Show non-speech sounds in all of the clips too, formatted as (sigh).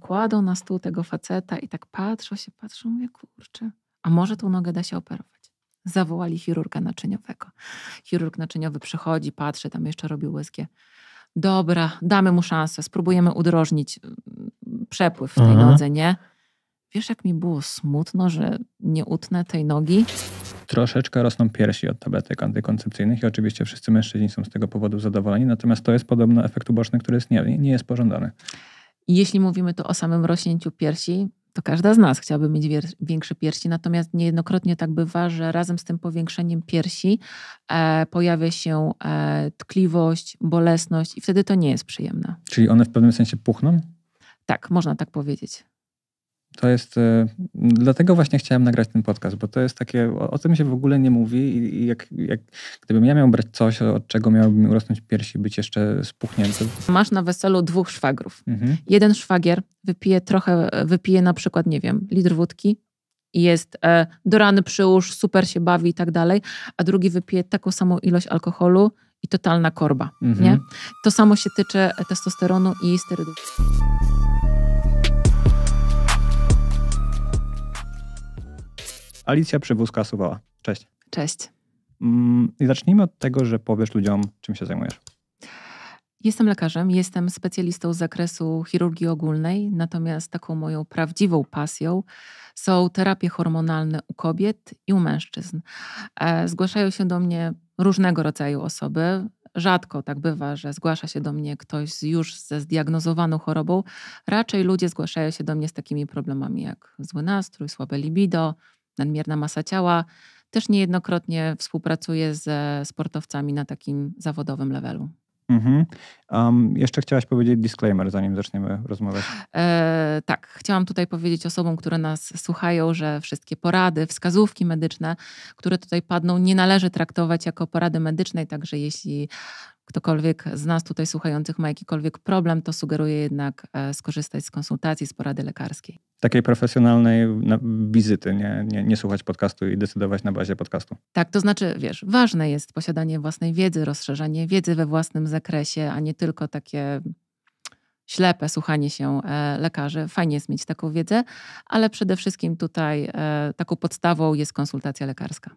Kładą na stół tego faceta i tak patrzą się, patrzą, mówię, kurczę, a może tą nogę da się operować. Zawołali chirurga naczyniowego. Chirurg naczyniowy przychodzi, patrzy, tam jeszcze robi USG. Dobra, damy mu szansę, spróbujemy udrożnić mm, przepływ w tej Aha. Mhm. nodze, nie? Wiesz, jak mi było smutno, że nie utnę tej nogi? Troszeczkę rosną piersi od tabletek antykoncepcyjnych i oczywiście wszyscy mężczyźni są z tego powodu zadowoleni, natomiast to jest podobno efekt uboczny, który jest nie, nie jest pożądany. I jeśli mówimy tu o samym rośnięciu piersi, to każda z nas chciałaby mieć większe piersi, natomiast niejednokrotnie tak bywa, że razem z tym powiększeniem piersi e, pojawia się e, tkliwość, bolesność i wtedy to nie jest przyjemne. Czyli one w pewnym sensie puchną? Tak, można tak powiedzieć. To jest, e, dlatego właśnie chciałem nagrać ten podcast, bo to jest takie, o, o tym się w ogóle nie mówi i, jak, jak, gdybym ja miał brać coś, od czego miałbym urosnąć piersi, być jeszcze spuchnięty. Masz na weselu dwóch szwagrów. Mhm. Jeden szwagier wypije trochę, wypije na przykład, nie wiem, litr wódki i jest e, dorany przyłóż, super się bawi i tak dalej, a drugi wypije taką samą ilość alkoholu i totalna korba, mhm. nie? To samo się tyczy testosteronu i sterydów. Alicja Przywózka-Suwała. Cześć. Cześć. Mm, I zacznijmy od tego, że powiesz ludziom, czym się zajmujesz. Jestem lekarzem, jestem specjalistą z zakresu chirurgii ogólnej, natomiast taką moją prawdziwą pasją są terapie hormonalne u kobiet i u mężczyzn. E, zgłaszają się do mnie różnego rodzaju osoby. Rzadko tak bywa, że zgłasza się do mnie ktoś już ze zdiagnozowaną chorobą. Raczej ludzie zgłaszają się do mnie z takimi problemami jak zły nastrój, słabe libido, nadmierna masa ciała. Też niejednokrotnie współpracuję ze sportowcami na takim zawodowym levelu. Mhm. Um, jeszcze chciałaś powiedzieć disclaimer, zanim zaczniemy rozmawiać. E, tak, chciałam tutaj powiedzieć osobom, które nas słuchają, że wszystkie porady, wskazówki medyczne, które tutaj padną, nie należy traktować jako porady medycznej, także jeśli ktokolwiek z nas tutaj słuchających ma jakikolwiek problem, to sugeruję jednak e, skorzystać z konsultacji, z porady lekarskiej takiej profesjonalnej wizyty, nie, nie, nie słuchać podcastu i decydować na bazie podcastu. Tak, to znaczy, wiesz, ważne jest posiadanie własnej wiedzy, rozszerzanie wiedzy we własnym zakresie, a nie tylko takie ślepe słuchanie się e, lekarzy. Fajnie jest mieć taką wiedzę, ale przede wszystkim tutaj e, taką podstawą jest konsultacja lekarska.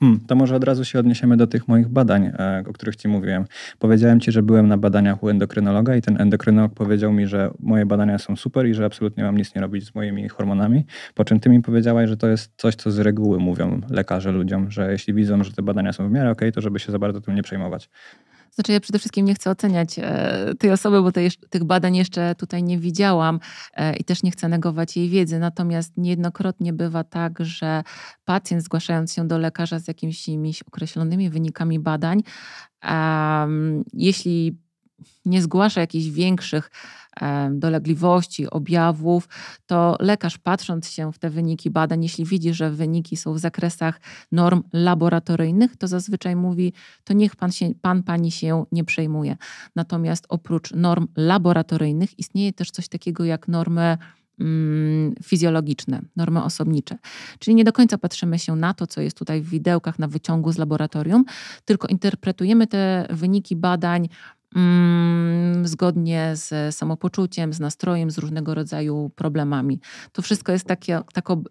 Hmm, to może od razu się odniesiemy do tych moich badań, e, o których Ci mówiłem. Powiedziałem Ci, że byłem na badaniach u endokrynologa i ten endokrynolog powiedział mi, że moje badania są super i że absolutnie mam nic nie robić z moimi hormonami. Po czym Ty mi powiedziałaś, że to jest coś, co z reguły mówią lekarze ludziom, że jeśli widzą, że te badania są w miarę ok, to żeby się za bardzo tym nie przejmować. Znaczy ja przede wszystkim nie chcę oceniać e, tej osoby, bo tej, tych badań jeszcze tutaj nie widziałam e, i też nie chcę negować jej wiedzy. Natomiast niejednokrotnie bywa tak, że pacjent zgłaszając się do lekarza z jakimiś określonymi wynikami badań, e, jeśli nie zgłasza jakichś większych e, dolegliwości, objawów, to lekarz patrząc się w te wyniki badań, jeśli widzi, że wyniki są w zakresach norm laboratoryjnych, to zazwyczaj mówi, to niech pan, się, pan pani się nie przejmuje. Natomiast oprócz norm laboratoryjnych istnieje też coś takiego jak normy mm, fizjologiczne, normy osobnicze. Czyli nie do końca patrzymy się na to, co jest tutaj w widełkach na wyciągu z laboratorium, tylko interpretujemy te wyniki badań Mm, zgodnie z samopoczuciem, z nastrojem, z różnego rodzaju problemami. To wszystko jest takie,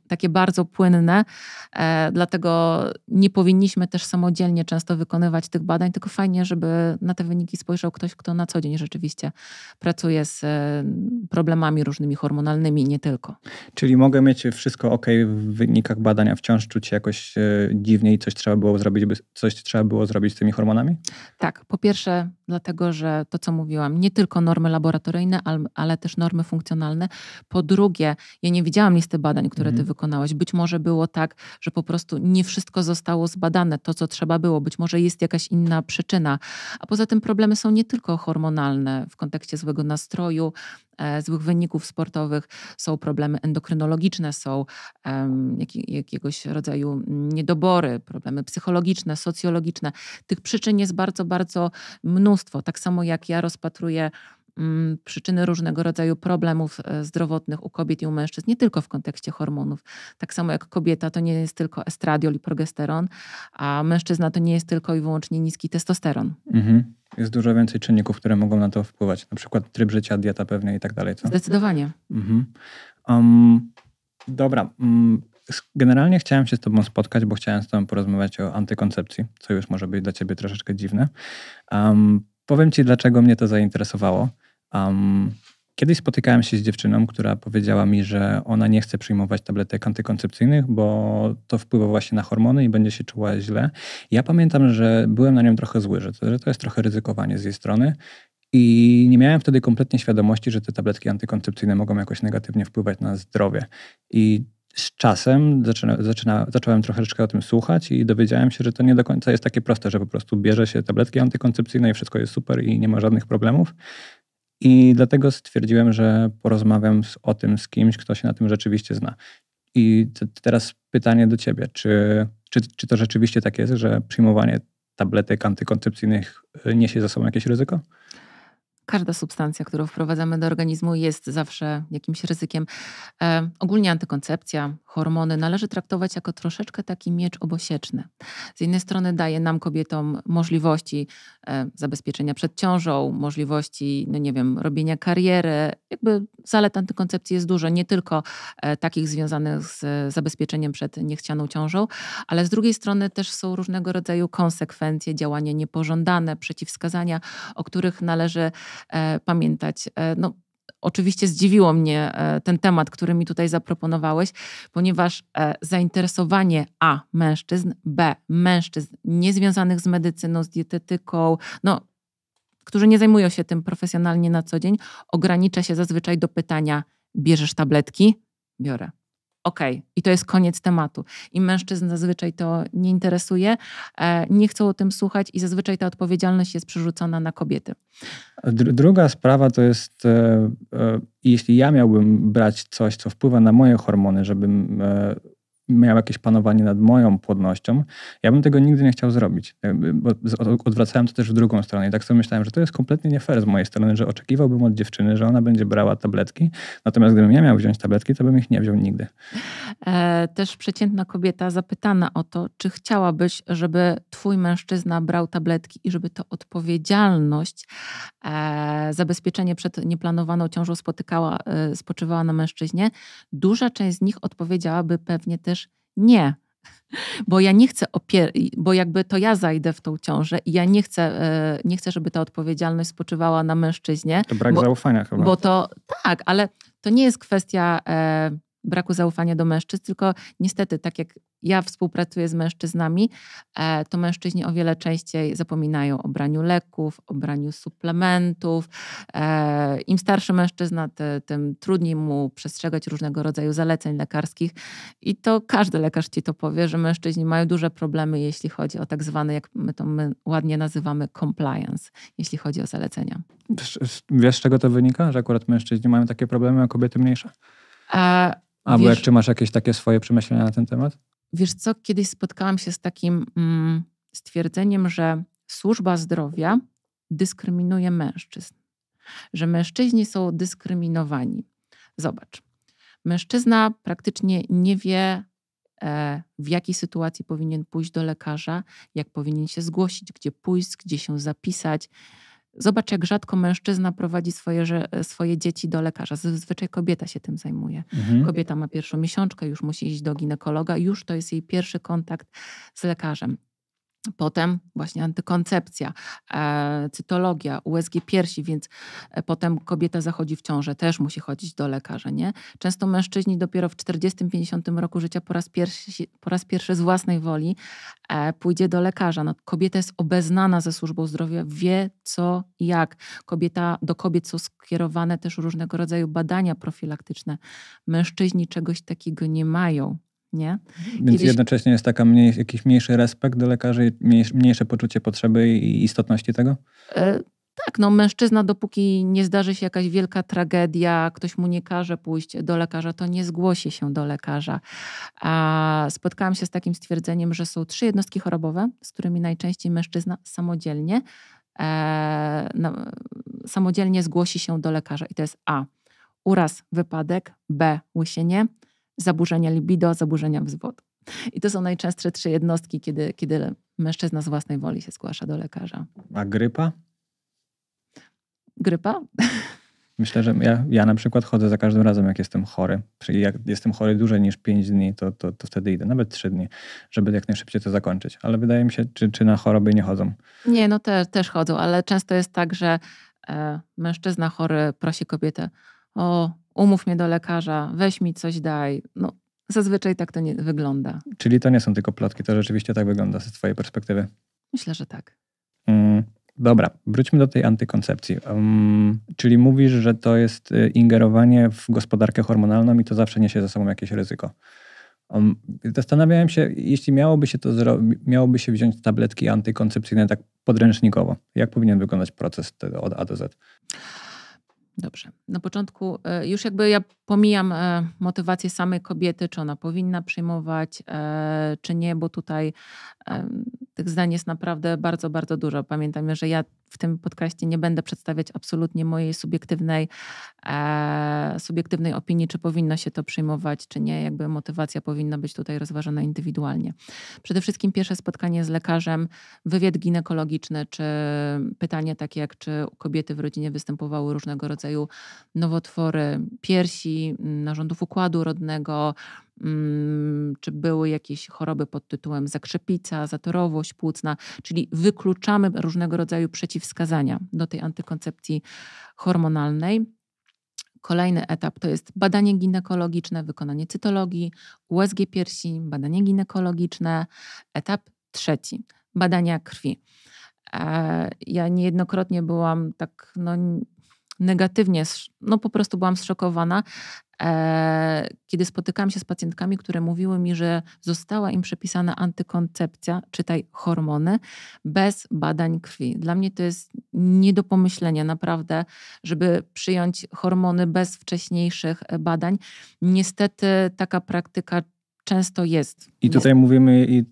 takie bardzo płynne, e, dlatego nie powinniśmy też samodzielnie często wykonywać tych badań, tylko fajnie, żeby na te wyniki spojrzał ktoś, kto na co dzień rzeczywiście pracuje z e, problemami różnymi hormonalnymi, nie tylko. Czyli mogę mieć wszystko ok w wynikach badania, wciąż czuć się jakoś e, dziwnie i coś trzeba było zrobić, coś trzeba było zrobić z tymi hormonami? Tak, po pierwsze dlatego że to, co mówiłam, nie tylko normy laboratoryjne, ale też normy funkcjonalne. Po drugie, ja nie widziałam listy badań, które ty mhm. wykonałaś. Być może było tak, że po prostu nie wszystko zostało zbadane, to, co trzeba było. Być może jest jakaś inna przyczyna. A poza tym problemy są nie tylko hormonalne w kontekście złego nastroju, E, złych wyników sportowych, są problemy endokrynologiczne, są jakiegoś rodzaju niedobory, problemy psychologiczne, socjologiczne. Tych przyczyn jest bardzo, bardzo mnóstwo. Tak samo jak ja rozpatruję Mm, przyczyny różnego rodzaju problemów e, zdrowotnych u kobiet i u mężczyzn, nie tylko w kontekście hormonów. Tak samo jak kobieta to nie jest tylko estradiol i progesteron, a mężczyzna to nie jest tylko i wyłącznie niski testosteron. Mhm. Jest dużo więcej czynników, które mogą na to wpływać, na przykład tryb życia, dieta pewnie i tak dalej. Co? Zdecydowanie. Mhm. Um, dobra. Mm, generalnie chciałem się z Tobą spotkać, bo chciałem z Tobą porozmawiać o antykoncepcji, co już może być dla Ciebie troszeczkę dziwne. Um, powiem Ci, dlaczego mnie to zainteresowało. Um, kiedyś spotykałem się z dziewczyną, która powiedziała mi, że ona nie chce przyjmować tabletek antykoncepcyjnych, bo to wpływa właśnie na hormony i będzie się czuła źle. Ja pamiętam, że byłem na nią trochę zły, że to, że to jest trochę ryzykowanie z jej strony. I nie miałem wtedy kompletnie świadomości, że te tabletki antykoncepcyjne mogą jakoś negatywnie wpływać na zdrowie. I z czasem zaczyna, zaczyna, zacząłem troszeczkę o tym słuchać i dowiedziałem się, że to nie do końca jest takie proste, że po prostu bierze się tabletki antykoncepcyjne i wszystko jest super i nie ma żadnych problemów, i dlatego stwierdziłem, że porozmawiam z, o tym z kimś, kto się na tym rzeczywiście zna. I te, teraz pytanie do ciebie, czy, czy, czy to rzeczywiście tak jest, że przyjmowanie tabletek antykoncepcyjnych y, niesie za sobą jakieś ryzyko? każda substancja, którą wprowadzamy do organizmu, jest zawsze jakimś ryzykiem. E, ogólnie antykoncepcja, hormony należy traktować jako troszeczkę taki miecz obosieczny. Z jednej strony daje nam kobietom możliwości e, zabezpieczenia przed ciążą, możliwości, no nie wiem, robienia kariery. Jakby zalet antykoncepcji jest dużo, nie tylko e, takich związanych z e, zabezpieczeniem przed niechcianą ciążą, ale z drugiej strony też są różnego rodzaju konsekwencje, działania niepożądane, przeciwwskazania, o których należy pamiętać. No, Oczywiście zdziwiło mnie e, ten temat, który mi tutaj zaproponowałeś, ponieważ e, zainteresowanie A mężczyzn, B mężczyzn niezwiązanych z medycyną, z dietetyką, no którzy nie zajmują się tym profesjonalnie na co dzień, ogranicza się zazwyczaj do pytania: bierzesz tabletki? Biorę okej, okay. i to jest koniec tematu. I mężczyzn zazwyczaj to nie interesuje, e, nie chcą o tym słuchać i zazwyczaj ta odpowiedzialność jest przerzucona na kobiety. Druga sprawa to jest, e, e, jeśli ja miałbym brać coś, co wpływa na moje hormony, żebym miał jakieś panowanie nad moją płodnością, ja bym tego nigdy nie chciał zrobić. Bo odwracałem to też w drugą stronę i tak sobie myślałem, że to jest kompletnie nie fair z mojej strony, że oczekiwałbym od dziewczyny, że ona będzie brała tabletki, natomiast gdybym ja miał wziąć tabletki, to bym ich nie wziął nigdy. E, też przeciętna kobieta zapytana o to, czy chciałabyś, żeby twój mężczyzna brał tabletki i żeby to odpowiedzialność, e, zabezpieczenie przed nieplanowaną ciążą spotykała, e, spoczywała na mężczyźnie, duża część z nich odpowiedziałaby pewnie też, nie, bo ja nie chcę opier- bo jakby to ja zajdę w tą ciążę i ja nie chcę, e, nie chcę, żeby ta odpowiedzialność spoczywała na mężczyźnie. To brak bo, zaufania chyba. Bo to tak, ale to nie jest kwestia e, braku zaufania do mężczyzn, tylko niestety, tak jak ja współpracuję z mężczyznami, e, to mężczyźni o wiele częściej zapominają o braniu leków, o braniu suplementów. E, Im starszy mężczyzna, tym trudniej mu przestrzegać różnego rodzaju zaleceń lekarskich. I to każdy lekarz ci to powie, że mężczyźni mają duże problemy, jeśli chodzi o tak zwany, jak my to my ładnie nazywamy, compliance, jeśli chodzi o zalecenia. Wiesz, z czego to wynika, że akurat mężczyźni mają takie problemy, a kobiety mniejsze? A e, a bo jak czy masz jakieś takie swoje przemyślenia na ten temat? Wiesz co, kiedyś spotkałam się z takim mm, stwierdzeniem, że służba zdrowia dyskryminuje mężczyzn. Że mężczyźni są dyskryminowani. Zobacz, mężczyzna praktycznie nie wie, e, w jakiej sytuacji powinien pójść do lekarza, jak powinien się zgłosić, gdzie pójść, gdzie się zapisać, Zobacz, jak rzadko mężczyzna prowadzi swoje, że, e, swoje dzieci do lekarza. Zazwyczaj kobieta się tym zajmuje. Mhm. Kobieta ma pierwszą miesiączkę, już musi iść do ginekologa, już to jest jej pierwszy kontakt z lekarzem. Potem właśnie antykoncepcja, e, cytologia, USG piersi, więc e, potem kobieta zachodzi w ciążę, też musi chodzić do lekarza. Nie? Często mężczyźni dopiero w 40-50 roku życia po raz, pierwszy, po raz pierwszy z własnej woli e, pójdzie do lekarza. No, kobieta jest obeznana ze służbą zdrowia, wie co i jak. Kobieta, do kobiet są skierowane też różnego rodzaju badania profilaktyczne. Mężczyźni czegoś takiego nie mają nie? Więc Kiedyś... jednocześnie jest taka mniej, jakiś mniejszy respekt do lekarzy, mniejsze poczucie potrzeby i istotności tego? E, tak, no mężczyzna, dopóki nie zdarzy się jakaś wielka tragedia, ktoś mu nie każe pójść do lekarza, to nie zgłosi się do lekarza. A spotkałam się z takim stwierdzeniem, że są trzy jednostki chorobowe, z którymi najczęściej mężczyzna samodzielnie, e, samodzielnie zgłosi się do lekarza. I to jest A. Uraz, wypadek, B. Łysienie, zaburzenia libido, zaburzenia wzwodu. I to są najczęstsze trzy jednostki, kiedy, kiedy mężczyzna z własnej woli się zgłasza do lekarza. A grypa? Grypa? (laughs) Myślę, że ja, ja na przykład chodzę za każdym razem, jak jestem chory. Czyli jak jestem chory dłużej niż 5 dni, to, to, to wtedy idę, nawet 3 dni, żeby jak najszybciej to zakończyć. Ale wydaje mi się, czy, czy na choroby nie chodzą? Nie, no te, też chodzą, ale często jest tak, że e, mężczyzna chory prosi kobietę, o, umów mnie do lekarza, weź mi coś daj. No, zazwyczaj tak to nie wygląda. Czyli to nie są tylko plotki, to rzeczywiście tak wygląda z Twojej perspektywy? Myślę, że tak. Mm, dobra, wróćmy do tej antykoncepcji. Um, czyli mówisz, że to jest y, ingerowanie w gospodarkę hormonalną i to zawsze niesie ze sobą jakieś ryzyko. Um, zastanawiałem się, jeśli miałoby się to miałoby się wziąć tabletki antykoncepcyjne tak podręcznikowo, jak powinien wyglądać proces od A do Z? Dobrze. Na początku e, już jakby ja pomijam e, motywację samej kobiety, czy ona powinna przyjmować, e, czy nie, bo tutaj tych zdań jest naprawdę bardzo, bardzo dużo. Pamiętam, że ja w tym podcaście nie będę przedstawiać absolutnie mojej subiektywnej, e, subiektywnej opinii, czy powinno się to przyjmować, czy nie. Jakby motywacja powinna być tutaj rozważana indywidualnie. Przede wszystkim pierwsze spotkanie z lekarzem, wywiad ginekologiczny, czy pytanie takie jak, czy u kobiety w rodzinie występowały różnego rodzaju nowotwory piersi, narządów układu rodnego, Mm, czy były jakieś choroby pod tytułem zakrzepica, zatorowość płucna, czyli wykluczamy różnego rodzaju przeciwwskazania do tej antykoncepcji hormonalnej. Kolejny etap to jest badanie ginekologiczne, wykonanie cytologii, USG piersi, badanie ginekologiczne. Etap trzeci, badania krwi. E, ja niejednokrotnie byłam tak, no negatywnie, no po prostu byłam zszokowana, e, kiedy spotykałam się z pacjentkami, które mówiły mi, że została im przepisana antykoncepcja, czytaj hormony, bez badań krwi. Dla mnie to jest nie do pomyślenia naprawdę, żeby przyjąć hormony bez wcześniejszych e, badań. Niestety taka praktyka często jest. I tutaj jest. mówimy, i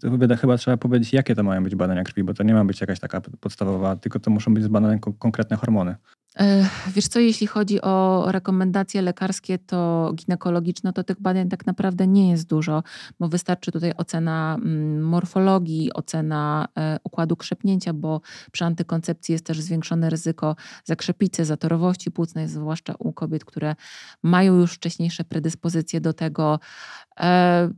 chyba trzeba powiedzieć, jakie to mają być badania krwi, bo to nie ma być jakaś taka podstawowa, tylko to muszą być zbadane konkretne hormony. Wiesz co, jeśli chodzi o rekomendacje lekarskie, to ginekologiczne, to tych badań tak naprawdę nie jest dużo, bo wystarczy tutaj ocena mm, morfologii, ocena e, układu krzepnięcia, bo przy antykoncepcji jest też zwiększone ryzyko zakrzepicy, zatorowości płucnej, zwłaszcza u kobiet, które mają już wcześniejsze predyspozycje do tego. E,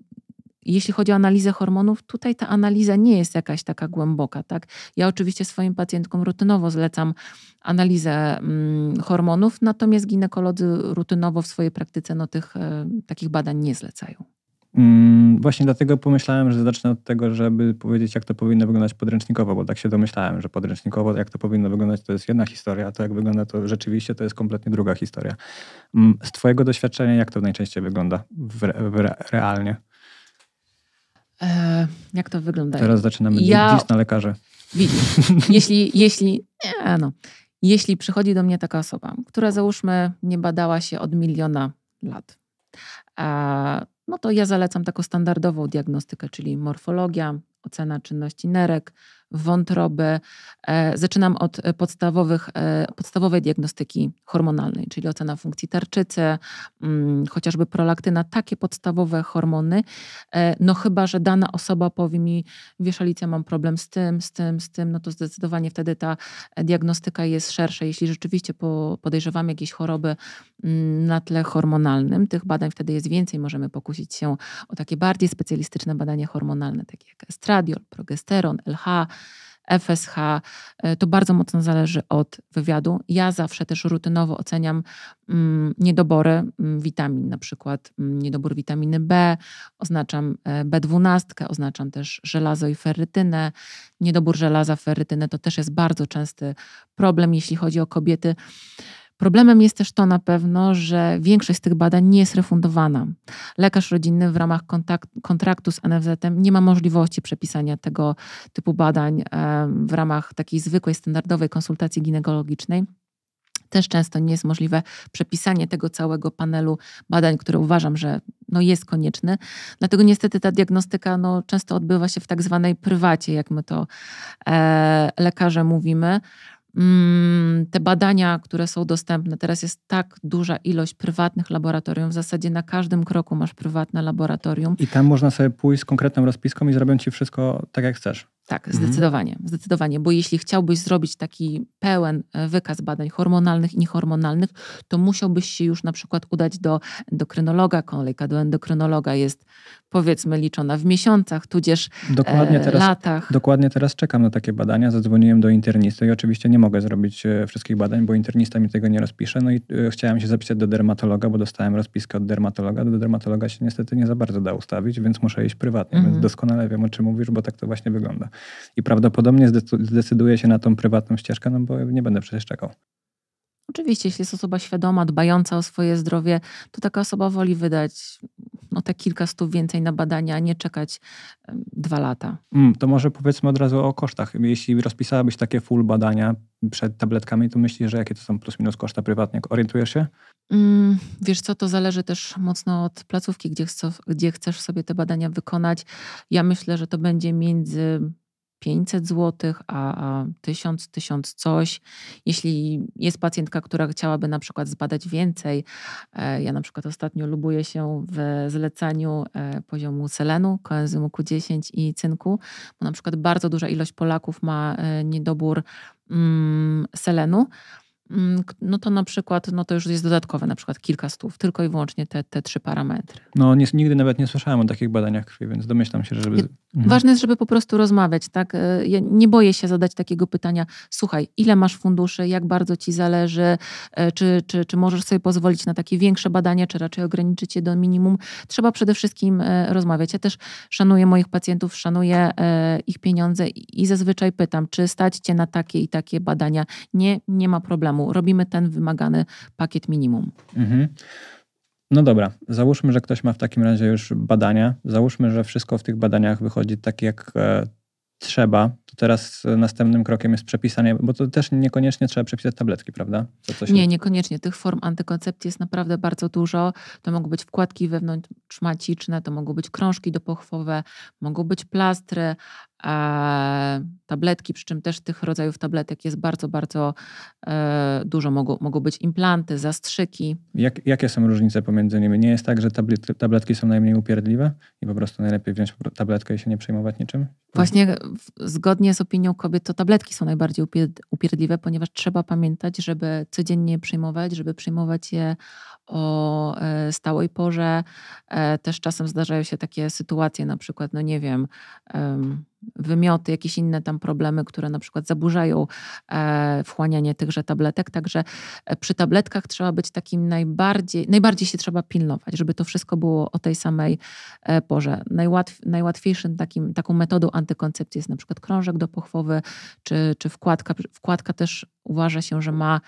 jeśli chodzi o analizę hormonów, tutaj ta analiza nie jest jakaś taka głęboka. Tak? Ja oczywiście swoim pacjentkom rutynowo zlecam analizę mm, hormonów, natomiast ginekolodzy rutynowo w swojej praktyce no, tych, e, takich badań nie zlecają. Mm, właśnie dlatego pomyślałem, że zacznę od tego, żeby powiedzieć, jak to powinno wyglądać podręcznikowo, bo tak się domyślałem, że podręcznikowo, jak to powinno wyglądać, to jest jedna historia, a to jak wygląda to rzeczywiście, to jest kompletnie druga historia. Mm, z Twojego doświadczenia, jak to najczęściej wygląda w re, w re, realnie? E, jak to wygląda? Teraz zaczynamy ja... dziś na lekarze. Widzisz, jeśli, jeśli, nie, no. jeśli przychodzi do mnie taka osoba, która załóżmy nie badała się od miliona lat, no to ja zalecam taką standardową diagnostykę, czyli morfologia, ocena czynności nerek, wątroby. E, zaczynam od e, podstawowych, e, podstawowej diagnostyki hormonalnej, czyli ocena funkcji tarczycy, mm, chociażby prolaktyna, takie podstawowe hormony. No chyba, że dana osoba powie mi, wiesz Alicja, mam problem z tym, z tym, z tym, no to zdecydowanie wtedy ta diagnostyka jest szersza. Jeśli rzeczywiście podejrzewam jakieś choroby mm, na tle hormonalnym, tych badań wtedy jest więcej, możemy pokusić się o takie bardziej specjalistyczne badania hormonalne, takie jak estradiol, progesteron, LH, FSH. E, to bardzo mocno zależy od wywiadu. Ja zawsze też rutynowo oceniam mm, niedobory mm, witamin, na przykład mm, niedobór witaminy B, oznaczam e, B12, oznaczam też żelazo i ferrytynę. Niedobór żelaza, ferrytynę to też jest bardzo częsty problem, jeśli chodzi o kobiety. Problemem jest też to na pewno, że większość z tych badań nie jest refundowana. Lekarz rodzinny w ramach kontakt, kontraktu z NFZ-em nie ma możliwości przepisania tego typu badań w ramach takiej zwykłej, standardowej konsultacji ginekologicznej też często nie jest możliwe przepisanie tego całego panelu badań, które uważam, że no jest konieczny. Dlatego niestety ta diagnostyka no, często odbywa się w tak zwanej prywacie, jak my to e, lekarze mówimy. Mm, te badania, które są dostępne, teraz jest tak duża ilość prywatnych laboratorium, w zasadzie na każdym kroku masz prywatne laboratorium. I tam można sobie pójść z konkretną rozpiską i zrobią ci wszystko tak, jak chcesz. Tak, mhm. zdecydowanie, zdecydowanie, bo jeśli chciałbyś zrobić taki pełen e, wykaz badań hormonalnych i niehormonalnych, to musiałbyś się już na przykład udać do endokrynologa, kolejka do endokrynologa jest powiedzmy liczona w miesiącach, tudzież dokładnie e, teraz, latach. Dokładnie teraz czekam na takie badania, zadzwoniłem do internisty i oczywiście nie mogę zrobić e, wszystkich badań, bo internista mi tego nie rozpisze, no i chciałem się zapisać do dermatologa, bo dostałem rozpiskę od dermatologa, do dermatologa się niestety nie za bardzo da ustawić, więc muszę iść prywatnie, mhm. więc doskonale wiem o czym mówisz, bo tak to właśnie wygląda i prawdopodobnie zdecyduje się na tą prywatną ścieżkę, no bo nie będę przecież czekał. Oczywiście, jeśli jest osoba świadoma, dbająca o swoje zdrowie, to taka osoba woli wydać no, te kilka stów więcej na badania, a nie czekać dwa lata. Mm, to może powiedzmy od razu o kosztach. Jeśli rozpisałabyś takie full badania przed tabletkami, to myślisz, że jakie to są plus minus koszta prywatnie? Orientujesz się? Mm, wiesz co, to zależy też mocno od placówki, gdzie, gdzie chcesz sobie te badania wykonać. Ja myślę, że to będzie między 500 zł, a 1000, 1000 coś. Jeśli jest pacjentka, która chciałaby na przykład zbadać więcej, e, ja na przykład ostatnio lubuję się w zlecaniu e, poziomu selenu, koenzymu Q10 i cynku, bo na przykład bardzo duża ilość Polaków ma e, niedobór mm, selenu. Mm, no to na przykład, no to już jest dodatkowe, na przykład kilka stów, tylko i wyłącznie te, te trzy parametry. No nie, nigdy nawet nie słyszałem o takich badaniach krwi, więc domyślam się, że żeby... Mhm. Ważne jest, żeby po prostu rozmawiać, tak? E, ja nie boję się zadać takiego pytania, słuchaj, ile masz funduszy, jak bardzo ci zależy, e, czy, czy, czy możesz sobie pozwolić na takie większe badanie, czy raczej ograniczyć je do minimum. Trzeba przede wszystkim e, rozmawiać. Ja też szanuję moich pacjentów, szanuję ich pieniądze i zazwyczaj pytam, czy stać cię na takie i takie badania? Nie, nie ma problemu Robimy ten wymagany pakiet minimum. Mhm. No dobra, załóżmy, że ktoś ma w takim razie już badania. Załóżmy, że wszystko w tych badaniach wychodzi tak, jak e, trzeba. To teraz e, następnym krokiem jest przepisanie, bo to też niekoniecznie trzeba przepisać tabletki, prawda? To, się... Nie, niekoniecznie. Tych form antykoncepcji jest naprawdę bardzo dużo. To mogą być wkładki maciczne, to mogą być krążki dopochwowe, mogą być plastry, E, tabletki, przy czym też tych rodzajów tabletek jest bardzo, bardzo e, dużo. Mogą, mogą być implanty, zastrzyki. Jak, jakie są różnice pomiędzy nimi? Nie jest tak, że tabletki, tabletki są najmniej upierdliwe i po prostu najlepiej wziąć tabletkę i się nie przejmować niczym? Właśnie zgodnie z opinią kobiet to tabletki są najbardziej upierdliwe, ponieważ trzeba pamiętać, żeby codziennie je przyjmować, żeby przyjmować je o e, stałej porze. Też czasem zdarzają się takie sytuacje, na przykład, no nie wiem, wymioty, jakieś inne tam problemy, które na przykład zaburzają e, wchłanianie tychże tabletek. Także e, przy tabletkach trzeba być takim najbardziej, najbardziej się trzeba pilnować, żeby to wszystko było o tej samej e, porze. Najłatw, najłatwiejszym takim, taką metodą antykoncepcji jest na przykład krążek do pochwowy, czy, czy wkładka. Wkładka też uważa się, że ma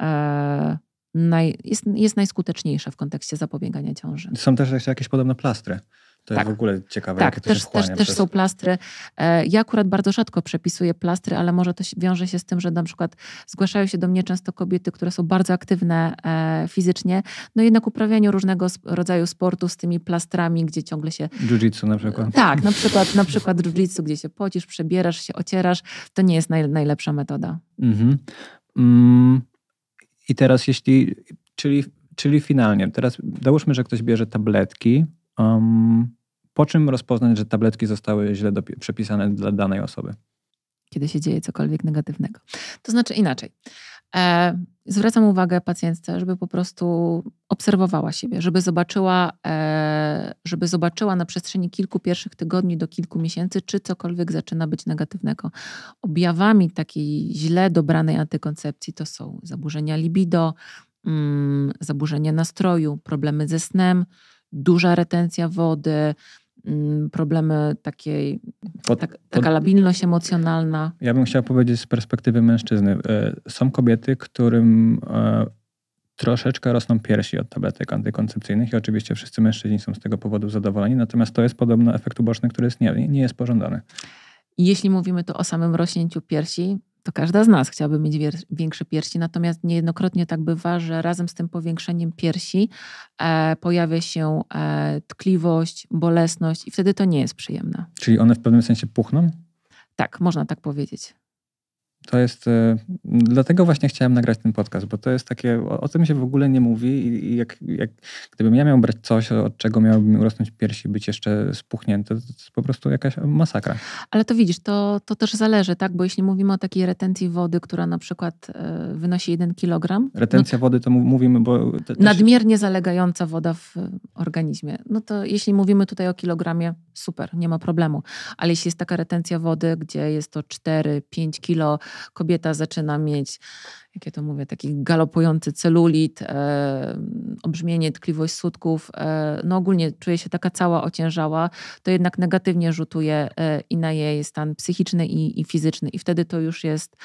e, naj, jest, jest najskuteczniejsza w kontekście zapobiegania ciąży. Są też jakieś podobne plastry. To tak. jest w ogóle ciekawe. Tak, też, też, też są plastry. E, ja akurat bardzo rzadko przepisuję plastry, ale może to wiąże się z tym, że na przykład zgłaszają się do mnie często kobiety, które są bardzo aktywne e, fizycznie, no jednak uprawianiu różnego rodzaju sportu z tymi plastrami, gdzie ciągle się... Jiu-jitsu na przykład. E, tak, na przykład, na przykład jiu-jitsu, gdzie się pocisz, przebierasz się, ocierasz. To nie jest naj, najlepsza metoda. Mhm. Mm. I teraz jeśli... Czyli, czyli finalnie, teraz załóżmy, że ktoś bierze tabletki, Um, po czym rozpoznać, że tabletki zostały źle przepisane dla danej osoby? Kiedy się dzieje cokolwiek negatywnego. To znaczy inaczej. E, zwracam uwagę pacjentce, żeby po prostu obserwowała siebie, żeby zobaczyła, e, żeby zobaczyła na przestrzeni kilku pierwszych tygodni do kilku miesięcy, czy cokolwiek zaczyna być negatywnego. Objawami takiej źle dobranej antykoncepcji to są zaburzenia libido, mm, zaburzenia nastroju, problemy ze snem, duża retencja wody, mm, problemy takiej, pod, tak, taka pod... labilność emocjonalna. Ja bym chciała powiedzieć z perspektywy mężczyzny. E, są kobiety, którym e, troszeczkę rosną piersi od tabletek antykoncepcyjnych i oczywiście wszyscy mężczyźni są z tego powodu zadowoleni, natomiast to jest podobno efekt uboczny, który jest nie, nie jest pożądany. Jeśli mówimy tu o samym rośnięciu piersi, to każda z nas chciałaby mieć większe piersi, natomiast niejednokrotnie tak bywa, że razem z tym powiększeniem piersi e, pojawia się e, tkliwość, bolesność i wtedy to nie jest przyjemne. Czyli one w pewnym sensie puchną? Tak, można tak powiedzieć. To jest, e, dlatego właśnie chciałem nagrać ten podcast, bo to jest takie, o, o tym się w ogóle nie mówi i, jak, jak, gdybym ja miał brać coś, od czego miałbym urosnąć piersi, być jeszcze spuchnięty, to jest po prostu jakaś masakra. Ale to widzisz, to, to też zależy, tak? Bo jeśli mówimy o takiej retencji wody, która na przykład y, wynosi 1 kg. No retencja no, wody to mówimy, bo... nadmiernie się... zalegająca woda w organizmie. No to jeśli mówimy tutaj o kilogramie, super, nie ma problemu. Ale jeśli jest taka retencja wody, gdzie jest to 4-5 kilo, kobieta zaczyna mieć, jak ja to mówię, taki galopujący celulit, e, obrzmienie, tkliwość sutków, e, no ogólnie czuje się taka cała ociężała, to jednak negatywnie rzutuje e, i na jej stan psychiczny i, i, fizyczny. I wtedy to już jest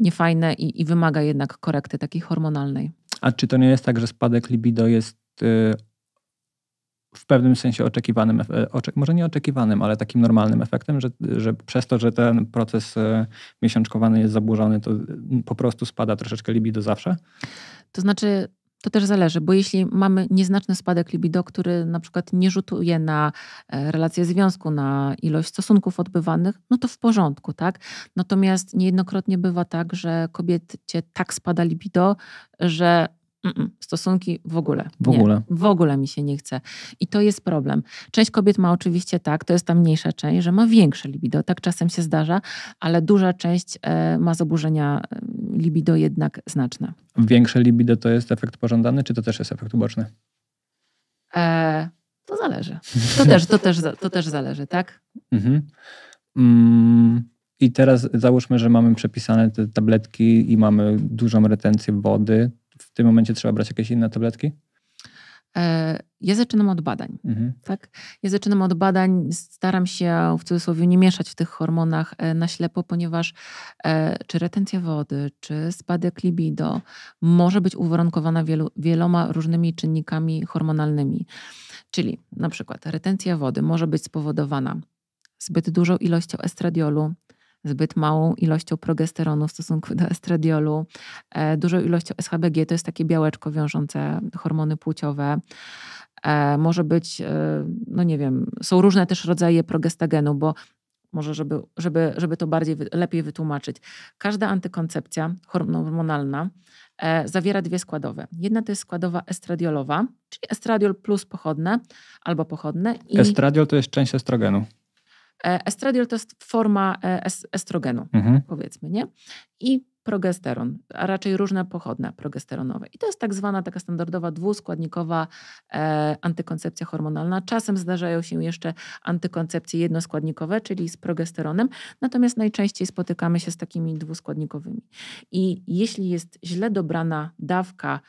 niefajne i, i wymaga jednak korekty takiej hormonalnej. A czy to nie jest tak, że spadek libido jest e, w pewnym sensie oczekiwanym, oczek może nie oczekiwanym, ale takim normalnym efektem, że, że przez to, że ten proces e, miesiączkowany jest zaburzony, to mm, po prostu spada troszeczkę libido zawsze? To znaczy, to też zależy, bo jeśli mamy nieznaczny spadek libido, który na przykład nie rzutuje na e, relacje związku, na ilość stosunków odbywanych, no to w porządku, tak? Natomiast niejednokrotnie bywa tak, że kobiecie tak spada libido, że Mm-mm. Stosunki w ogóle. W ogóle. Nie, w ogóle mi się nie chce. I to jest problem. Część kobiet ma oczywiście tak, to jest ta mniejsza część, że ma większe libido. Tak czasem się zdarza, ale duża część e, ma zaburzenia e, libido jednak znaczne. Większe libido to jest efekt pożądany, czy to też jest efekt uboczny? E, to zależy. To też, to też, to też zależy, tak? Mhm. Mm. I teraz załóżmy, że mamy przepisane te tabletki i mamy dużą retencję wody w tym momencie trzeba brać jakieś inne tabletki? E, ja zaczynam od badań. Mhm. Tak? Ja zaczynam od badań, staram się w cudzysłowie nie mieszać w tych hormonach e, na ślepo, ponieważ e, czy retencja wody, czy spadek libido może być uwarunkowana wielu, wieloma różnymi czynnikami hormonalnymi. Czyli na przykład retencja wody może być spowodowana zbyt dużą ilością estradiolu, zbyt małą ilością progesteronu w stosunku do estradiolu, e, dużą ilością SHBG, to jest takie białeczko wiążące hormony płciowe. E, może być, e, no nie wiem, są różne też rodzaje progestagenu, bo może żeby, żeby, żeby to bardziej lepiej wytłumaczyć. Każda antykoncepcja hormonalna zawiera dwie składowe. Jedna to jest składowa estradiolowa, czyli estradiol plus pochodne albo pochodne. I... Estradiol to jest część estrogenu. E, estradiol to jest forma e, estrogenu, mhm. powiedzmy, nie? I progesteron, a raczej różne pochodne progesteronowe. I to jest tak zwana taka standardowa dwuskładnikowa e, antykoncepcja hormonalna. Czasem zdarzają się jeszcze antykoncepcje jednoskładnikowe, czyli z progesteronem, natomiast najczęściej spotykamy się z takimi dwuskładnikowymi. I jeśli jest źle dobrana dawka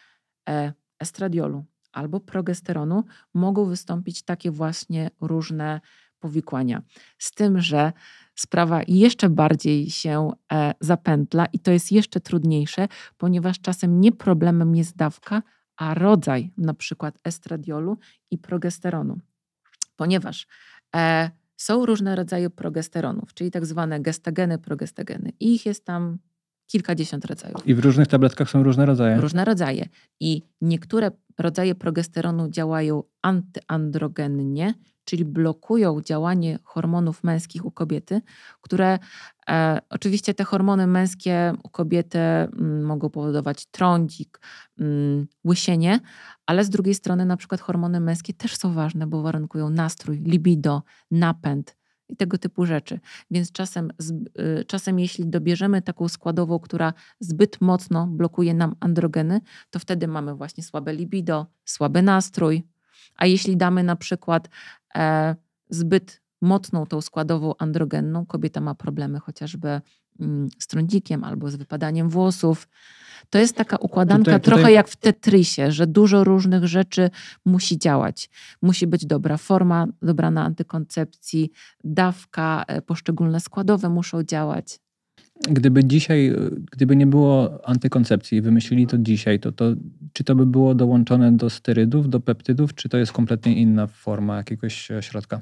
e, estradiolu albo progesteronu, mogą wystąpić takie właśnie różne powikłania. Z tym, że sprawa jeszcze bardziej się e, zapętla i to jest jeszcze trudniejsze, ponieważ czasem nie problemem jest dawka, a rodzaj na przykład estradiolu i progesteronu. Ponieważ e, są różne rodzaje progesteronów, czyli tak zwane gestageny, progestageny. I ich jest tam kilkadziesiąt rodzajów. I w różnych tabletkach są różne rodzaje. Różne rodzaje. I niektóre rodzaje progesteronu działają antyandrogennie, czyli blokują działanie hormonów męskich u kobiety, które e, oczywiście te hormony męskie u kobiety m, mm, mogą powodować trądzik, m, mm, łysienie, ale z drugiej strony na przykład hormony męskie też są ważne, bo warunkują nastrój, libido, napęd, i tego typu rzeczy. Więc czasem, y, czasem, jeśli dobierzemy taką składową, która zbyt mocno blokuje nam androgeny, to wtedy mamy właśnie słabe libido, słaby nastrój, a jeśli damy na przykład e, zbyt mocną tą składową androgenną, kobieta ma problemy chociażby mm, z trądzikiem albo z wypadaniem włosów. To jest taka układanka tutaj, tutaj... trochę jak w Tetrisie, że dużo różnych rzeczy musi działać. Musi być dobra forma dobrana antykoncepcji, dawka, e, poszczególne składowe muszą działać gdyby dzisiaj, gdyby nie było antykoncepcji i wymyślili to dzisiaj, to, to czy to by było dołączone do sterydów, do peptydów, czy to jest kompletnie inna forma jakiegoś środka?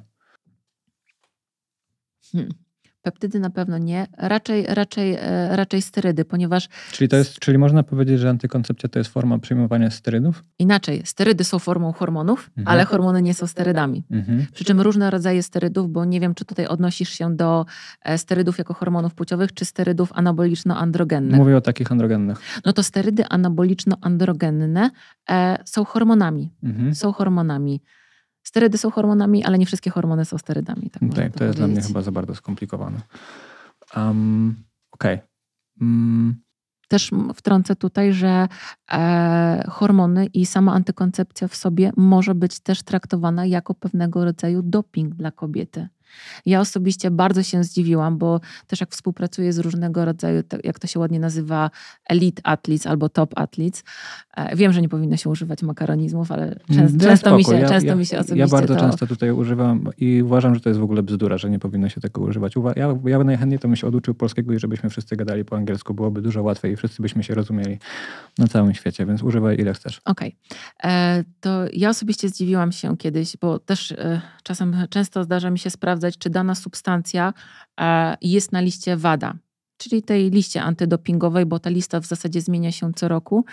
Hmm. Peptydy na pewno nie, raczej, raczej, e, raczej sterydy, ponieważ. Czyli, to jest, czyli można powiedzieć, że antykoncepcja to jest forma przyjmowania sterydów? Inaczej, sterydy są formą hormonów, mhm. ale hormony nie są sterydami. Mhm. Przy czym różne rodzaje sterydów, bo nie wiem, czy tutaj odnosisz się do e, sterydów jako hormonów płciowych, czy sterydów anaboliczno-androgennych. Mówię o takich androgennych. No to sterydy anaboliczno-androgenne e, są hormonami. Mhm. Są hormonami. Sterydy są hormonami, ale nie wszystkie hormony są sterydami. Tak, to jest powiedzieć. dla mnie chyba za bardzo skomplikowane. Um, Okej. Okay. Mm. Też wtrącę tutaj, że e, hormony i sama antykoncepcja w sobie może być też traktowana jako pewnego rodzaju doping dla kobiety. Ja osobiście bardzo się zdziwiłam, bo też jak współpracuję z różnego rodzaju, jak to się ładnie nazywa, elite athletes albo top athletes, e, wiem, że nie powinno się używać makaronizmów, ale mm, często, często mi, się, ja, często ja, mi się osobiście Ja bardzo to... często tutaj używam i uważam, że to jest w ogóle bzdura, że nie powinno się tego używać. Uwa ja, ja najchętniej to bym się oduczył polskiego i żebyśmy wszyscy gadali po angielsku, byłoby dużo łatwiej i wszyscy byśmy się rozumieli na całym świecie, więc używaj ile chcesz. Okej. Okay. E, to ja osobiście zdziwiłam się kiedyś, bo też e, czasem często zdarza mi się sprawdzać, sprawdzać, czy dana substancja e, jest na liście WADA, czyli tej liście antydopingowej, bo ta lista w zasadzie zmienia się co roku.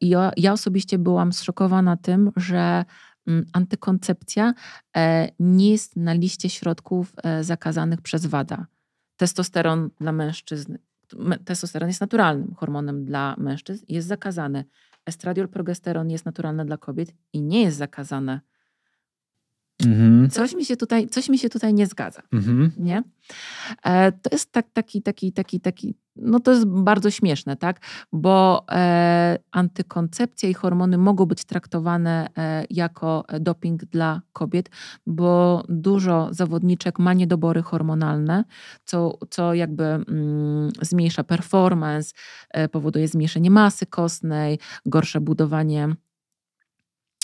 Ja, e, ja osobiście byłam zszokowana tym, że mm, antykoncepcja e, nie jest na liście środków zakazanych przez WADA. Testosteron dla mężczyzn, testosteron jest naturalnym hormonem dla mężczyzn, jest zakazany. Estradiol, progesteron jest naturalny dla kobiet i nie jest zakazane Mhm. Coś, mi się tutaj, coś mi się tutaj nie zgadza. Mhm. Nie? E, to jest tak, taki, taki, taki, taki, no to jest bardzo śmieszne, tak? Bo e, antykoncepcja i hormony mogą być traktowane e, jako doping dla kobiet, bo dużo zawodniczek ma niedobory hormonalne, co, co jakby mm, zmniejsza performance, e, powoduje zmniejszenie masy kostnej, gorsze budowanie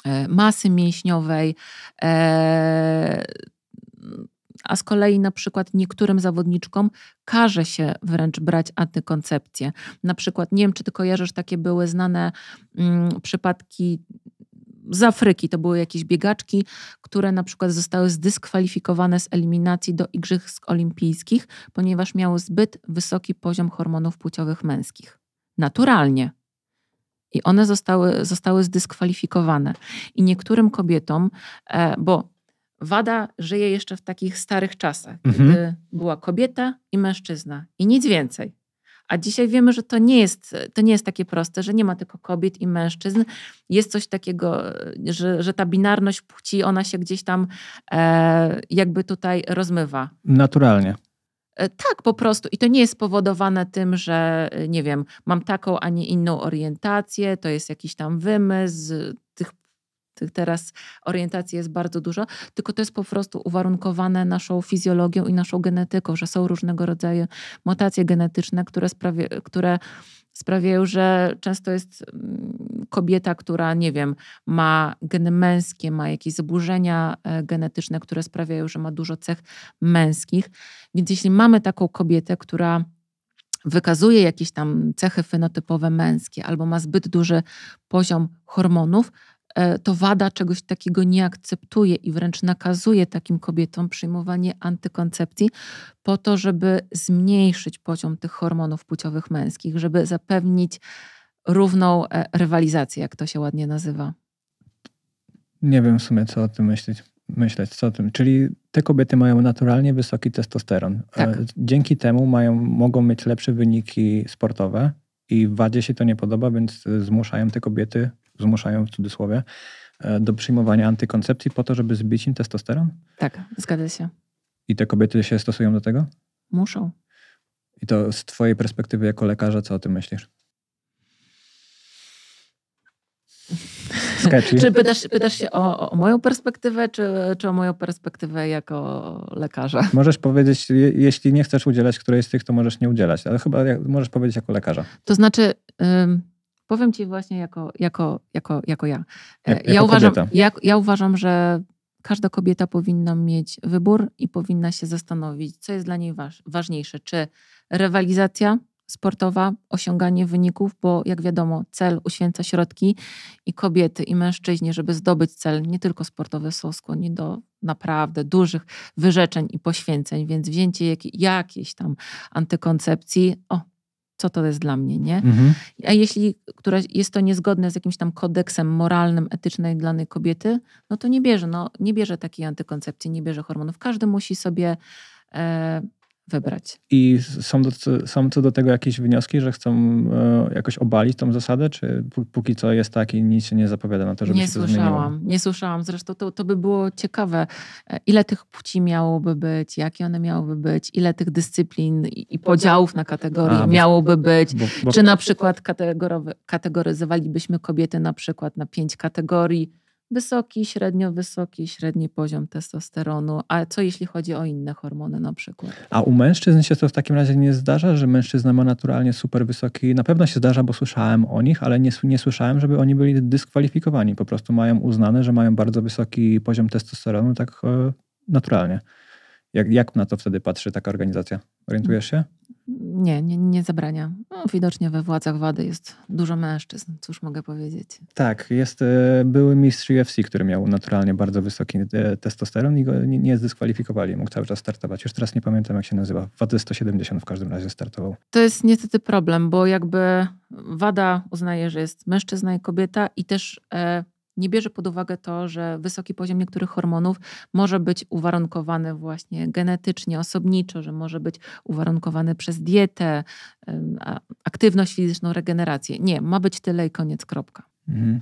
E, masy mięśniowej. E, a z kolei na przykład niektórym zawodniczkom każe się wręcz brać antykoncepcję. Na przykład, nie wiem, czy ty kojarzysz, takie były znane mm, przypadki z Afryki. To były jakieś biegaczki, które na przykład zostały zdyskwalifikowane z eliminacji do Igrzysk Olimpijskich, ponieważ miały zbyt wysoki poziom hormonów płciowych męskich. Naturalnie. I one zostały, zostały zdyskwalifikowane. I niektórym kobietom, e, bo Wada żyje jeszcze w takich starych czasach, mhm. gdy była kobieta i mężczyzna i nic więcej. A dzisiaj wiemy, że to nie, jest, to nie jest takie proste, że nie ma tylko kobiet i mężczyzn. Jest coś takiego, że, że ta binarność płci, ona się gdzieś tam e, jakby tutaj rozmywa. Naturalnie. E, tak, po prostu. I to nie jest spowodowane tym, że e, nie wiem, mam taką, a nie inną orientację, to jest jakiś tam wymysł, tych, tych teraz orientacji jest bardzo dużo, tylko to jest po prostu uwarunkowane naszą fizjologią i naszą genetyką, że są różnego rodzaju mutacje genetyczne, które, sprawie, które sprawiają, że często jest mm, kobieta, która, nie wiem, ma geny męskie, ma jakieś zaburzenia e, genetyczne, które sprawiają, że ma dużo cech męskich. Więc jeśli mamy taką kobietę, która wykazuje jakieś tam cechy fenotypowe męskie albo ma zbyt duży poziom hormonów, E, to WADA czegoś takiego nie akceptuje i wręcz nakazuje takim kobietom przyjmowanie antykoncepcji po to, żeby zmniejszyć poziom tych hormonów płciowych męskich, żeby zapewnić równą e, rywalizację, jak to się ładnie nazywa. Nie wiem w sumie, co o tym myśleć. Myśleć co o tym. Czyli te kobiety mają naturalnie wysoki testosteron. E, tak. Dzięki temu mają, mogą mieć lepsze wyniki sportowe i wadzie się to nie podoba, więc zmuszają te kobiety zmuszają w cudzysłowie e, do przyjmowania antykoncepcji po to, żeby zbić im testosteron? Tak, zgadza się. I te kobiety się stosują do tego? Muszą. I to z Twojej perspektywy jako lekarza, co o tym myślisz? czy pytasz, pytasz się o, o, moją perspektywę, czy, czy o moją perspektywę jako lekarza? Możesz powiedzieć, je, jeśli nie chcesz udzielać którejś z tych, to możesz nie udzielać, ale chyba jak, możesz powiedzieć jako lekarza. To znaczy, Powiem ci właśnie jako, jako, jako, jako ja. E, jak, ja, jako uważam, ja, ja uważam, że każda kobieta powinna mieć wybór i powinna się zastanowić, co jest dla niej waż, ważniejsze. Czy rywalizacja sportowa, osiąganie wyników, bo jak wiadomo, cel uświęca środki i kobiety i mężczyźni, żeby zdobyć cel, nie tylko sportowy, są skłonni do naprawdę dużych wyrzeczeń i poświęceń, więc wzięcie jak, jakiejś tam antykoncepcji, o, co to jest dla mnie, nie? Mhm. A jeśli która jest to niezgodne z jakimś tam kodeksem moralnym, etycznym dla danej kobiety, no to nie bierze, no, nie bierze takiej antykoncepcji, nie bierze hormonów. Każdy musi sobie e, wybrać. I są, do, są co do tego jakieś wnioski, że chcą e, jakoś obalić tą zasadę, czy póki co jest tak i nic się nie zapowiada na to, żeby nie się słyszałam, to zmieniło? Nie słyszałam. Zresztą to, to by było ciekawe, e, ile tych płci miałoby być, jakie one miałyby być, ile tych dyscyplin i, i podziałów na kategorie A, miałoby być. Bo, bo, czy na przykład kategoryzowalibyśmy kobiety na przykład na pięć kategorii, wysoki, średnio wysoki, średni poziom testosteronu. A co jeśli chodzi o inne hormony na przykład? A u mężczyzn się to w takim razie nie zdarza, że mężczyzna ma naturalnie super wysoki, na pewno się zdarza, bo słyszałem o nich, ale nie, nie słyszałem, żeby oni byli dyskwalifikowani. Po prostu mają uznane, że mają bardzo wysoki poziom testosteronu, tak e, naturalnie. Jak, jak na to wtedy patrzy taka organizacja? Orientujesz się? Nie, nie, nie zabrania. No, widocznie we władzach wady jest dużo mężczyzn, cóż mogę powiedzieć. Tak, jest e, były mistrz UFC, który miał naturalnie bardzo wysoki e, testosteron i go nie, nie zdyskwalifikowali. Mógł cały czas startować. Już teraz nie pamiętam, jak się nazywa. Wady 170 w każdym razie startował. To jest niestety problem, bo jakby wada uznaje, że jest mężczyzna i kobieta i też... E, nie bierze pod uwagę to, że wysoki poziom niektórych hormonów może być uwarunkowany właśnie genetycznie, osobniczo, że może być uwarunkowany przez dietę, aktywność fizyczną, regenerację. Nie, ma być tyle i koniec, kropka. Mhm.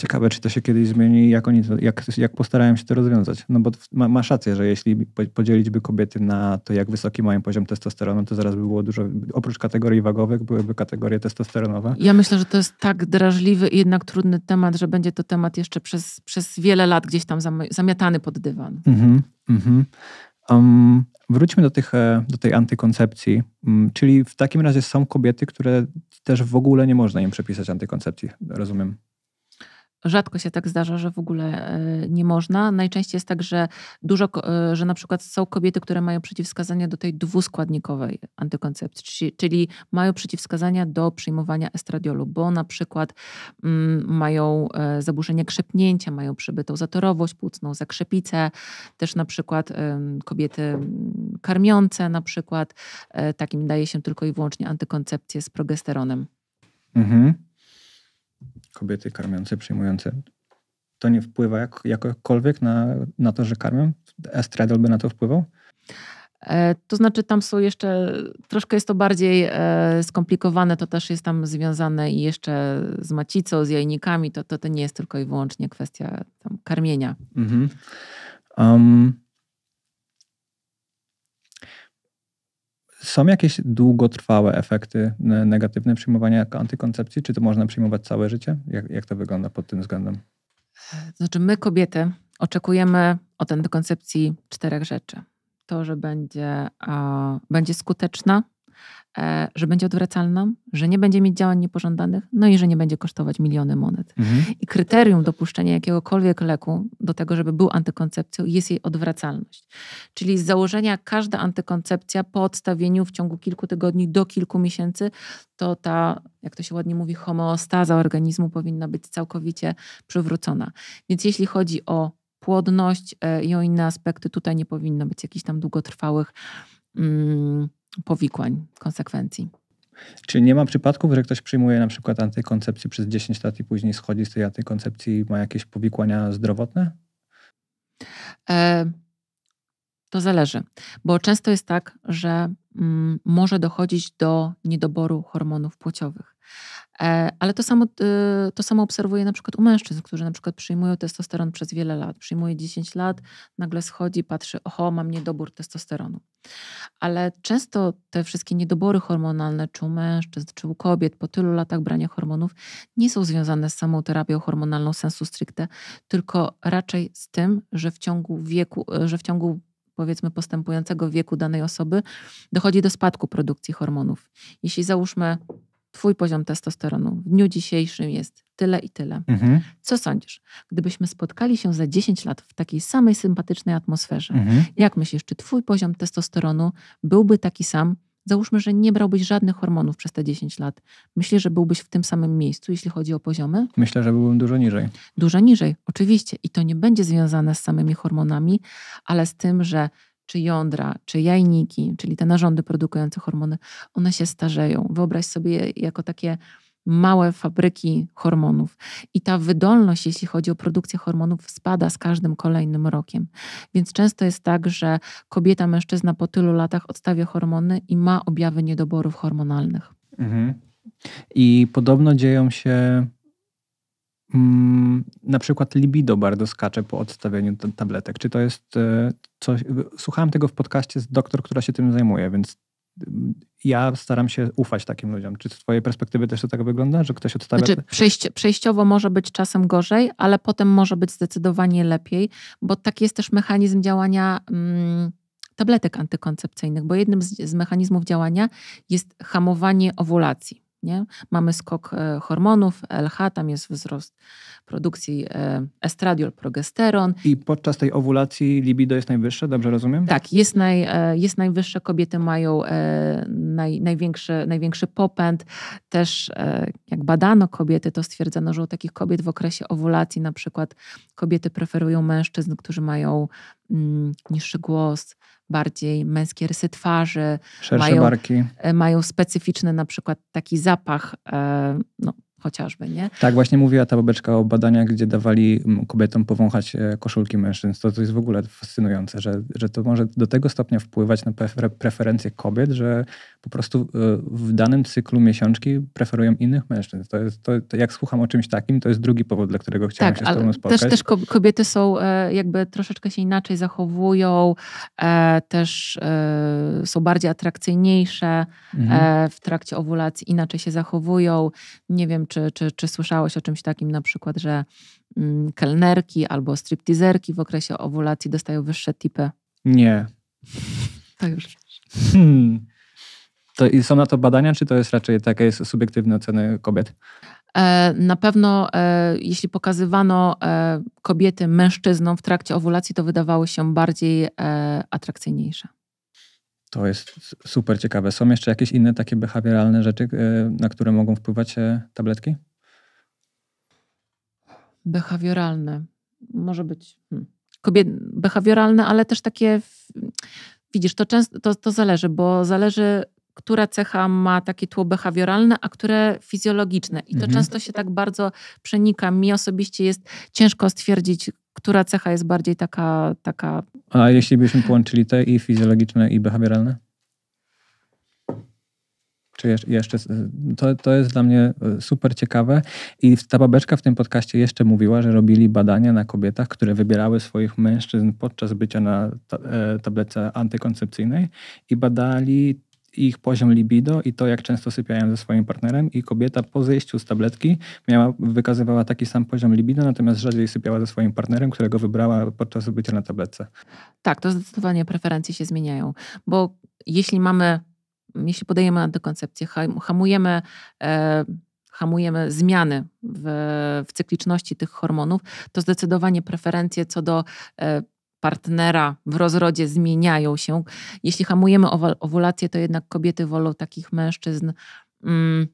Ciekawe, czy to się kiedyś zmieni, jak, oni, jak, jak postarają się to rozwiązać. No bo ma, masz rację, że jeśli podzielić by kobiety na to, jak wysoki mają poziom testosteronu, to zaraz by było dużo, oprócz kategorii wagowych, byłyby kategorie testosteronowe. Ja myślę, że to jest tak drażliwy i jednak trudny temat, że będzie to temat jeszcze przez, przez wiele lat gdzieś tam zamiatany pod dywan. Mhm, mhm. Um, wróćmy do, tych, e, do tej antykoncepcji. Mm, czyli w takim razie są kobiety, które też w ogóle nie można im przepisać antykoncepcji, rozumiem. Rzadko się tak zdarza, że w ogóle e, nie można. Najczęściej jest tak, że dużo, e, że na przykład są kobiety, które mają przeciwwskazania do tej dwuskładnikowej antykoncepcji, czyli, mają przeciwwskazania do przyjmowania estradiolu, bo na przykład mm, mają e, zaburzenie krzepnięcia, mają przybytą zatorowość płucną, zakrzepicę, też na przykład kobiety karmiące na przykład, takim daje się tylko i wyłącznie antykoncepcję z progesteronem. Mhm kobiety karmiące, przyjmujące, to nie wpływa jak, jakokolwiek na, na to, że karmią? Estradol by na to wpływał? E, to znaczy, tam są jeszcze, troszkę jest to bardziej e, skomplikowane, to też jest tam związane i jeszcze z macicą, z jajnikami, to, to, to nie jest tylko i wyłącznie kwestia karmienia. Mhm. Um, Są jakieś długotrwałe efekty negatywne przyjmowania antykoncepcji? Czy to można przyjmować całe życie? Jak, jak to wygląda pod tym względem? Znaczy, my, kobiety, oczekujemy od antykoncepcji czterech rzeczy. To, że będzie, a, będzie skuteczna, E, że będzie odwracalna, że nie będzie mieć działań niepożądanych, no i że nie będzie kosztować miliony monet. Mhm. I kryterium dopuszczenia jakiegokolwiek leku do tego, żeby był antykoncepcją, jest jej odwracalność. Czyli z założenia każda antykoncepcja po odstawieniu w ciągu kilku tygodni do kilku miesięcy, to ta, jak to się ładnie mówi, homeostaza organizmu powinna być całkowicie przywrócona. Więc jeśli chodzi o płodność e, i o inne aspekty, tutaj nie powinno być jakichś tam długotrwałych. Mm, powikłań, konsekwencji. Czy nie ma przypadków, że ktoś przyjmuje na przykład antykoncepcję przez 10 lat i później schodzi z tej antykoncepcji i ma jakieś powikłania zdrowotne? E, to zależy, bo często jest tak, że mm, może dochodzić do niedoboru hormonów płciowych. E, ale to samo, y, to samo obserwuję na przykład u mężczyzn, którzy na przykład przyjmują testosteron przez wiele lat. Przyjmuje 10 lat, nagle schodzi, patrzy, oho, mam niedobór testosteronu. Ale często te wszystkie niedobory hormonalne, czy u mężczyzn, czy u kobiet, po tylu latach brania hormonów, nie są związane z samą terapią hormonalną sensu stricte, tylko raczej z tym, że w ciągu wieku, e, że w ciągu powiedzmy postępującego wieku danej osoby dochodzi do spadku produkcji hormonów. Jeśli załóżmy Twój poziom testosteronu w dniu dzisiejszym jest tyle i tyle. Mhm. Co sądzisz? Gdybyśmy spotkali się za 10 lat w takiej samej sympatycznej atmosferze, mhm. jak myślisz, czy Twój poziom testosteronu byłby taki sam? Załóżmy, że nie brałbyś żadnych hormonów przez te 10 lat. Myślisz, że byłbyś w tym samym miejscu, jeśli chodzi o poziomy? Myślę, że byłbym dużo niżej. Dużo niżej, oczywiście. I to nie będzie związane z samymi hormonami, ale z tym, że czy jądra, czy jajniki, czyli te narządy produkujące hormony, one się starzeją. Wyobraź sobie je jako takie małe fabryki hormonów. I ta wydolność, jeśli chodzi o produkcję hormonów, spada z każdym kolejnym rokiem. Więc często jest tak, że kobieta, mężczyzna po tylu latach odstawia hormony i ma objawy niedoborów hormonalnych. Mhm. I podobno dzieją się mm, na przykład libido bardzo skacze po odstawieniu tabletek. Czy to jest e, coś... Słuchałem tego w podcaście z doktor, która się tym zajmuje, więc mm, ja staram się ufać takim ludziom. Czy z twojej perspektywy też to tak wygląda, że ktoś odstawia... Znaczy, przejściowo może być czasem gorzej, ale potem może być zdecydowanie lepiej, bo taki jest też mechanizm działania... Mm, tabletek antykoncepcyjnych, bo jednym z, z, mechanizmów działania jest hamowanie owulacji. Nie? Mamy skok e, hormonów, LH, tam jest wzrost produkcji e, estradiol, progesteron. I podczas tej owulacji libido jest najwyższe, dobrze rozumiem? Tak, jest, naj, e, jest najwyższe, kobiety mają naj, największy, największy popęd. Też jak badano kobiety, to stwierdzono, że u takich kobiet w okresie owulacji na przykład kobiety preferują mężczyzn, którzy mają Mm, niższy głos, bardziej męskie rysy twarzy, Szersze mają, barki. E, mają specyficzny na przykład taki zapach, e, no, chociażby, nie? Tak, właśnie mówiła ta babeczka o badaniach, gdzie dawali mm, kobietom powąchać e, koszulki mężczyzn. To, to jest w ogóle fascynujące, że, że to może do tego stopnia wpływać na preferencje kobiet, że po prostu e, w danym cyklu miesiączki preferują innych mężczyzn. To jest, to, to jak słucham o czymś takim, to jest drugi powód, dla którego chciałam tak, się z tobą spotkać. Też, też kobiety są e, jakby troszeczkę się inaczej zachowują, też są bardziej atrakcyjniejsze mhm. w trakcie owulacji, inaczej się zachowują. Nie wiem, czy, czy, czy słyszałeś o czymś takim na przykład, że mm, kelnerki albo striptizerki w okresie owulacji dostają wyższe tipy? Nie. (laughs) To już. Hmm. To są na to badania, czy to jest raczej takie jest subiektywne oceny kobiet? E, na pewno, e, jeśli pokazywano e, kobiety mężczyznom w trakcie owulacji, to wydawały się bardziej atrakcyjniejsze. To jest super ciekawe. Są jeszcze jakieś inne takie behawioralne rzeczy, e, na które mogą wpływać e, tabletki? Behawioralne. Może być. Hmm. Kobiet, behawioralne, ale też takie. Widzisz, to, często, to, to zależy, bo zależy, która cecha ma takie tło behawioralne, a które fizjologiczne. I to mhm. często się tak bardzo przenika. Mi osobiście jest ciężko stwierdzić, która cecha jest bardziej taka, taka... A jeśli byśmy połączyli te i fizjologiczne, i behawioralne? Czy jeszcze, to, to jest dla mnie e, super ciekawe. I ta babeczka w tym podcaście jeszcze mówiła, że robili badania na kobietach, które wybierały swoich mężczyzn podczas bycia na ta, e, antykoncepcyjnej i badali ich poziom libido i to, jak często sypiają ze swoim partnerem i kobieta po zejściu z tabletki miała, wykazywała taki sam poziom libido, natomiast rzadziej sypiała ze swoim partnerem, którego wybrała podczas bycia na tabletce. Tak, to zdecydowanie preferencje się zmieniają, bo jeśli mamy, jeśli podejemy antykoncepcję, hamujemy... E, hamujemy zmiany w, w, cykliczności tych hormonów, to zdecydowanie preferencje co do e, partnera w rozrodzie zmieniają się. Jeśli hamujemy owulację, to jednak kobiety wolą takich mężczyzn. Mm,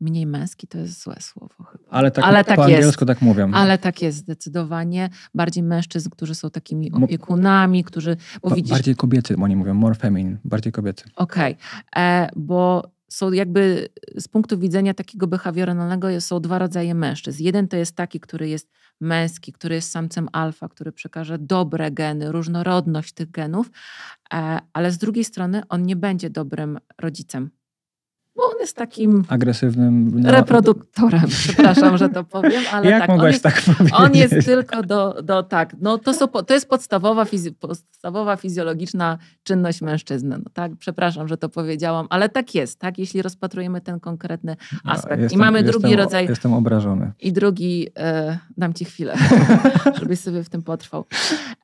mniej męski to jest złe słowo chyba. Ale tak, ale tak po angielsku jest. tak mówią. Ale tak jest zdecydowanie. Bardziej mężczyzn, którzy są takimi opiekunami, którzy... Bo ba widzisz... Bardziej kobiety, oni mówią, more feminine, bardziej kobiety. Okej, okay. E, bo są jakby z punktu widzenia takiego behawioralnego są dwa rodzaje mężczyzn. Jeden to jest taki, który jest męski, który jest samcem alfa, który przekaże dobre geny, różnorodność tych genów, e, ale z drugiej strony on nie będzie dobrym rodzicem bo on jest takim agresywnym no... reproduktorem, (laughs) przepraszam, że to powiem, ale Jak tak, mogłaś jest, tak powiedzieć? On jest tylko do, do tak, no to, są, to jest podstawowa, fizy, podstawowa fizjologiczna czynność mężczyzny, no tak, przepraszam, że to powiedziałam, ale tak jest, tak, jeśli rozpatrujemy ten konkretny no, aspekt. No, jestem, I mamy drugi jestem, rodzaj... Jestem obrażony. I drugi, e, dam ci chwilę, (laughs) żebyś sobie w tym potrwał.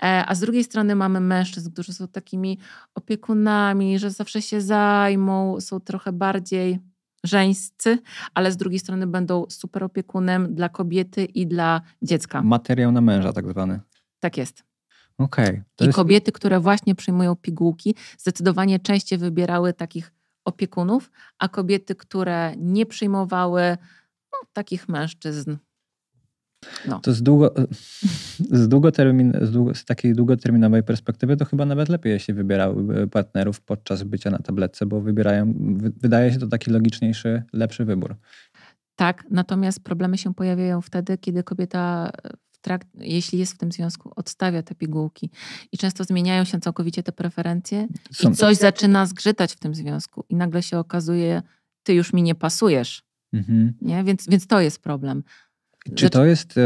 E, a z drugiej strony mamy mężczyzn, którzy są takimi opiekunami, że zawsze się zajmą, są trochę bardziej bardziej żeńscy, ale z drugiej strony będą super opiekunem dla kobiety i dla dziecka. Materiał na męża tak zwany. Tak jest. Okay, I jest... kobiety, które właśnie przyjmują pigułki, zdecydowanie częściej wybierały takich opiekunów, a kobiety, które nie przyjmowały no, takich mężczyzn, no. To z, długo, (laughs) z, długotermin, z, długo, z takiej długoterminowej perspektywy to chyba nawet lepiej, jeśli wybierały e, partnerów podczas bycia na tabletce, bo wybierają, wydaje się to taki logiczniejszy, lepszy wybór. Tak, natomiast problemy się pojawiają wtedy, kiedy kobieta e, Trakt, jeśli jest w tym związku, odstawia te pigułki. I często zmieniają się całkowicie te preferencje Są i coś zaczyna zgrzytać w tym związku. I nagle się okazuje, ty już mi nie pasujesz. Mhm. Nie? Więc, więc to jest problem. Czy znaczy- to jest e,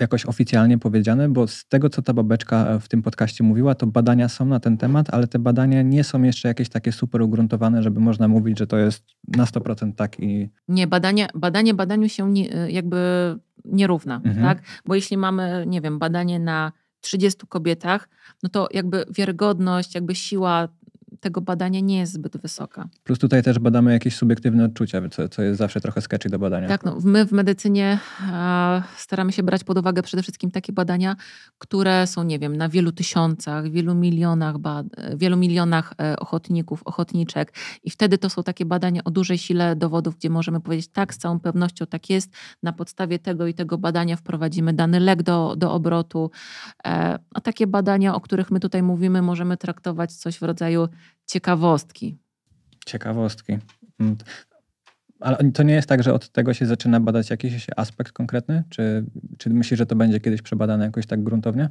jakoś oficjalnie powiedziane, bo z tego, co ta babeczka e, w tym podcaście mówiła, to badania są na ten temat, ale te badania nie są jeszcze jakieś takie super ugruntowane, żeby można mówić, że to jest na 100% tak i... Nie, badanie, badanie badaniu się nie, e, jakby nierówna, mhm. tak? Bo jeśli mamy, nie wiem, badanie na 30 kobietach, no to jakby wiarygodność, jakby siła tego badania nie jest zbyt wysoka. Plus tutaj też badamy jakieś subiektywne odczucia, co, co jest zawsze trochę sketchy do badania. Tak, no, my w medycynie e, staramy się brać pod uwagę przede wszystkim takie badania, które są, nie wiem, na wielu tysiącach, wielu milionach, bad, e, wielu milionach e, ochotników, ochotniczek i wtedy to są takie badania o dużej sile dowodów, gdzie możemy powiedzieć tak, z całą pewnością tak jest, na podstawie tego i tego badania wprowadzimy dany lek do, do obrotu. E, a takie badania, o których my tutaj mówimy, możemy traktować coś w rodzaju ciekawostki. Ciekawostki. Mm, ale to nie jest tak, że od tego się zaczyna badać jakiś aspekt konkretny? Czy, czy myślisz, że to będzie kiedyś przebadane jakoś tak gruntownie?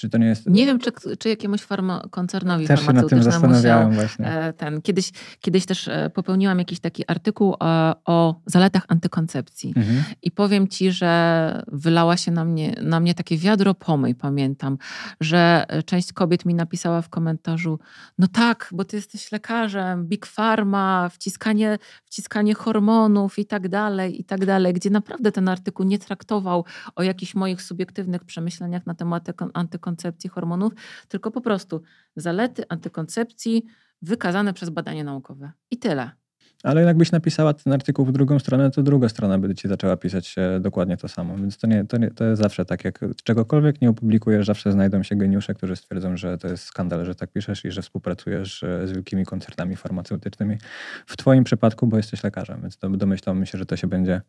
Czy to nie jest... Nie wiem, czy, czy jakiemuś koncernowi też farmaceutycznemu się musiał, właśnie. E, ten. Kiedyś, kiedyś też e, popełniłam jakiś taki artykuł o, e, o zaletach antykoncepcji. Mhm. I powiem ci, że wylała się na mnie, na mnie takie wiadro pomyj, pamiętam, że część kobiet mi napisała w komentarzu, no tak, bo ty jesteś lekarzem, big pharma, wciskanie, wciskanie hormonów i tak dalej, i tak dalej, gdzie naprawdę ten artykuł nie traktował o jakichś moich subiektywnych przemyśleniach na temat antykoncepcji antykoncepcji, hormonów, tylko po prostu zalety antykoncepcji wykazane przez badania naukowe. I tyle. Ale jakbyś napisała ten artykuł w drugą stronę, to druga strona by ci zaczęła pisać e, dokładnie to samo. Więc to, nie, to, nie, to jest zawsze tak, jak czegokolwiek nie opublikujesz, zawsze znajdą się geniusze, którzy stwierdzą, że to jest skandal, że tak piszesz i że współpracujesz e, z wielkimi koncernami farmaceutycznymi. W twoim przypadku, bo jesteś lekarzem, więc domyślam się, że to się będzie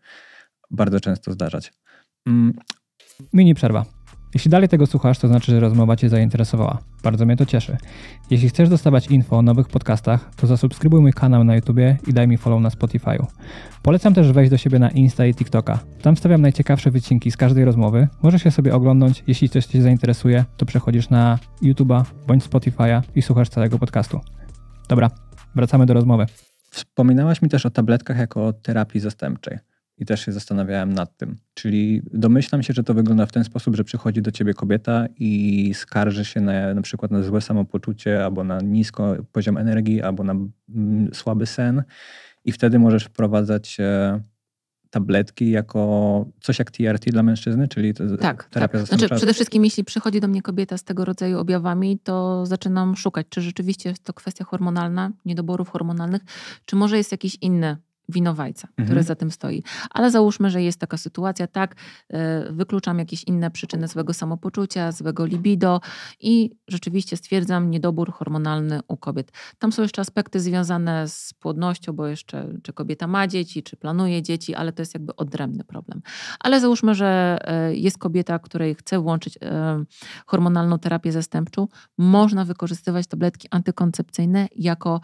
bardzo często zdarzać. Mm. Mini przerwa. Jeśli dalej tego słuchasz, to znaczy, że rozmowa Cię zainteresowała. Bardzo mnie to cieszy. Jeśli chcesz dostawać info o nowych podcastach, to zasubskrybuj mój kanał na YouTube i daj mi follow na Spotify'u. Polecam też wejść do siebie na Insta i TikToka. Tam stawiam najciekawsze wycinki z każdej rozmowy. Możesz je sobie oglądnąć. Jeśli coś Cię zainteresuje, to przechodzisz na YouTube'a bądź Spotify'a i słuchasz całego podcastu. Dobra, wracamy do rozmowy. Wspominałaś mi też o tabletkach jako terapii zastępczej i też się zastanawiałem nad tym. Czyli domyślam się, że to wygląda w ten sposób, że przychodzi do ciebie kobieta i skarży się na, na przykład na złe samopoczucie, albo na niski poziom energii, albo na mm, słaby sen i wtedy możesz wprowadzać e, tabletki jako coś jak TRT dla mężczyzny, czyli to tak, terapia tak. Znaczy, przede wszystkim jeśli przychodzi do mnie kobieta z tego rodzaju objawami, to zaczynam szukać, czy rzeczywiście jest to kwestia hormonalna, niedoborów hormonalnych, czy może jest jakiś inny winowajca, mhm. który za tym stoi. Ale załóżmy, że jest taka sytuacja, tak, e, wykluczam jakieś inne przyczyny złego samopoczucia, złego libido i rzeczywiście stwierdzam niedobór hormonalny u kobiet. Tam są jeszcze aspekty związane z płodnością, bo jeszcze czy kobieta ma dzieci, czy planuje dzieci, ale to jest jakby odrębny problem. Ale załóżmy, że e, jest kobieta, której chce włączyć e, hormonalną terapię zastępczą, można wykorzystywać tabletki antykoncepcyjne jako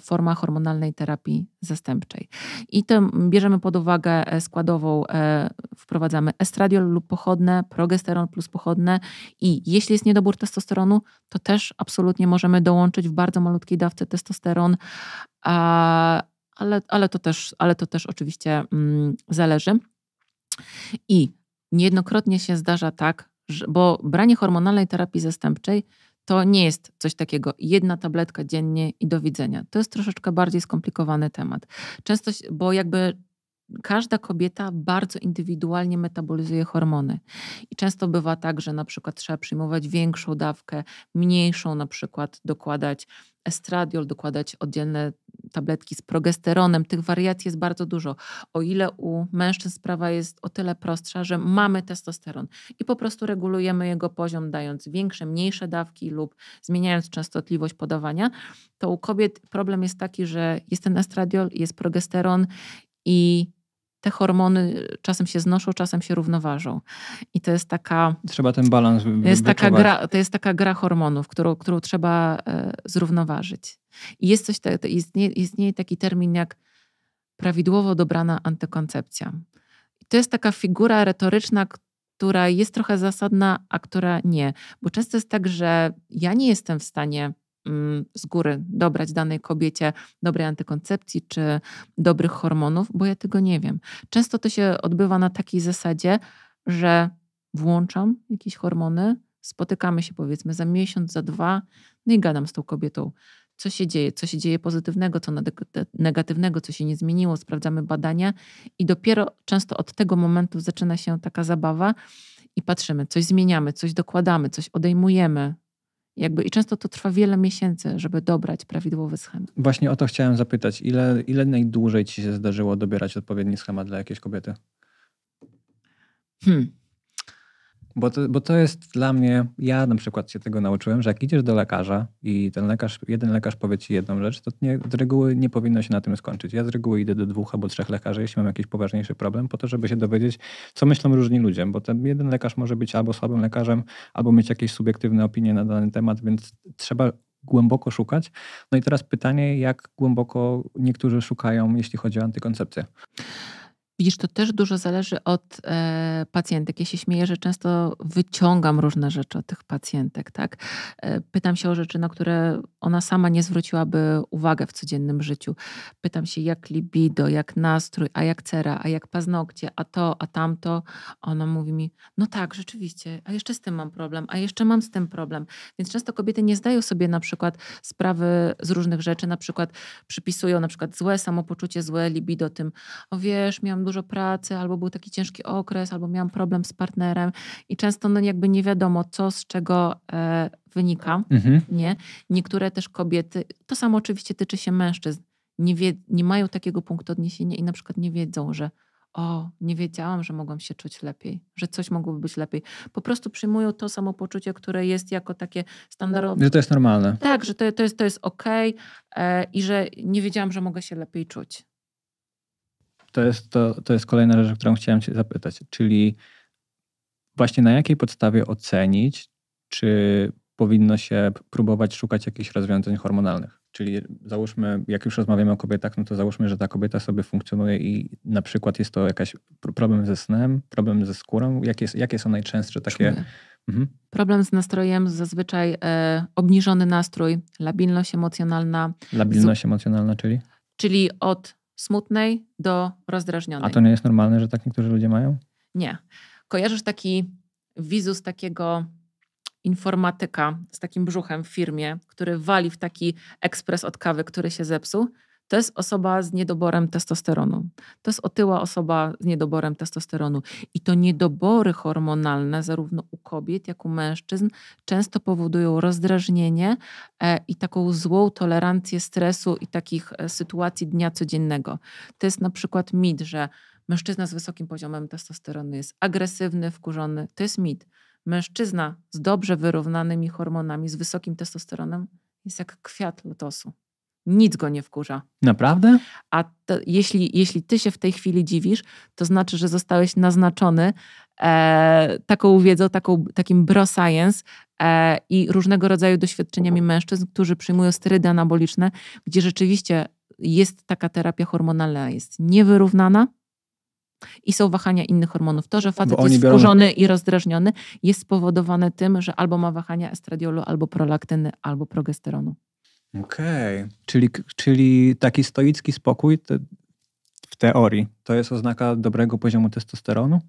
forma hormonalnej terapii zastępczej. I to bierzemy pod uwagę e, składową, e, wprowadzamy estradiol lub pochodne, progesteron plus pochodne i jeśli jest niedobór testosteronu, to też absolutnie możemy dołączyć w bardzo malutkiej dawce testosteron, ale, ale, to, też, ale to też oczywiście mm, zależy. I niejednokrotnie się zdarza tak, bo branie hormonalnej terapii zastępczej to nie jest coś takiego, jedna tabletka dziennie i do widzenia. To jest troszeczkę bardziej skomplikowany temat. Często, bo jakby każda kobieta bardzo indywidualnie metabolizuje hormony. I często bywa tak, że na przykład trzeba przyjmować większą dawkę, mniejszą na przykład dokładać estradiol, dokładać oddzielne tabletki z progesteronem. Tych wariacji jest bardzo dużo. O ile u mężczyzn sprawa jest o tyle prostsza, że mamy testosteron i po prostu regulujemy jego poziom, dając większe, mniejsze dawki lub zmieniając częstotliwość podawania, to u kobiet problem jest taki, że jest ten estradiol, jest progesteron i te hormony czasem się znoszą, czasem się równoważą. I to jest taka. Trzeba ten balans to jest taka gra, To jest taka gra hormonów, którą, którą trzeba e, zrównoważyć. I jest coś, te, istnieje, istnieje taki termin jak prawidłowo dobrana antykoncepcja. To jest taka figura retoryczna, która jest trochę zasadna, a która nie. Bo często jest tak, że ja nie jestem w stanie Mm, z góry dobrać danej kobiecie dobrej antykoncepcji czy dobrych hormonów, bo ja tego nie wiem. Często to się odbywa na takiej zasadzie, że włączam jakieś hormony, spotykamy się powiedzmy za miesiąc, za dwa, no i gadam z tą kobietą. Co się dzieje, co się dzieje pozytywnego, co negatywnego, co się nie zmieniło, sprawdzamy badania, i dopiero często od tego momentu zaczyna się taka zabawa i patrzymy, coś zmieniamy, coś dokładamy, coś odejmujemy, jakby, I często to trwa wiele miesięcy, żeby dobrać prawidłowy schemat. Właśnie o to chciałem zapytać. Ile, ile najdłużej ci się zdarzyło dobierać odpowiedni schemat dla jakiejś kobiety? Hmm. Bo to, bo to jest dla mnie, ja na przykład się tego nauczyłem, że jak idziesz do lekarza i ten lekarz, jeden lekarz powie ci jedną rzecz, to nie, z reguły nie powinno się na tym skończyć. Ja z reguły idę do dwóch albo trzech lekarzy, jeśli mam jakiś poważniejszy problem, po to, żeby się dowiedzieć, co myślą różni ludzie, bo ten jeden lekarz może być albo słabym lekarzem, albo mieć jakieś subiektywne opinie na dany temat, więc trzeba głęboko szukać. No i teraz pytanie, jak głęboko niektórzy szukają, jeśli chodzi o antykoncepcję? Widzisz, to też dużo zależy od e, pacjentek. Ja się śmieję, że często wyciągam różne rzeczy od tych pacjentek, tak? E, pytam się o rzeczy, na które ona sama nie zwróciłaby uwagę w codziennym życiu. Pytam się, jak libido, jak nastrój, a jak cera, a jak paznokcie, a to, a tamto. Ona mówi mi, no tak, rzeczywiście, a jeszcze z tym mam problem, a jeszcze mam z tym problem. Więc często kobiety nie zdają sobie na przykład sprawy z różnych rzeczy, na przykład przypisują na przykład złe samopoczucie, złe libido tym, o wiesz, miałam dużo pracy, albo był taki ciężki okres, albo miałam problem z partnerem i często no jakby nie wiadomo, co z czego e, wynika. Mhm. Nie? Niektóre też kobiety, to samo oczywiście tyczy się mężczyzn, nie, wie, nie mają takiego punktu odniesienia i na przykład nie wiedzą, że o, nie wiedziałam, że mogłam się czuć lepiej, że coś mogłoby być lepiej. Po prostu przyjmują to samo poczucie, które jest jako takie standardowe. Że to jest normalne. Tak, że to, to jest, to jest okej e, i że nie wiedziałam, że mogę się lepiej czuć to jest, to, to jest kolejna rzecz, o którą chciałem Cię zapytać, czyli właśnie na jakiej podstawie ocenić, czy powinno się próbować szukać jakichś rozwiązań hormonalnych? Czyli załóżmy, jak już rozmawiamy o kobietach, no to załóżmy, że ta kobieta sobie funkcjonuje i na przykład jest to jakiś problem ze snem, problem ze skórą. Jakie, jakie są najczęstsze takie. Mhm. Problem z nastrojem, zazwyczaj e, obniżony nastrój, labilność emocjonalna. Labilność z... emocjonalna, czyli? Czyli od smutnej do rozdrażnionej. A to nie jest normalne, że tak niektórzy ludzie mają? Nie. Kojarzysz taki wizus takiego informatyka z takim brzuchem w firmie, który wali w taki ekspres od kawy, który się zepsuł? To jest osoba z niedoborem testosteronu. To jest otyła osoba z niedoborem testosteronu. I to niedobory hormonalne, zarówno u kobiet, jak i u mężczyzn, często powodują rozdrażnienie e, i taką złą tolerancję stresu i takich e, sytuacji dnia codziennego. To jest na przykład mit, że mężczyzna z wysokim poziomem testosteronu jest agresywny, wkurzony. To jest mit. Mężczyzna z dobrze wyrównanymi hormonami, z wysokim testosteronem jest jak kwiat lotosu. Nic go nie wkurza. Naprawdę? A to, jeśli, jeśli ty się w tej chwili dziwisz, to znaczy, że zostałeś naznaczony e, taką wiedzą, taką, takim bro science e, i różnego rodzaju doświadczeniami mężczyzn, którzy przyjmują sterydy anaboliczne, gdzie rzeczywiście jest taka terapia hormonalna, jest niewyrównana, i są wahania innych hormonów. To, że facet jest biorą... wkurzony i rozdrażniony, jest spowodowane tym, że albo ma wahania estradiolu, albo prolaktyny, albo progesteronu. Okej. Okay. Czyli, czyli taki stoicki spokój te, w teorii to jest oznaka dobrego poziomu testosteronu?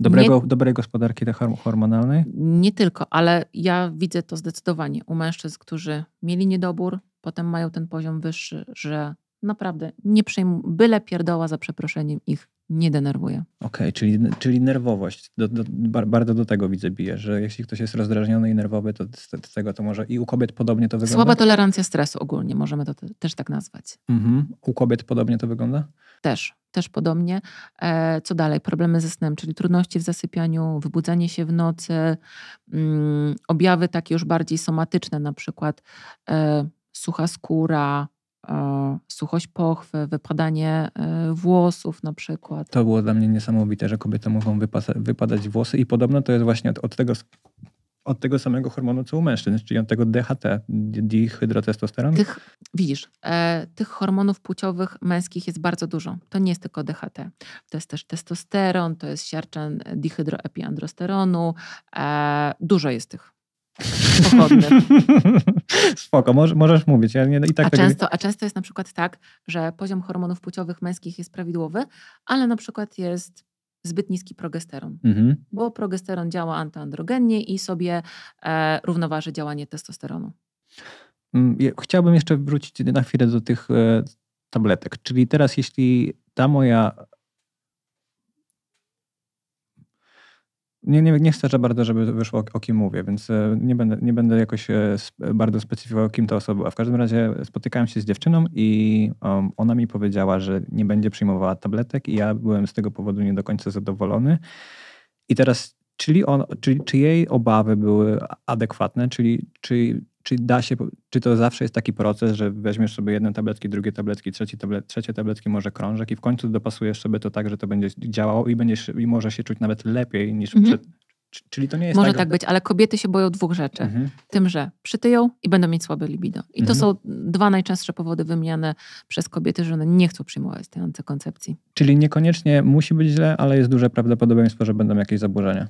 Dobrego, nie, dobrej gospodarki hormonalnej? Nie tylko, ale ja widzę to zdecydowanie u mężczyzn, którzy mieli niedobór, potem mają ten poziom wyższy, że naprawdę nie przejmują, byle pierdoła za przeproszeniem ich nie denerwuje. Okej, okay, czyli, czyli nerwowość. Do, do, bardzo do tego widzę bije, że jeśli ktoś jest rozdrażniony i nerwowy, to z, tego to może i u kobiet podobnie to wygląda. Słaba tolerancja stresu ogólnie, możemy to też tak nazwać. Mhm. U kobiet podobnie to wygląda? Też, też podobnie. E, co dalej? Problemy ze snem, czyli trudności w zasypianiu, wybudzanie się w nocy, mm, objawy takie już bardziej somatyczne, na przykład e, sucha skóra, E, suchość pochwy, wypadanie e, włosów na przykład. To było dla mnie niesamowite, że kobiety mogą wypadać włosy i podobno to jest właśnie od, od tego od tego samego hormonu, co u mężczyzn, czyli od tego DHT, dihydrotestosteron? Tych, widzisz, e, tych hormonów płciowych męskich jest bardzo dużo. To nie jest tylko DHT. To jest też testosteron, to jest siarczan dihydroepiandrosteronu. E, dużo jest tych (laughs) pochodnych. (laughs) Spoko, możesz, możesz mówić. Ja nie, i tak a, często, a często jest na przykład tak, że poziom hormonów płciowych męskich jest prawidłowy, ale na przykład jest zbyt niski progesteron, mhm. bo progesteron działa antyandrogennie i sobie e, równoważy działanie testosteronu. Mm, chciałbym jeszcze wrócić na chwilę do tych e, tabletek. Czyli teraz, jeśli ta moja Nie, nie, nie chcę, że bardzo, żeby wyszło o kim mówię, więc e, nie będę, nie będę jakoś e, bardzo specyfikował, kim ta osoba była. W każdym razie spotykałem się z dziewczyną i um, ona mi powiedziała, że nie będzie przyjmowała tabletek i ja byłem z tego powodu nie do końca zadowolony. I teraz, czyli on, czy, czy jej obawy były adekwatne, czyli czy, czy da się, czy to zawsze jest taki proces, że weźmiesz sobie jedne tabletki, drugie tabletki, trzecie, tablet, trzecie tabletki, może krążek i w końcu dopasujesz sobie to tak, że to będzie działało i będziesz i może się czuć nawet lepiej niż mhm. przed. Czyli to nie jest Może tak, tak być, ale kobiety się boją dwóch rzeczy. Mhm. Tym, że przytyją i będą mieć słabe libido. I to mhm. są dwa najczęstsze powody wymieniane przez kobiety, że one nie chcą przyjmować tej antykoncepcji. Czyli niekoniecznie musi być źle, ale jest duże prawdopodobieństwo, że będą jakieś zaburzenia.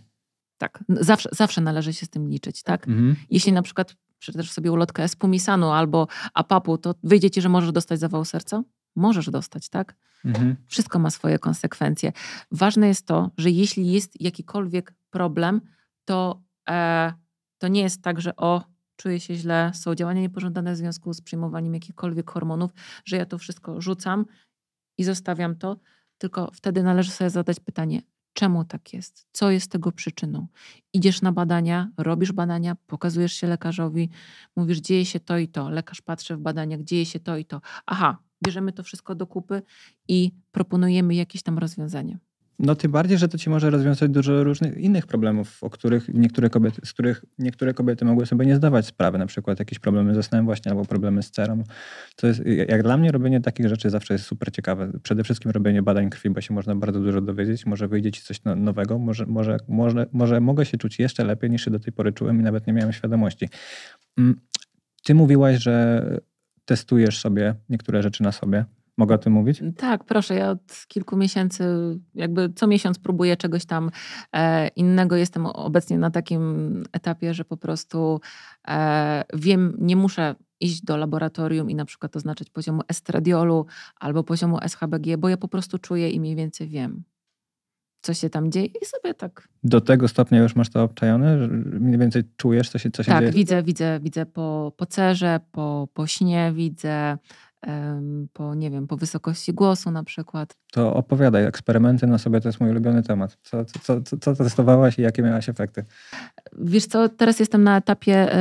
Tak, zawsze, zawsze należy się z tym liczyć, tak? Mhm. Jeśli na przykład przeczytasz sobie ulotkę z Pumisanu albo Apapu, to wyjdzie ci, że możesz dostać zawał serca? Możesz dostać, tak? Mhm. Wszystko ma swoje konsekwencje. Ważne jest to, że jeśli jest jakikolwiek problem, to, e, to nie jest tak, że o, czuję się źle, są działania niepożądane w związku z przyjmowaniem jakichkolwiek hormonów, że ja to wszystko rzucam i zostawiam to, tylko wtedy należy sobie zadać pytanie, czemu tak jest, co jest tego przyczyną. Idziesz na badania, robisz badania, pokazujesz się lekarzowi, mówisz, dzieje się to i to. Lekarz patrzy w badaniach, dzieje się to i to. Aha, bierzemy to wszystko do kupy i proponujemy jakieś tam rozwiązanie. No tym bardziej, że to ci może rozwiązać dużo różnych innych problemów, o których niektóre kobiety, z których niektóre kobiety mogły sobie nie zdawać sprawy, na przykład jakieś problemy ze snem właśnie, albo problemy z cerą. To jest, y, jak dla mnie robienie takich rzeczy zawsze jest super ciekawe. Przede wszystkim robienie badań krwi, bo się można bardzo dużo dowiedzieć, może wyjdzie ci coś no, nowego, może, może, może, może mogę się czuć jeszcze lepiej niż się do tej pory czułem i nawet nie miałem świadomości. Mm, ty mówiłaś, że testujesz sobie niektóre rzeczy na sobie. Mogę o tym mówić? Tak, proszę. Ja od kilku miesięcy, jakby co miesiąc próbuję czegoś tam e, innego. Jestem obecnie na takim etapie, że po prostu e, wiem, nie muszę iść do laboratorium i na przykład oznaczyć poziomu estradiolu albo poziomu SHBG, bo ja po prostu czuję i mniej więcej wiem, co się tam dzieje i sobie tak. Do tego stopnia już masz to obczajone? Że mniej więcej czujesz, co się, co się tak, dzieje? Tak, widzę, widzę, widzę po, po cerze, po, po śnie, widzę po, nie wiem, po wysokości głosu na przykład. To opowiadaj, eksperymenty na sobie to jest mój ulubiony temat. Co, co, co, co testowałaś i jakie miałaś efekty? Wiesz co, teraz jestem na etapie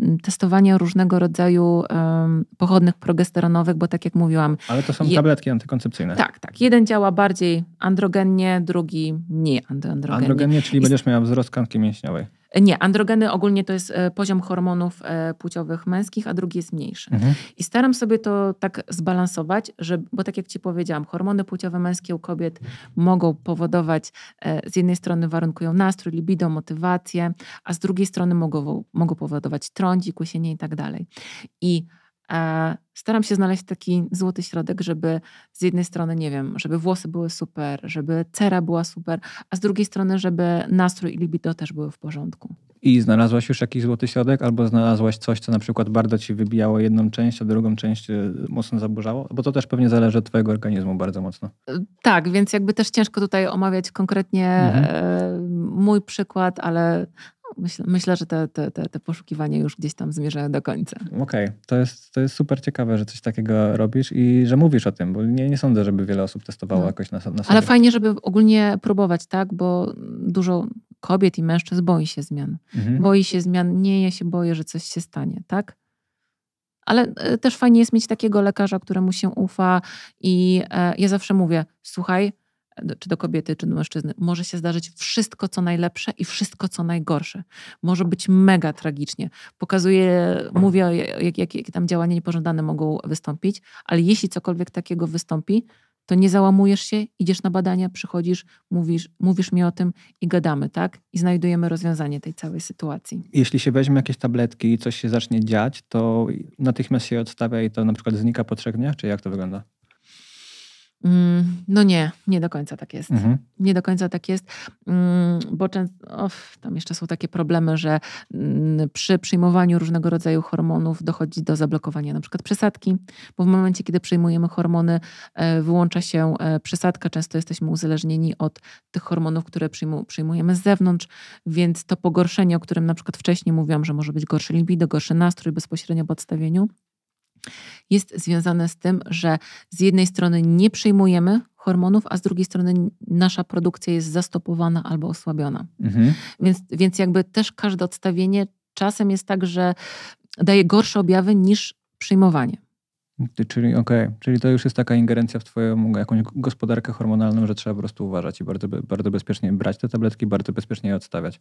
y, testowania różnego rodzaju y, pochodnych progesteronowych, bo tak jak mówiłam... Ale to są je... tabletki antykoncepcyjne. Tak, tak. Jeden działa bardziej androgennie, drugi mniej androgennie. Androgennie, czyli będziesz miała wzrost tkanki mięśniowej. Nie, androgeny ogólnie to jest e, poziom hormonów e, płciowych męskich, a drugi jest mniejszy. Mhm. I staram sobie to tak zbalansować, że, bo tak jak Ci powiedziałam, hormony płciowe męskie u kobiet mogą powodować, e, z jednej strony warunkują nastrój, libido, motywację, a z drugiej strony mogą, mogą powodować trądzi, kusienie i tak dalej. I E, staram się znaleźć taki złoty środek, żeby z jednej strony, nie wiem, żeby włosy były super, żeby cera była super, a z drugiej strony, żeby nastrój i libido też były w porządku. I znalazłaś już jakiś złoty środek, albo znalazłaś coś, co na przykład bardzo ci wybijało jedną część, a drugą część e, mocno zaburzało? Bo to też pewnie zależy od twojego organizmu bardzo mocno. E, tak, więc jakby też ciężko tutaj omawiać konkretnie mhm. mój przykład, ale, Myślę, myślę że te, te, te, te poszukiwania już gdzieś tam zmierzają do końca. Okej, okay. to, jest, to jest super ciekawe, że coś takiego robisz i że mówisz o tym, bo nie, nie sądzę, żeby wiele osób testowało no. jakoś na, na sobie. Ale fajnie, żeby ogólnie próbować, tak? Bo dużo kobiet i mężczyzn boi się zmian. Mhm. Boi się zmian, nie, ja się boję, że coś się stanie, tak? Ale e, też fajnie jest mieć takiego lekarza, któremu się ufa i e, ja zawsze mówię, słuchaj, czy do kobiety, czy do mężczyzny, może się zdarzyć wszystko, co najlepsze i wszystko, co najgorsze. Może być mega tragicznie. Pokazuje, mówię, jakie jak, jak tam działania niepożądane mogą wystąpić, ale jeśli cokolwiek takiego wystąpi, to nie załamujesz się, idziesz na badania, przychodzisz, mówisz, mówisz mi o tym i gadamy, tak? I znajdujemy rozwiązanie tej całej sytuacji. Jeśli się weźmie jakieś tabletki i coś się zacznie dziać, to natychmiast się odstawia i to na przykład znika po trzech dniach, czy jak to wygląda? Mm, no nie, nie do końca tak jest. Mhm. Nie do końca tak jest, mm, bo często, tam jeszcze są takie problemy, że mm, przy przyjmowaniu różnego rodzaju hormonów dochodzi do zablokowania na przykład przesadki, bo w momencie, kiedy przyjmujemy hormony, e, wyłącza się e, przesadka. Często jesteśmy uzależnieni od tych hormonów, które przyjmujemy z zewnątrz, więc to pogorszenie, o którym na przykład wcześniej mówiłam, że może być gorszy libido, gorszy nastrój bezpośrednio po odstawieniu, jest związane z tym, że z jednej strony nie przyjmujemy hormonów, a z drugiej strony nasza produkcja jest zastopowana albo osłabiona. Mhm. Więc, więc jakby też każde odstawienie czasem jest tak, że daje gorsze objawy niż przyjmowanie. Czyli okay. czyli to już jest taka ingerencja w twoją jakąś gospodarkę hormonalną, że trzeba po prostu uważać i bardzo, bardzo bezpiecznie brać te tabletki, bardzo bezpiecznie je odstawiać.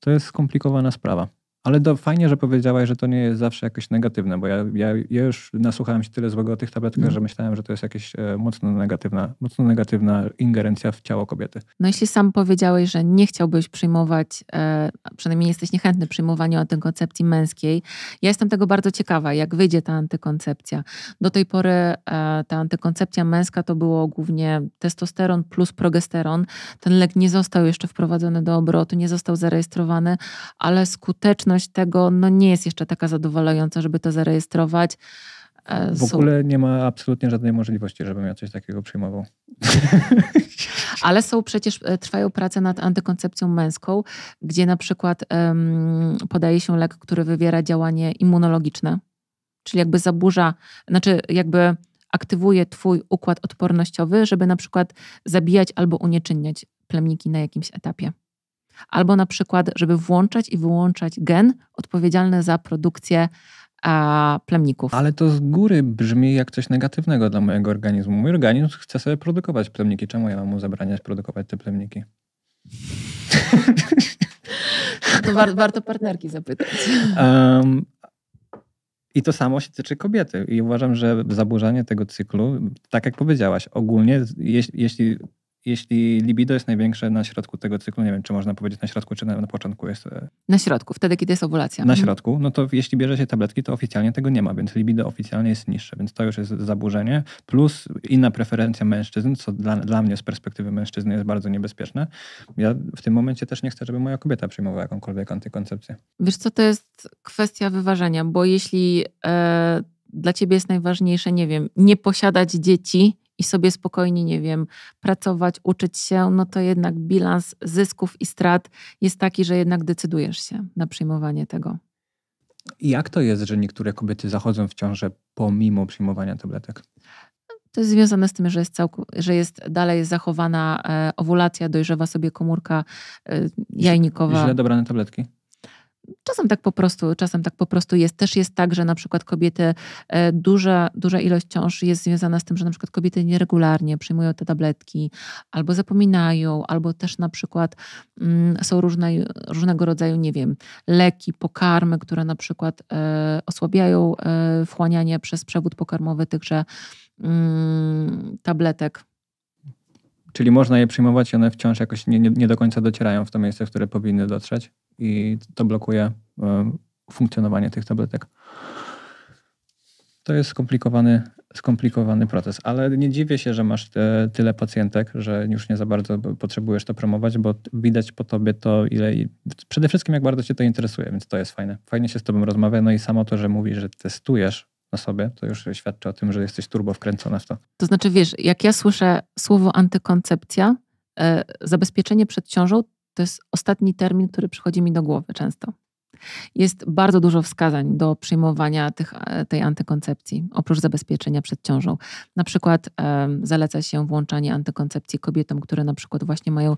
To jest skomplikowana sprawa. Ale do, fajnie, że powiedziałaś, że to nie jest zawsze jakieś negatywne, bo ja, ja, ja już nasłuchałem się tyle złego o tych tabletkach, no. że myślałem, że to jest jakaś e, mocno negatywna, mocno negatywna ingerencja w ciało kobiety. No jeśli sam powiedziałeś, że nie chciałbyś przyjmować, e, przynajmniej jesteś niechętny przyjmowaniu antykoncepcji męskiej, ja jestem tego bardzo ciekawa, jak wyjdzie ta antykoncepcja. Do tej pory e, ta antykoncepcja męska to było głównie testosteron plus progesteron. Ten lek nie został jeszcze wprowadzony do obrotu, nie został zarejestrowany, ale skuteczne widoczność tego no, nie jest jeszcze taka zadowalająca, żeby to zarejestrować. E, w ogóle nie ma absolutnie żadnej możliwości, żebym ja coś takiego przyjmował. (laughs) Ale są przecież, e, trwają prace nad antykoncepcją męską, gdzie na przykład um, podaje się lek, który wywiera działanie immunologiczne, czyli jakby zaburza, znaczy jakby aktywuje twój układ odpornościowy, żeby na przykład zabijać albo unieczynniać plemniki na jakimś etapie. Albo na przykład, żeby włączać i wyłączać gen odpowiedzialny za produkcję a, plemników. Ale to z góry brzmi jak coś negatywnego dla mojego organizmu. Mój organizm chce sobie produkować plemniki. Czemu ja mam mu zabraniać produkować te plemniki? No to war, warto partnerki zapytać. Um, I to samo się tyczy kobiety. I uważam, że zaburzanie tego cyklu, tak jak powiedziałaś, ogólnie, jeśli, jeśli jeśli libido jest największe na środku tego cyklu, nie wiem, czy można powiedzieć na środku, czy na, na początku jest... E, na środku, wtedy, kiedy jest ovulacja. Na mhm. środku, no to jeśli bierze się tabletki, to oficjalnie tego nie ma, więc libido oficjalnie jest niższe, więc to już jest zaburzenie, plus inna preferencja mężczyzn, co dla, dla mnie z perspektywy mężczyzny jest bardzo niebezpieczne. Ja w tym momencie też nie chcę, żeby moja kobieta przyjmowała jakąkolwiek antykoncepcję. Wiesz co, to jest kwestia wyważenia, bo jeśli... E, dla ciebie jest najważniejsze, nie wiem, nie posiadać dzieci, i sobie spokojnie, nie wiem, pracować, uczyć się, no to jednak bilans zysków i strat jest taki, że jednak decydujesz się na przyjmowanie tego. Jak to jest, że niektóre kobiety zachodzą w ciążę pomimo przyjmowania tabletek? To jest związane z tym, że jest, całku, że jest dalej zachowana e, owulacja, dojrzewa sobie komórka e, jajnikowa. Źle dobrane tabletki? Czasem tak po prostu, czasem tak po prostu jest. Też jest tak, że na przykład kobiety, e, duża, duża ilość ciąż jest związana z tym, że na przykład kobiety nieregularnie przyjmują te tabletki, albo zapominają, albo też na przykład mm, są różne, różnego rodzaju, nie wiem, leki, pokarmy, które na przykład e, osłabiają e, wchłanianie przez przewód pokarmowy tychże mm, tabletek Czyli można je przyjmować i one wciąż jakoś nie, nie, nie do końca docierają w to miejsce, w które powinny dotrzeć i to blokuje y, funkcjonowanie tych tabletek. To jest skomplikowany, skomplikowany proces, ale nie dziwię się, że masz te, tyle pacjentek, że już nie za bardzo potrzebujesz to promować, bo widać po tobie to, ile i przede wszystkim jak bardzo cię to interesuje, więc to jest fajne. Fajnie się z tobą rozmawia, no i samo to, że mówisz, że testujesz na sobie, to już świadczy o tym, że jesteś turbo wkręcona w to. To znaczy, wiesz, jak ja słyszę słowo antykoncepcja, e, zabezpieczenie przed ciążą, to jest ostatni termin, który przychodzi mi do głowy często. Jest bardzo dużo wskazań do przyjmowania tych, e, tej antykoncepcji, oprócz zabezpieczenia przed ciążą. Na przykład e, zaleca się włączanie antykoncepcji kobietom, które na przykład właśnie mają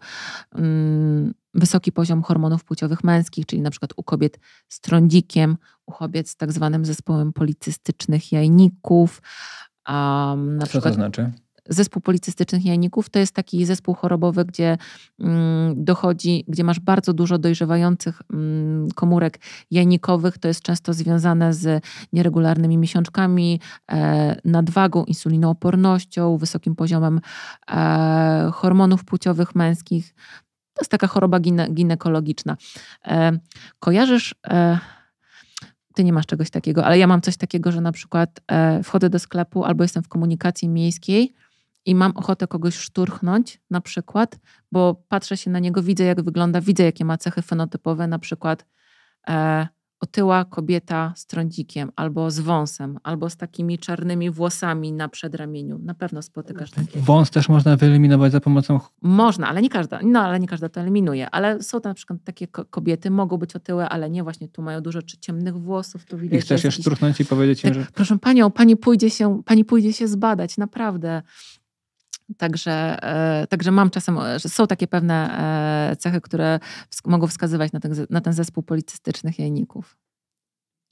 mm, wysoki poziom hormonów płciowych męskich, czyli na przykład u kobiet z trądzikiem, u kobiet z tak zwanym zespołem policystycznych jajników. Um, Co przykład, to znaczy? Zespół policystycznych jajników to jest taki zespół chorobowy, gdzie mm, dochodzi, gdzie masz bardzo dużo dojrzewających mm, komórek jajnikowych. To jest często związane z nieregularnymi miesiączkami, e, nadwagą, insulinoopornością, wysokim poziomem e, hormonów płciowych męskich. To jest taka choroba gine, ginekologiczna. E, kojarzysz e, ty nie masz czegoś takiego, ale ja mam coś takiego, że na przykład e, wchodzę do sklepu albo jestem w komunikacji miejskiej i mam ochotę kogoś szturchnąć na przykład, bo patrzę się na niego, widzę jak wygląda, widzę jakie ma cechy fenotypowe, na przykład e, otyła kobieta z trądzikiem, albo z wąsem, albo z takimi czarnymi włosami na przedramieniu. Na pewno spotykasz tak. takie. Wąs też można wyeliminować za pomocą... Można, ale nie każda. No, ale nie każda to eliminuje. Ale są tam na przykład takie kobiety, mogą być otyłe, ale nie, właśnie tu mają dużo czy ciemnych włosów, tu widać... I chcesz je jakiś... i powiedzieć im, tak, że... Proszę panią, pani pójdzie, się, pani pójdzie się zbadać, naprawdę. Także, e, także mam czasem, e, są takie pewne e, cechy, które mogą wskazywać na ten, na ten zespół policystycznych jajników.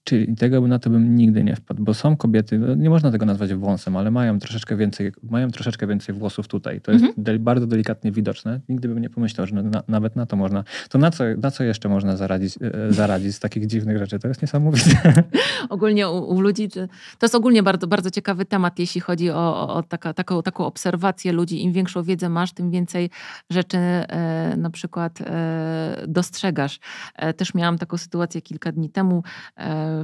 Czyli tego na to bym nigdy nie wpadł, bo są kobiety, no, nie można tego nazwać wąsem, ale mają troszeczkę więcej, mają troszeczkę więcej włosów tutaj. To jest mhm. del, bardzo delikatnie widoczne. Nigdy bym nie pomyślał, że na, nawet na to można. To na co, na co jeszcze można zaradzić, e, e, zaradzić z takich dziwnych rzeczy? To jest niesamowite. (laughs) Ogólnie u, u, ludzi, to jest ogólnie bardzo, bardzo ciekawy temat, jeśli chodzi o, o, taka, taką, taką obserwację ludzi. Im większą wiedzę masz, tym więcej rzeczy e, na przykład e, dostrzegasz. E, też miałam taką sytuację kilka dni temu,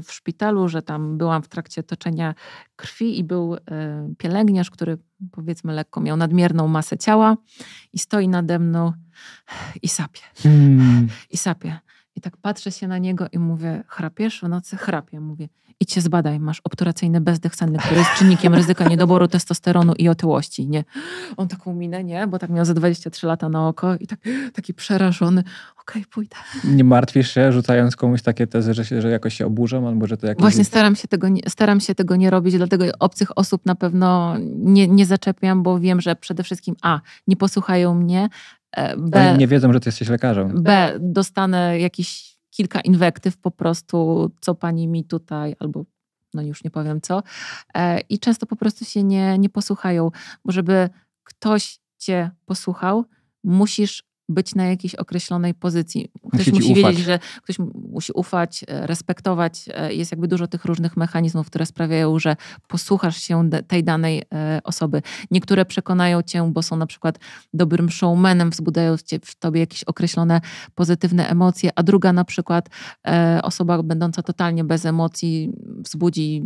w szpitalu, że tam byłam w trakcie toczenia krwi i był e, pielęgniarz, który powiedzmy lekko miał nadmierną masę ciała i stoi nade mną i sapie. Hmm. I sapie. I tak patrzę się na niego i mówię, chrapiesz w nocy? Chrapię. Mówię, idź się zbadaj, masz obturacyjny bezdech senny, który jest czynnikiem ryzyka niedoboru testosteronu i otyłości. Nie. On taką minę, nie? Bo tak miał ze 23 lata na oko i tak, taki przerażony, okej, okay, pójdę. Nie martwisz się, rzucając komuś takie tezy, że, się, że jakoś się oburzam, albo że to jakieś... Właśnie staram się, tego nie, staram się tego nie robić, dlatego obcych osób na pewno nie, nie zaczepiam, bo wiem, że przede wszystkim a, nie posłuchają mnie, e, B, nie wiedzą, że ty jesteś lekarzem. B, dostanę jakiś kilka inwektyw po prostu, co pani mi tutaj, albo no już nie powiem co. E, I często po prostu się nie, nie posłuchają, bo żeby ktoś cię posłuchał, musisz być na jakiejś określonej pozycji. Ktoś musi, musi wiedzieć, że ktoś musi ufać, e, respektować. E, jest jakby dużo tych różnych mechanizmów, które sprawiają, że posłuchasz się tej danej e, osoby. Niektóre przekonają cię, bo są na przykład dobrym showmanem, wzbudzają w tobie jakieś określone pozytywne emocje, a druga na przykład osoba będąca totalnie bez emocji wzbudzi,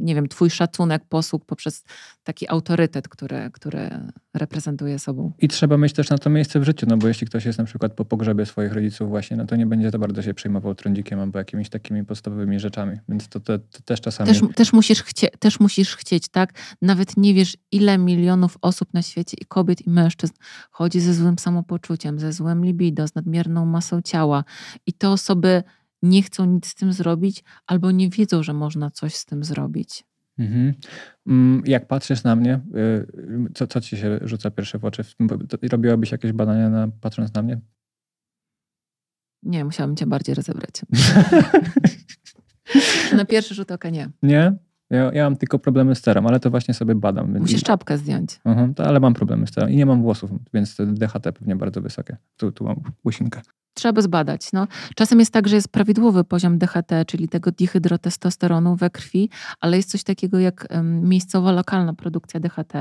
nie wiem, twój szacunek, posług poprzez taki autorytet, który, który reprezentuje sobą. I trzeba mieć też na to miejsce w życiu, no bo jeśli ktoś jest na przykład po pogrzebie swoich rodziców właśnie, no to nie będzie to bardzo się przejmował trądzikiem albo jakimiś takimi podstawowymi rzeczami, więc to, to, to też czasami... Też, też, musisz chcie, też musisz chcieć, tak? Nawet nie wiesz, ile milionów osób na świecie i kobiet i mężczyzn chodzi ze złym samopoczuciem, ze złym libido, z nadmierną masą ciała i te osoby nie chcą nic z tym zrobić albo nie wiedzą, że można coś z tym zrobić. Mhm. Mm, jak patrzysz na mnie, y, co, co ci się rzuca pierwsze w oczy? Robiłabyś jakieś badania na, patrząc na mnie? Nie, musiałabym cię bardziej rozebrać. (laughs) na pierwszy rzut oka nie. Nie? Ja, ja, mam tylko problemy z cerem, ale to właśnie sobie badam. Więc... Musisz czapkę zdjąć. Mhm, to, ale mam problemy z cerem i nie mam włosów, więc DHT pewnie bardzo wysokie. Tu, tu mam łysinkę trzeba by zbadać. No, czasem jest tak, że jest prawidłowy poziom DHT, czyli tego dihydrotestosteronu we krwi, ale jest coś takiego jak miejscowa lokalna produkcja DHT,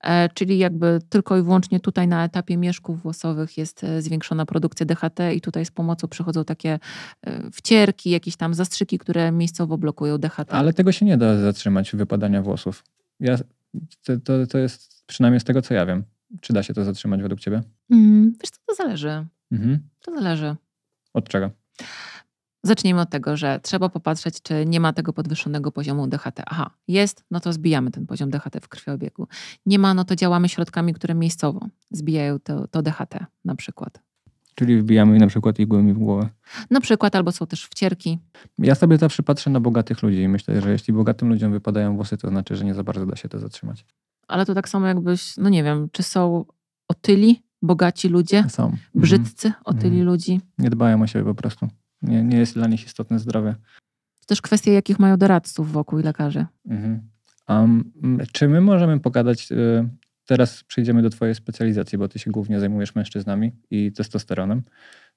e, czyli jakby tylko i wyłącznie tutaj na etapie mieszków włosowych jest e, zwiększona produkcja DHT i tutaj z pomocą przychodzą takie e, wcierki, jakieś tam zastrzyki, które miejscowo blokują DHT. Ale tego się nie da zatrzymać, wypadania włosów. Ja, to, to, to jest przynajmniej z tego, co ja wiem. Czy da się to zatrzymać według Ciebie? Mm, wiesz co, to zależy. Mhm. To zależy. Od czego? Zacznijmy od tego, że trzeba popatrzeć, czy nie ma tego podwyższonego poziomu DHT. Aha, jest, no to zbijamy ten poziom DHT w krwiobiegu. Nie ma, no to działamy środkami, które miejscowo zbijają to, to DHT na przykład. Czyli wbijamy na przykład igłami w głowę. Na przykład, albo są też wcierki. Ja sobie zawsze patrzę na bogatych ludzi i myślę, że jeśli bogatym ludziom wypadają włosy, to znaczy, że nie za bardzo da się to zatrzymać. Ale to tak samo jakbyś, no nie wiem, czy są otyli, bogaci ludzie, są. Mhm. brzydcy, mhm. otyli mhm. ludzi. Nie dbają o siebie po prostu. Nie, nie jest dla nich istotne zdrowie. To też kwestia, jakich mają doradców wokół i lekarzy. Mhm. Um, czy my możemy pogadać, y, teraz przejdziemy do twojej specjalizacji, bo ty się głównie zajmujesz mężczyznami i testosteronem.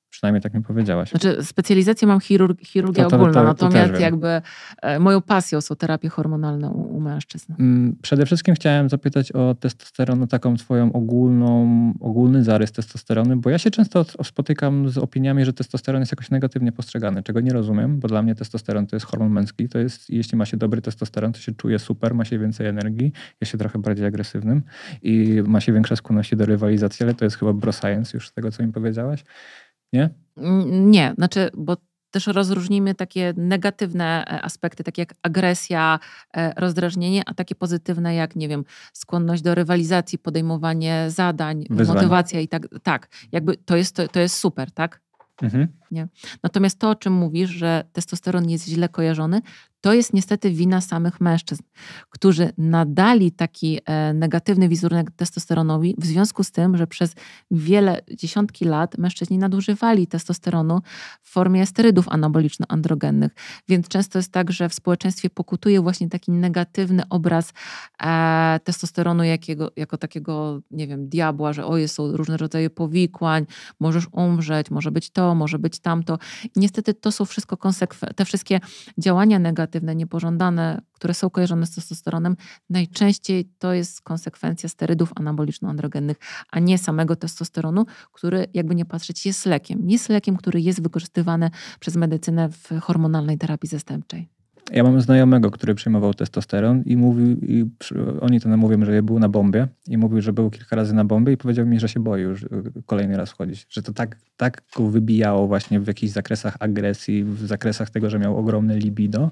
Przynajmniej tak mi powiedziałaś. Znaczy, specjalizację mam chirurg chirurgia to, to, ogólna, to, natomiast jakby e, moją pasją są terapie hormonalne u, u mężczyzn. Mm, przede wszystkim chciałem zapytać o testosteron, taką swoją ogólną, ogólny zarys testosterony, bo ja się często spotykam z opiniami, że testosteron jest jakoś negatywnie postrzegany, czego nie rozumiem, bo dla mnie testosteron to jest hormon męski, to jest, jeśli ma się dobry testosteron, to się czuje super, ma się więcej energii, jest się trochę bardziej agresywnym i ma się większe skłonności do rywalizacji, ale to jest chyba bro science już z tego, co mi powiedziałaś nie? Nie, znaczy, bo też rozróżnimy takie negatywne e, aspekty, takie jak agresja, e, rozdrażnienie, a takie pozytywne jak, nie wiem, skłonność do rywalizacji, podejmowanie zadań, Wyzwanie. motywacja i tak. Tak, jakby to jest, to, to jest super, tak? Mhm. Nie. Natomiast to, o czym mówisz, że testosteron jest źle kojarzony, to jest niestety wina samych mężczyzn, którzy nadali taki e, negatywny wizerunek testosteronowi, w związku z tym, że przez wiele dziesiątki lat mężczyźni nadużywali testosteronu w formie sterydów anaboliczno-androgennych. Więc często jest tak, że w społeczeństwie pokutuje właśnie taki negatywny obraz e, testosteronu jakiego, jako takiego, nie wiem, diabła, że oje są różne rodzaje powikłań, możesz umrzeć, może być to, może być tamto. I niestety to są wszystko konsekwencje, te wszystkie działania negatywne, negatywne, niepożądane, które są kojarzone z testosteronem, najczęściej to jest konsekwencja sterydów anaboliczno-androgennych, a nie samego testosteronu, który jakby nie patrzeć jest lekiem. Jest lekiem, który jest wykorzystywany przez medycynę w hormonalnej terapii zastępczej. Ja mam znajomego, który przyjmował testosteron i mówił, i oni to nam mówią, że był na bombie i mówił, że był kilka razy na bombie i powiedział mi, że się boi już y, kolejny raz wchodzić. Że to tak, tak go wybijało właśnie w jakichś zakresach agresji, w zakresach tego, że miał ogromne libido,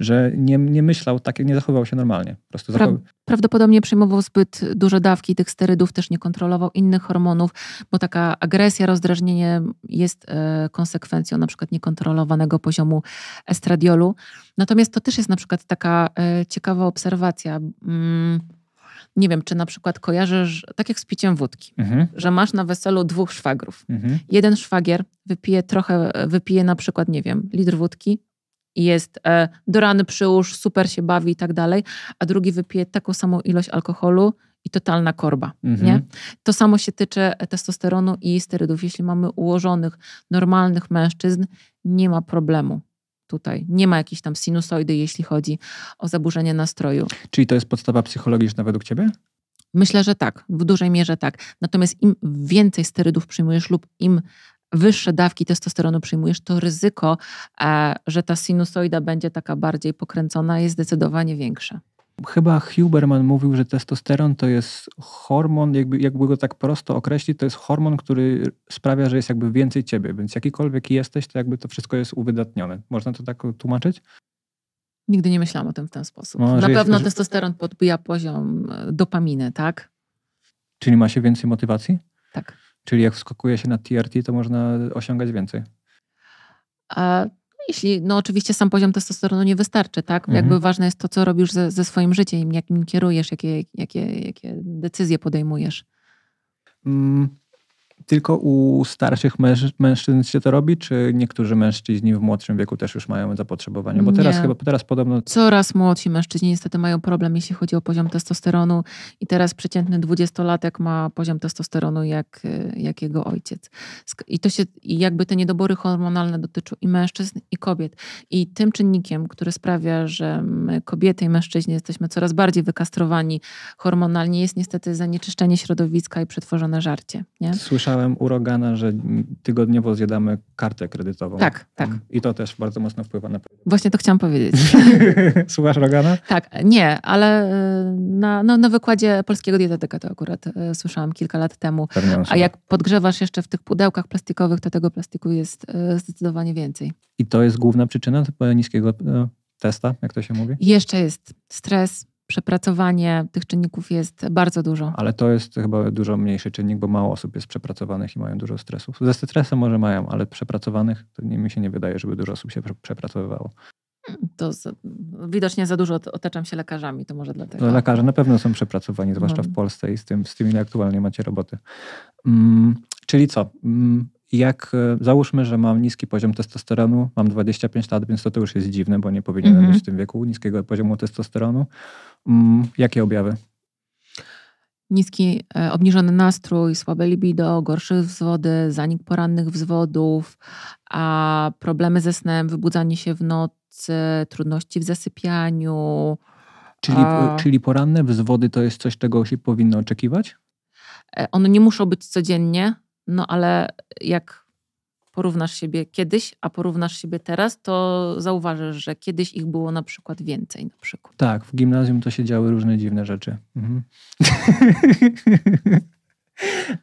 że nie, nie myślał tak, nie zachowywał się normalnie. Po prostu Prawdopodobnie przyjmował zbyt duże dawki tych sterydów, też nie kontrolował innych hormonów, bo taka agresja, rozdrażnienie jest e, konsekwencją na przykład niekontrolowanego poziomu estradiolu. Natomiast no Natomiast to też jest na przykład taka e, ciekawa obserwacja. Mm, nie wiem, czy na przykład kojarzysz, tak jak z piciem wódki, mhm. że masz na weselu dwóch szwagrów. Mhm. Jeden szwagier wypije trochę, wypije na przykład, nie wiem, litr wódki, i jest e, dorany przyłóż, super się bawi i tak dalej, a drugi wypije taką samą ilość alkoholu i totalna korba. Mhm. Nie? To samo się tyczy e, testosteronu i sterydów. Jeśli mamy ułożonych, normalnych mężczyzn, nie ma problemu tutaj. Nie ma jakiejś tam sinusoidy, jeśli chodzi o zaburzenie nastroju. Czyli to jest podstawa psychologiczna według ciebie? Myślę, że tak, w dużej mierze tak. Natomiast im więcej sterydów przyjmujesz lub im wyższe dawki testosteronu przyjmujesz, to ryzyko, e, że ta sinusoida będzie taka bardziej pokręcona, jest zdecydowanie większe. Chyba Huberman mówił, że testosteron to jest hormon, jakby, jakby go tak prosto określić, to jest hormon, który sprawia, że jest jakby więcej ciebie, więc jakikolwiek jesteś, to jakby to wszystko jest uwydatnione. Można to tak tłumaczyć? Nigdy nie myślałam o tym w ten sposób. No, Na pewno jest, testosteron podbija poziom e, dopaminy, tak? Czyli ma się więcej motywacji? Tak. Czyli jak wskakuje się na TRT, to można osiągać więcej. A jeśli, no oczywiście sam poziom testosteronu nie wystarczy, tak? Mhm. Jakby ważne jest to, co robisz ze, ze swoim życiem, jakim kierujesz, jakie, jakie, jakie decyzje podejmujesz. Mm, tylko u starszych męż mężczyzn się to robi, czy niektórzy mężczyźni w młodszym wieku też już mają zapotrzebowanie? Bo teraz nie. chyba teraz podobno. Coraz młodsi mężczyźni niestety mają problem, jeśli chodzi o poziom testosteronu, i teraz przeciętny dwudziestolatek ma poziom testosteronu jak, jak jego ojciec. I to się, i jakby te niedobory hormonalne dotyczą i mężczyzn, i kobiet. I tym czynnikiem, który sprawia, że my, kobiety i mężczyźni jesteśmy coraz bardziej wykastrowani hormonalnie, jest niestety zanieczyszczenie środowiska i przetworzone żarcie. Nie? Słyszałem słyszałem u Rogana, że tygodniowo zjadamy kartę kredytową. Tak, tak. Mm. I to też bardzo mocno wpływa na... Właśnie to chciałam powiedzieć. (laughs) Słuchasz Rogana? Tak, nie, ale y, na, no, na wykładzie polskiego dietetyka to akurat y, słyszałam kilka lat temu. A jak podgrzewasz jeszcze w tych pudełkach plastikowych, to tego plastiku jest y, zdecydowanie więcej. I to jest główna przyczyna niskiego y, testa, jak to się mówi? Jeszcze jest stres, przepracowanie tych czynników jest bardzo dużo. Ale to jest chyba dużo mniejszy czynnik, bo mało osób jest przepracowanych i mają dużo stresów. Ze stresem może mają, ale przepracowanych to nie, mi się nie wydaje, żeby dużo osób się przepracowywało. To z, widocznie za dużo otaczam się lekarzami, to może dlatego. No, lekarze na pewno są przepracowani, zwłaszcza no. w Polsce i z, tym, z aktualnie macie roboty. Mm, czyli co? Mm, jak e, załóżmy, że mam niski poziom testosteronu, mam 25 lat, więc to, to już jest dziwne, bo nie powinienem mhm. mieć w tym wieku niskiego poziomu testosteronu. Mm, jakie objawy? Niski, e, obniżony nastrój, słabe libido, gorsze wzwody, zanik porannych wzwodów, a problemy ze snem, wybudzanie się w nocy, trudności w zasypianiu. Czyli, a... czyli poranne wzwody to jest coś, czego się powinno oczekiwać? E, one nie muszą być codziennie, no ale jak porównasz siebie kiedyś, a porównasz siebie teraz, to zauważysz, że kiedyś ich było na przykład więcej. Na przykład. Tak, w gimnazjum to się działy różne dziwne rzeczy. Mhm.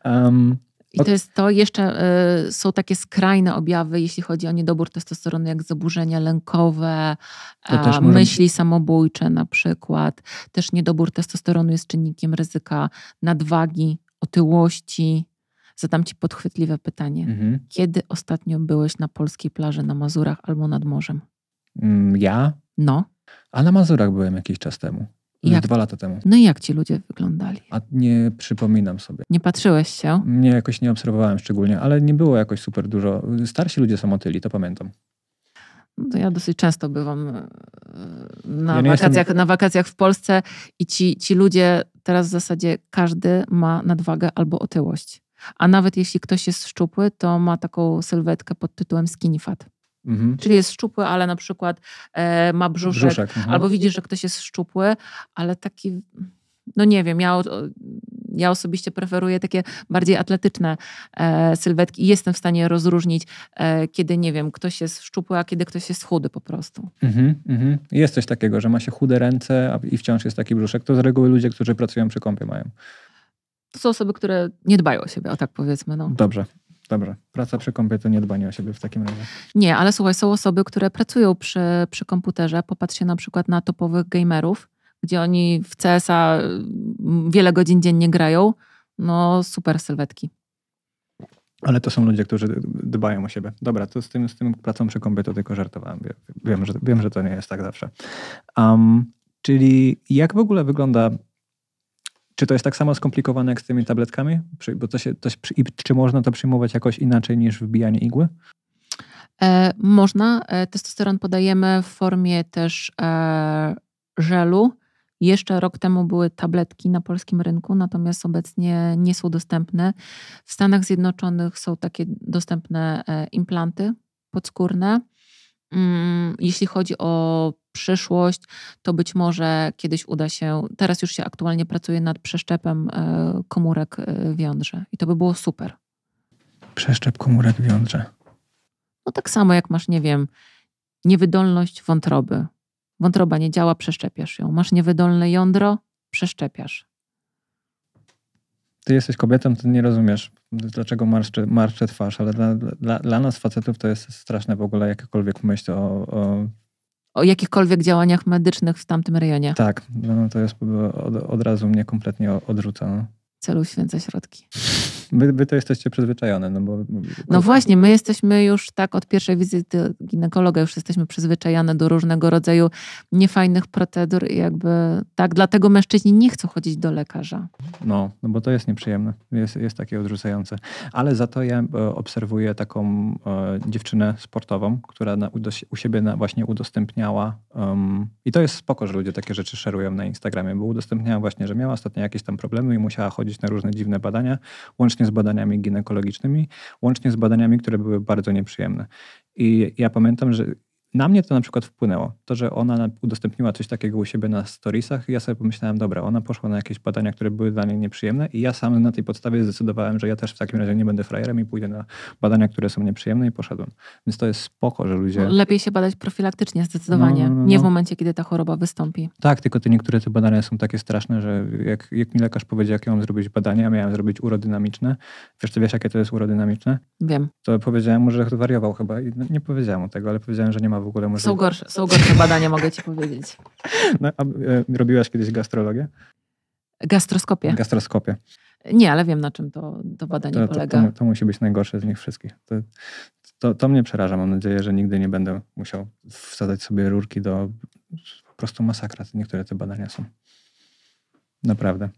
um, (laughs) i to jest to, jeszcze y, są takie skrajne objawy, jeśli chodzi o niedobór testosteronu, jak zaburzenia lękowe, a, e, myśli samobójcze na przykład. Też niedobór testosteronu jest czynnikiem ryzyka nadwagi, otyłości, Zadam Ci podchwytliwe pytanie. Mhm. Kiedy ostatnio byłeś na polskiej plaży na Mazurach albo nad morzem? Mm, ja? No. A na Mazurach byłem jakiś czas temu. Jak? Dwa lata temu. No i jak ci ludzie wyglądali? A nie przypominam sobie. Nie patrzyłeś się? Nie, jakoś nie obserwowałem szczególnie, ale nie było jakoś super dużo. Starsi ludzie są otyli, to pamiętam. No to ja dosyć często bywam e, na, ja wakacjach, jestem... na wakacjach w Polsce i ci, ci ludzie teraz w zasadzie każdy ma nadwagę albo otyłość. A nawet jeśli ktoś jest szczupły, to ma taką sylwetkę pod tytułem skinny fat. Mhm. Czyli jest szczupły, ale na przykład e, ma brzuszek. brzuszek albo widzisz, że ktoś jest szczupły, ale taki, no nie wiem, ja, ja osobiście preferuję takie bardziej atletyczne e, sylwetki i jestem w stanie rozróżnić, e, kiedy, nie wiem, ktoś jest szczupły, a kiedy ktoś jest chudy po prostu. Mhm, mhm. Jest coś takiego, że ma się chude ręce i wciąż jest taki brzuszek. To z reguły ludzie, którzy pracują przy kąpie mają. To są osoby, które nie dbają o siebie, o tak powiedzmy. No. Dobrze. Dobrze. Praca przy komputerze to nie dbanie o siebie w takim razie. Nie, ale słuchaj, są osoby, które pracują przy, przy komputerze. Popatrzcie na przykład na topowych gamerów, gdzie oni w csa mm, wiele godzin dziennie grają. No, super sylwetki. Ale to są ludzie, którzy dbają o siebie. Dobra, to z tym, z tym pracą przy kompie to tylko żartowałem. Wiem, że, wiem, że to nie jest tak zawsze. Um, czyli jak w ogóle wygląda czy to jest tak samo skomplikowane jak z tymi tabletkami? Bo to się, to się, czy można to przyjmować jakoś inaczej niż wbijanie igły? E, można. E, testosteron podajemy w formie też e, żelu. Jeszcze rok temu były tabletki na polskim rynku, natomiast obecnie nie są dostępne. W Stanach Zjednoczonych są takie dostępne e, implanty podskórne. Mm, jeśli chodzi o przyszłość, to być może kiedyś uda się, teraz już się aktualnie pracuje nad przeszczepem e, komórek e, w jądrze i to by było super. Przeszczep komórek w jądrze. No tak samo jak masz, nie wiem, niewydolność wątroby. Wątroba nie działa, przeszczepiasz ją. Masz niewydolne jądro, przeszczepiasz. Ty jesteś kobietą, ty nie rozumiesz, dlaczego marszczy, marszczy twarz, ale dla, dla, dla nas facetów to jest straszne w ogóle jakakolwiek myśl o, o o jakichkolwiek działaniach medycznych w tamtym rejonie. Tak, no to jest od, od razu mnie kompletnie odrzucono. No. Celu święca środki wy, wy to jesteście przyzwyczajone. No, bo... no właśnie, my jesteśmy już tak od pierwszej wizyty ginekologa, już jesteśmy przyzwyczajone do różnego rodzaju niefajnych procedur i jakby tak, dlatego mężczyźni nie chcą chodzić do lekarza. No, no bo to jest nieprzyjemne, jest, jest takie odrzucające. Ale za to ja e, obserwuję taką e, dziewczynę sportową, która na, u, siebie na, właśnie udostępniała um, i to jest spoko, że ludzie takie rzeczy szerują na Instagramie, bo udostępniała właśnie, że miała ostatnio jakieś tam problemy i musiała chodzić na różne dziwne badania, łącznie łącznie z badaniami ginekologicznymi, łącznie z badaniami, które były bardzo nieprzyjemne. I ja pamiętam, że na mnie to na przykład wpłynęło. To, że ona udostępniła coś takiego u siebie na storiesach, ja sobie pomyślałem, dobra, ona poszła na jakieś badania, które były dla niej nieprzyjemne i ja sam na tej podstawie zdecydowałem, że ja też w takim razie nie będę frajerem i pójdę na badania, które są nieprzyjemne i poszedłem. Więc to jest spoko, że ludzie... No, lepiej się badać profilaktycznie zdecydowanie, no, no, no. nie w no. momencie, kiedy ta choroba wystąpi. Tak, tylko te niektóre te badania są takie straszne, że jak, jak mi lekarz powiedział, jakie mam zrobić badania, miałem zrobić urodynamiczne. Wiesz, ty wiesz, jakie to jest urodynamiczne? Wiem. To powiedziałem mu, że wariował chyba i no, nie powiedziałem mu tego, ale powiedziałem, że nie ma w ogóle możliwości. Są gorsze, są gorsze badania, mogę ci powiedzieć. No, a, e, robiłaś kiedyś gastrologię? Gastroskopię. Gastroskopię. Nie, ale wiem na czym to, to badanie to, to, polega. To, to, musi być najgorsze z nich wszystkich. To, to, mnie przeraża. Mam nadzieję, że nigdy nie będę musiał wsadzać sobie rurki do... Po prostu masakra niektóre te badania są. Naprawdę.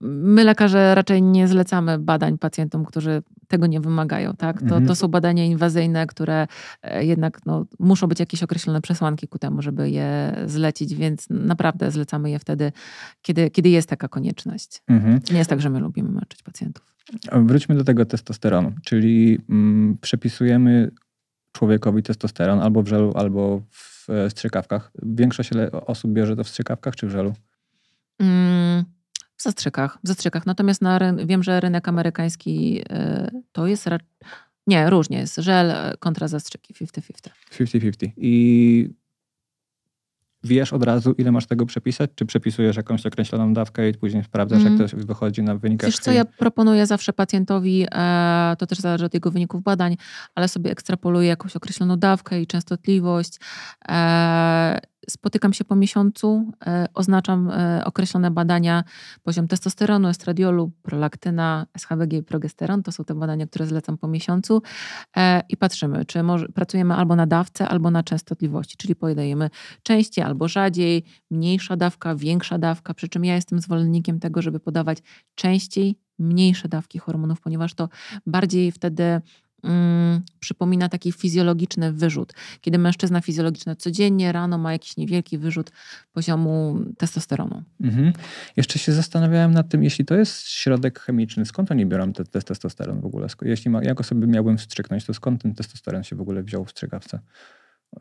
My lekarze raczej nie zlecamy badań pacjentom, którzy tego nie wymagają. Tak? To, mhm. to są badania inwazyjne, które e, jednak no, muszą być jakieś określone przesłanki ku temu, żeby je zlecić, więc naprawdę zlecamy je wtedy, kiedy, kiedy jest taka konieczność. Mhm. Nie jest tak, że my lubimy męczyć pacjentów. Wróćmy do tego testosteronu, czyli mm, przepisujemy człowiekowi testosteron albo w żelu, albo w e, strzykawkach. Większość osób bierze to w strzykawkach czy w żelu? Mm, w zastrzykach, w zastrzykach. Natomiast na ryn- wiem, że rynek amerykański e, to jest. Ra- nie, różnie jest. Żel e, kontra zastrzyki 50-50. 50-50. I wiesz od razu, ile masz tego przepisać? Czy przepisujesz jakąś określoną dawkę i później sprawdzasz, mm. jak to wychodzi na wynikach? Wiesz co, ja proponuję zawsze pacjentowi, e, to też zależy od jego wyników badań, ale sobie ekstrapoluję jakąś określoną dawkę i częstotliwość e, spotykam się po miesiącu, e, oznaczam e, określone badania, poziom testosteronu, estradiolu, prolaktyna, SHBG i progesteron. To są te badania, które zlecam po miesiącu e, i patrzymy, czy może, pracujemy albo na dawce, albo na częstotliwości, czyli podajemy częściej albo rzadziej, mniejsza dawka, większa dawka, przy czym ja jestem zwolennikiem tego, żeby podawać częściej mniejsze dawki hormonów, ponieważ to bardziej wtedy mm, przypomina taki fizjologiczny wyrzut. Kiedy mężczyzna fizjologiczny codziennie rano ma jakiś niewielki wyrzut poziomu testosteronu. Mhm. Jeszcze się zastanawiałem nad tym, jeśli to jest środek chemiczny, skąd oni biorą ten te testosteron w ogóle? Jeśli ma, jako sobie miałbym wstrzyknąć, to skąd ten testosteron się w ogóle wziął w strzykawce?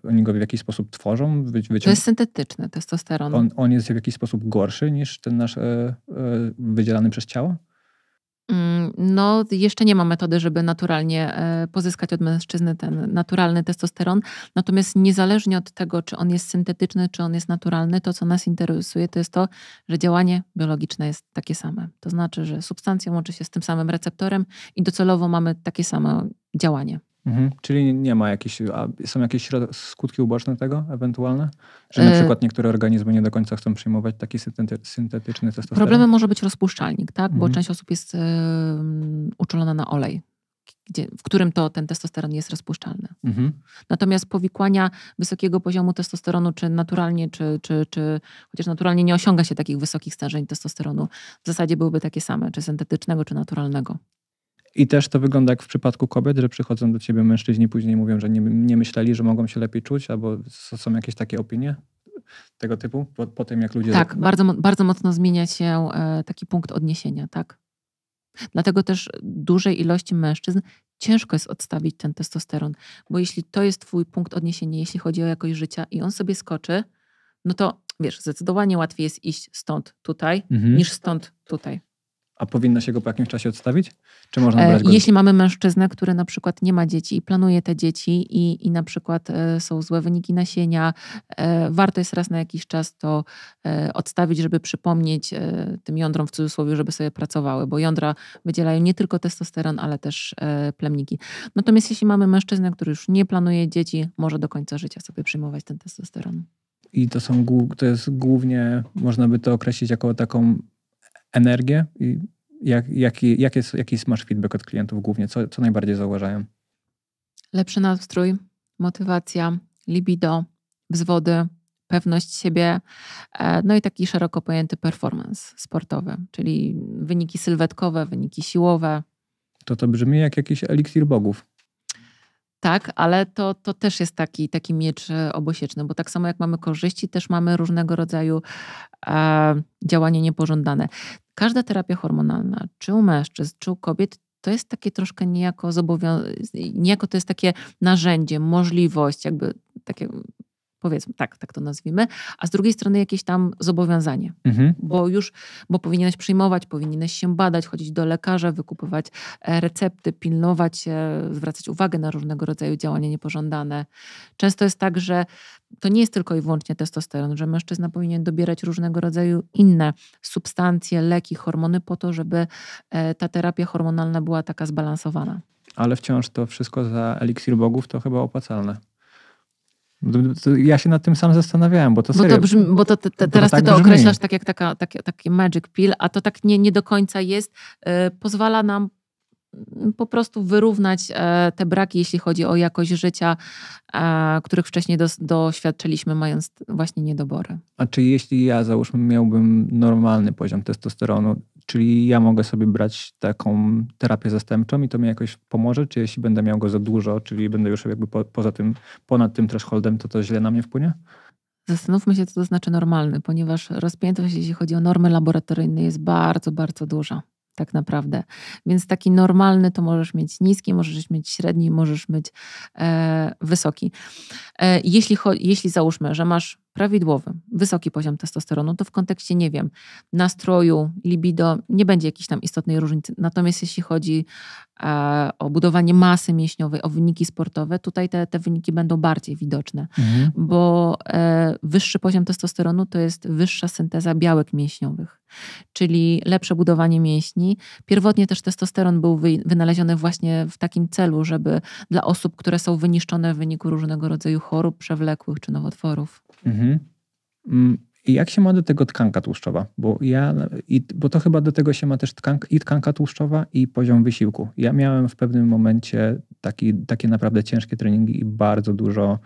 Oni go w jakiś sposób tworzą? wycią... To jest syntetyczny testosteron. On, on jest w jakiś sposób gorszy niż ten nasz e, e, wydzielany przez ciało? Mm, no, jeszcze nie ma metody, żeby naturalnie e, pozyskać od mężczyzny ten naturalny testosteron. Natomiast niezależnie od tego, czy on jest syntetyczny, czy on jest naturalny, to co nas interesuje, to jest to, że działanie biologiczne jest takie same. To znaczy, że substancja łączy się z tym samym receptorem i docelowo mamy takie samo działanie. Mhm. Czyli nie ma jakichś, są jakieś skutki uboczne tego ewentualne? Że na e, przykład niektóre organizmy nie do końca chcą przyjmować taki syntetyczny testosteron? Problemem może być rozpuszczalnik, tak? Bo mhm. część osób jest y, uczulona na olej. Gdzie, w którym to ten testosteron jest rozpuszczalny. Mhm. Natomiast powikłania wysokiego poziomu testosteronu, czy naturalnie, czy, czy, czy chociaż naturalnie nie osiąga się takich wysokich stężeń testosteronu, w zasadzie byłyby takie same, czy syntetycznego, czy naturalnego. I też to wygląda jak w przypadku kobiet, że przychodzą do ciebie mężczyźni później mówią, że nie, nie myśleli, że mogą się lepiej czuć, albo są jakieś takie opinie tego typu po, po tym, jak ludzie... Tak, bardzo, bardzo mocno zmienia się e, taki punkt odniesienia, tak. Dlatego też dużej ilości mężczyzn ciężko jest odstawić ten testosteron, bo jeśli to jest twój punkt odniesienia, jeśli chodzi o jakość życia i on sobie skoczy, no to wiesz, zdecydowanie łatwiej jest iść stąd tutaj, mhm. niż stąd tutaj a powinno się go po jakimś czasie odstawić? Czy można e, brać go? Jeśli mamy mężczyznę, który na przykład nie ma dzieci i planuje te dzieci i, i na przykład e, są złe wyniki nasienia, e, warto jest raz na jakiś czas to odstawić, żeby przypomnieć tym jądrom w cudzysłowie, żeby sobie pracowały, bo jądra wydzielają nie tylko testosteron, ale też plemniki. Natomiast jeśli mamy mężczyznę, który już nie planuje dzieci, może do końca życia sobie przyjmować ten testosteron i to są to jest głównie, można by to określić jako taką energię i jak, jaki, jak jest, jaki masz feedback od klientów głównie? Co, co najbardziej zauważają? Lepszy nastrój, motywacja, libido, wzwody, pewność siebie, e, no i taki szeroko pojęty performance sportowy, czyli wyniki sylwetkowe, wyniki siłowe. To to brzmi jak jakiś eliksir bogów. Tak, ale to, to też jest taki, taki miecz e, obosieczny, bo tak samo jak mamy korzyści, też mamy różnego rodzaju e, działanie niepożądane. Każda terapia hormonalna, czy u mężczyzn, czy u kobiet, to jest takie troszkę niejako zobowiązanie, niejako to jest takie narzędzie, możliwość, jakby takie powiedzmy, tak, tak to nazwijmy, a z drugiej strony jakieś tam zobowiązanie, mhm. bo już, bo powinieneś przyjmować, powinieneś się badać, chodzić do lekarza, wykupywać e, recepty, pilnować, zwracać uwagę na różnego rodzaju działania niepożądane. Często jest tak, że to nie jest tylko i wyłącznie testosteron, że mężczyzna powinien dobierać różnego rodzaju inne substancje, leki, hormony po to, żeby e, ta terapia hormonalna była taka zbalansowana. Ale wciąż to wszystko za eliksir bogów to chyba opłacalne. Ja się nad tym sam zastanawiałem, bo to serio... Bo, to brzmi, bo to te, te, teraz to tak ty to brzmi. określasz tak jak taka, tak, taki magic pill, a to tak nie, nie do końca jest. E, pozwala nam mm, po prostu wyrównać e, te braki, jeśli chodzi o jakość życia, e, których wcześniej do, doświadczyliśmy, mając właśnie niedobory. A czy jeśli ja, załóżmy, miałbym normalny poziom testosteronu, Czyli ja mogę sobie brać taką terapię zastępczą i to mi jakoś pomoże, czy jeśli będę miał go za dużo, czyli będę już jakby po, poza tym, ponad tym thresholdem, to to źle na mnie wpłynie? Zastanówmy się, co to znaczy normalny, ponieważ rozpiętość, jeśli chodzi o normy laboratoryjne, jest bardzo, bardzo duża. Tak naprawdę. Więc taki normalny to możesz mieć niski, możesz mieć średni, możesz mieć e, wysoki. E, jeśli, jeśli załóżmy, że masz prawidłowy, wysoki poziom testosteronu, to w kontekście, nie wiem, nastroju, libido nie będzie jakiejś tam istotnej różnicy. Natomiast jeśli chodzi e, o budowanie masy mięśniowej, o wyniki sportowe, tutaj te, te wyniki będą bardziej widoczne, mhm. bo e, wyższy poziom testosteronu to jest wyższa synteza białek mięśniowych, czyli lepsze budowanie mięśni. Pierwotnie też testosteron był wy, wynaleziony właśnie w takim celu, żeby dla osób, które są wyniszczone w wyniku różnego rodzaju chorób przewlekłych czy nowotworów. Mhm. Mhm. Mm, jak się ma do tego tkanka tłuszczowa? Bo, ja, i, bo to chyba do tego się ma też tkanka i tkanka tłuszczowa, i poziom wysiłku. Ja miałem w pewnym momencie taki, takie naprawdę ciężkie treningi i bardzo dużo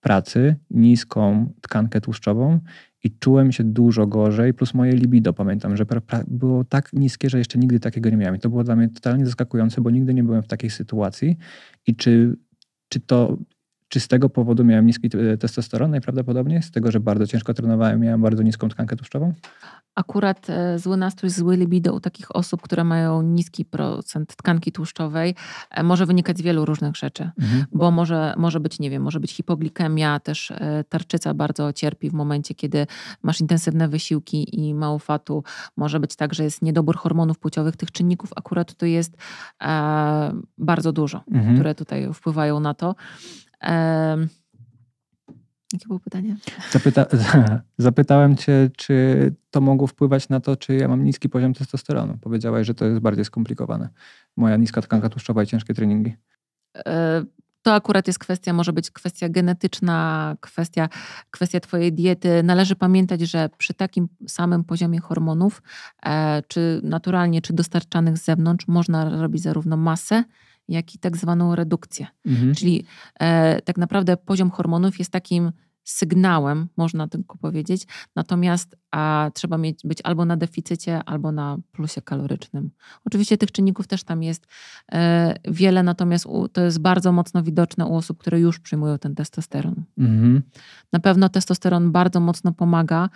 pracy, niską tkankę tłuszczową i czułem się dużo gorzej, plus moje libido, pamiętam, że było tak niskie, że jeszcze nigdy takiego nie miałem. I to było dla mnie totalnie zaskakujące, bo nigdy nie byłem w takiej sytuacji. I czy, czy to czy z tego powodu miałem niski testosteron najprawdopodobniej? Z tego, że bardzo ciężko trenowałem, miałem bardzo niską tkankę tłuszczową? Akurat e, zły nastrój, zły libido u takich osób, które mają niski procent tkanki tłuszczowej, e, może wynikać z wielu różnych rzeczy. Mhm. Bo może, może być, nie wiem, może być hipoglikemia, też e, tarczyca bardzo cierpi w momencie, kiedy masz intensywne wysiłki i mało fatu. Może być tak, że jest niedobór hormonów płciowych. Tych czynników akurat to jest e, bardzo dużo, mhm. które tutaj wpływają na to. Jakie było pytanie? Zapyta (laughs) zapytałem cię, czy to mogło wpływać na to, czy ja mam niski poziom testosteronu. Powiedziałaś, że to jest bardziej skomplikowane. Moja niska tkanka tłuszczowa i ciężkie treningi. E, to akurat jest kwestia, może być kwestia genetyczna, kwestia, kwestia Twojej diety. Należy pamiętać, że przy takim samym poziomie hormonów, e, czy naturalnie, czy dostarczanych z zewnątrz, można robić zarówno masę, jak i tak zwaną redukcję. Mhm. Czyli e, tak naprawdę poziom hormonów jest takim sygnałem, można tylko powiedzieć, natomiast a, trzeba mieć, być albo na deficycie, albo na plusie kalorycznym. Oczywiście tych czynników też tam jest e, wiele, natomiast u, to jest bardzo mocno widoczne u osób, które już przyjmują ten testosteron. Mhm. Na pewno testosteron bardzo mocno pomaga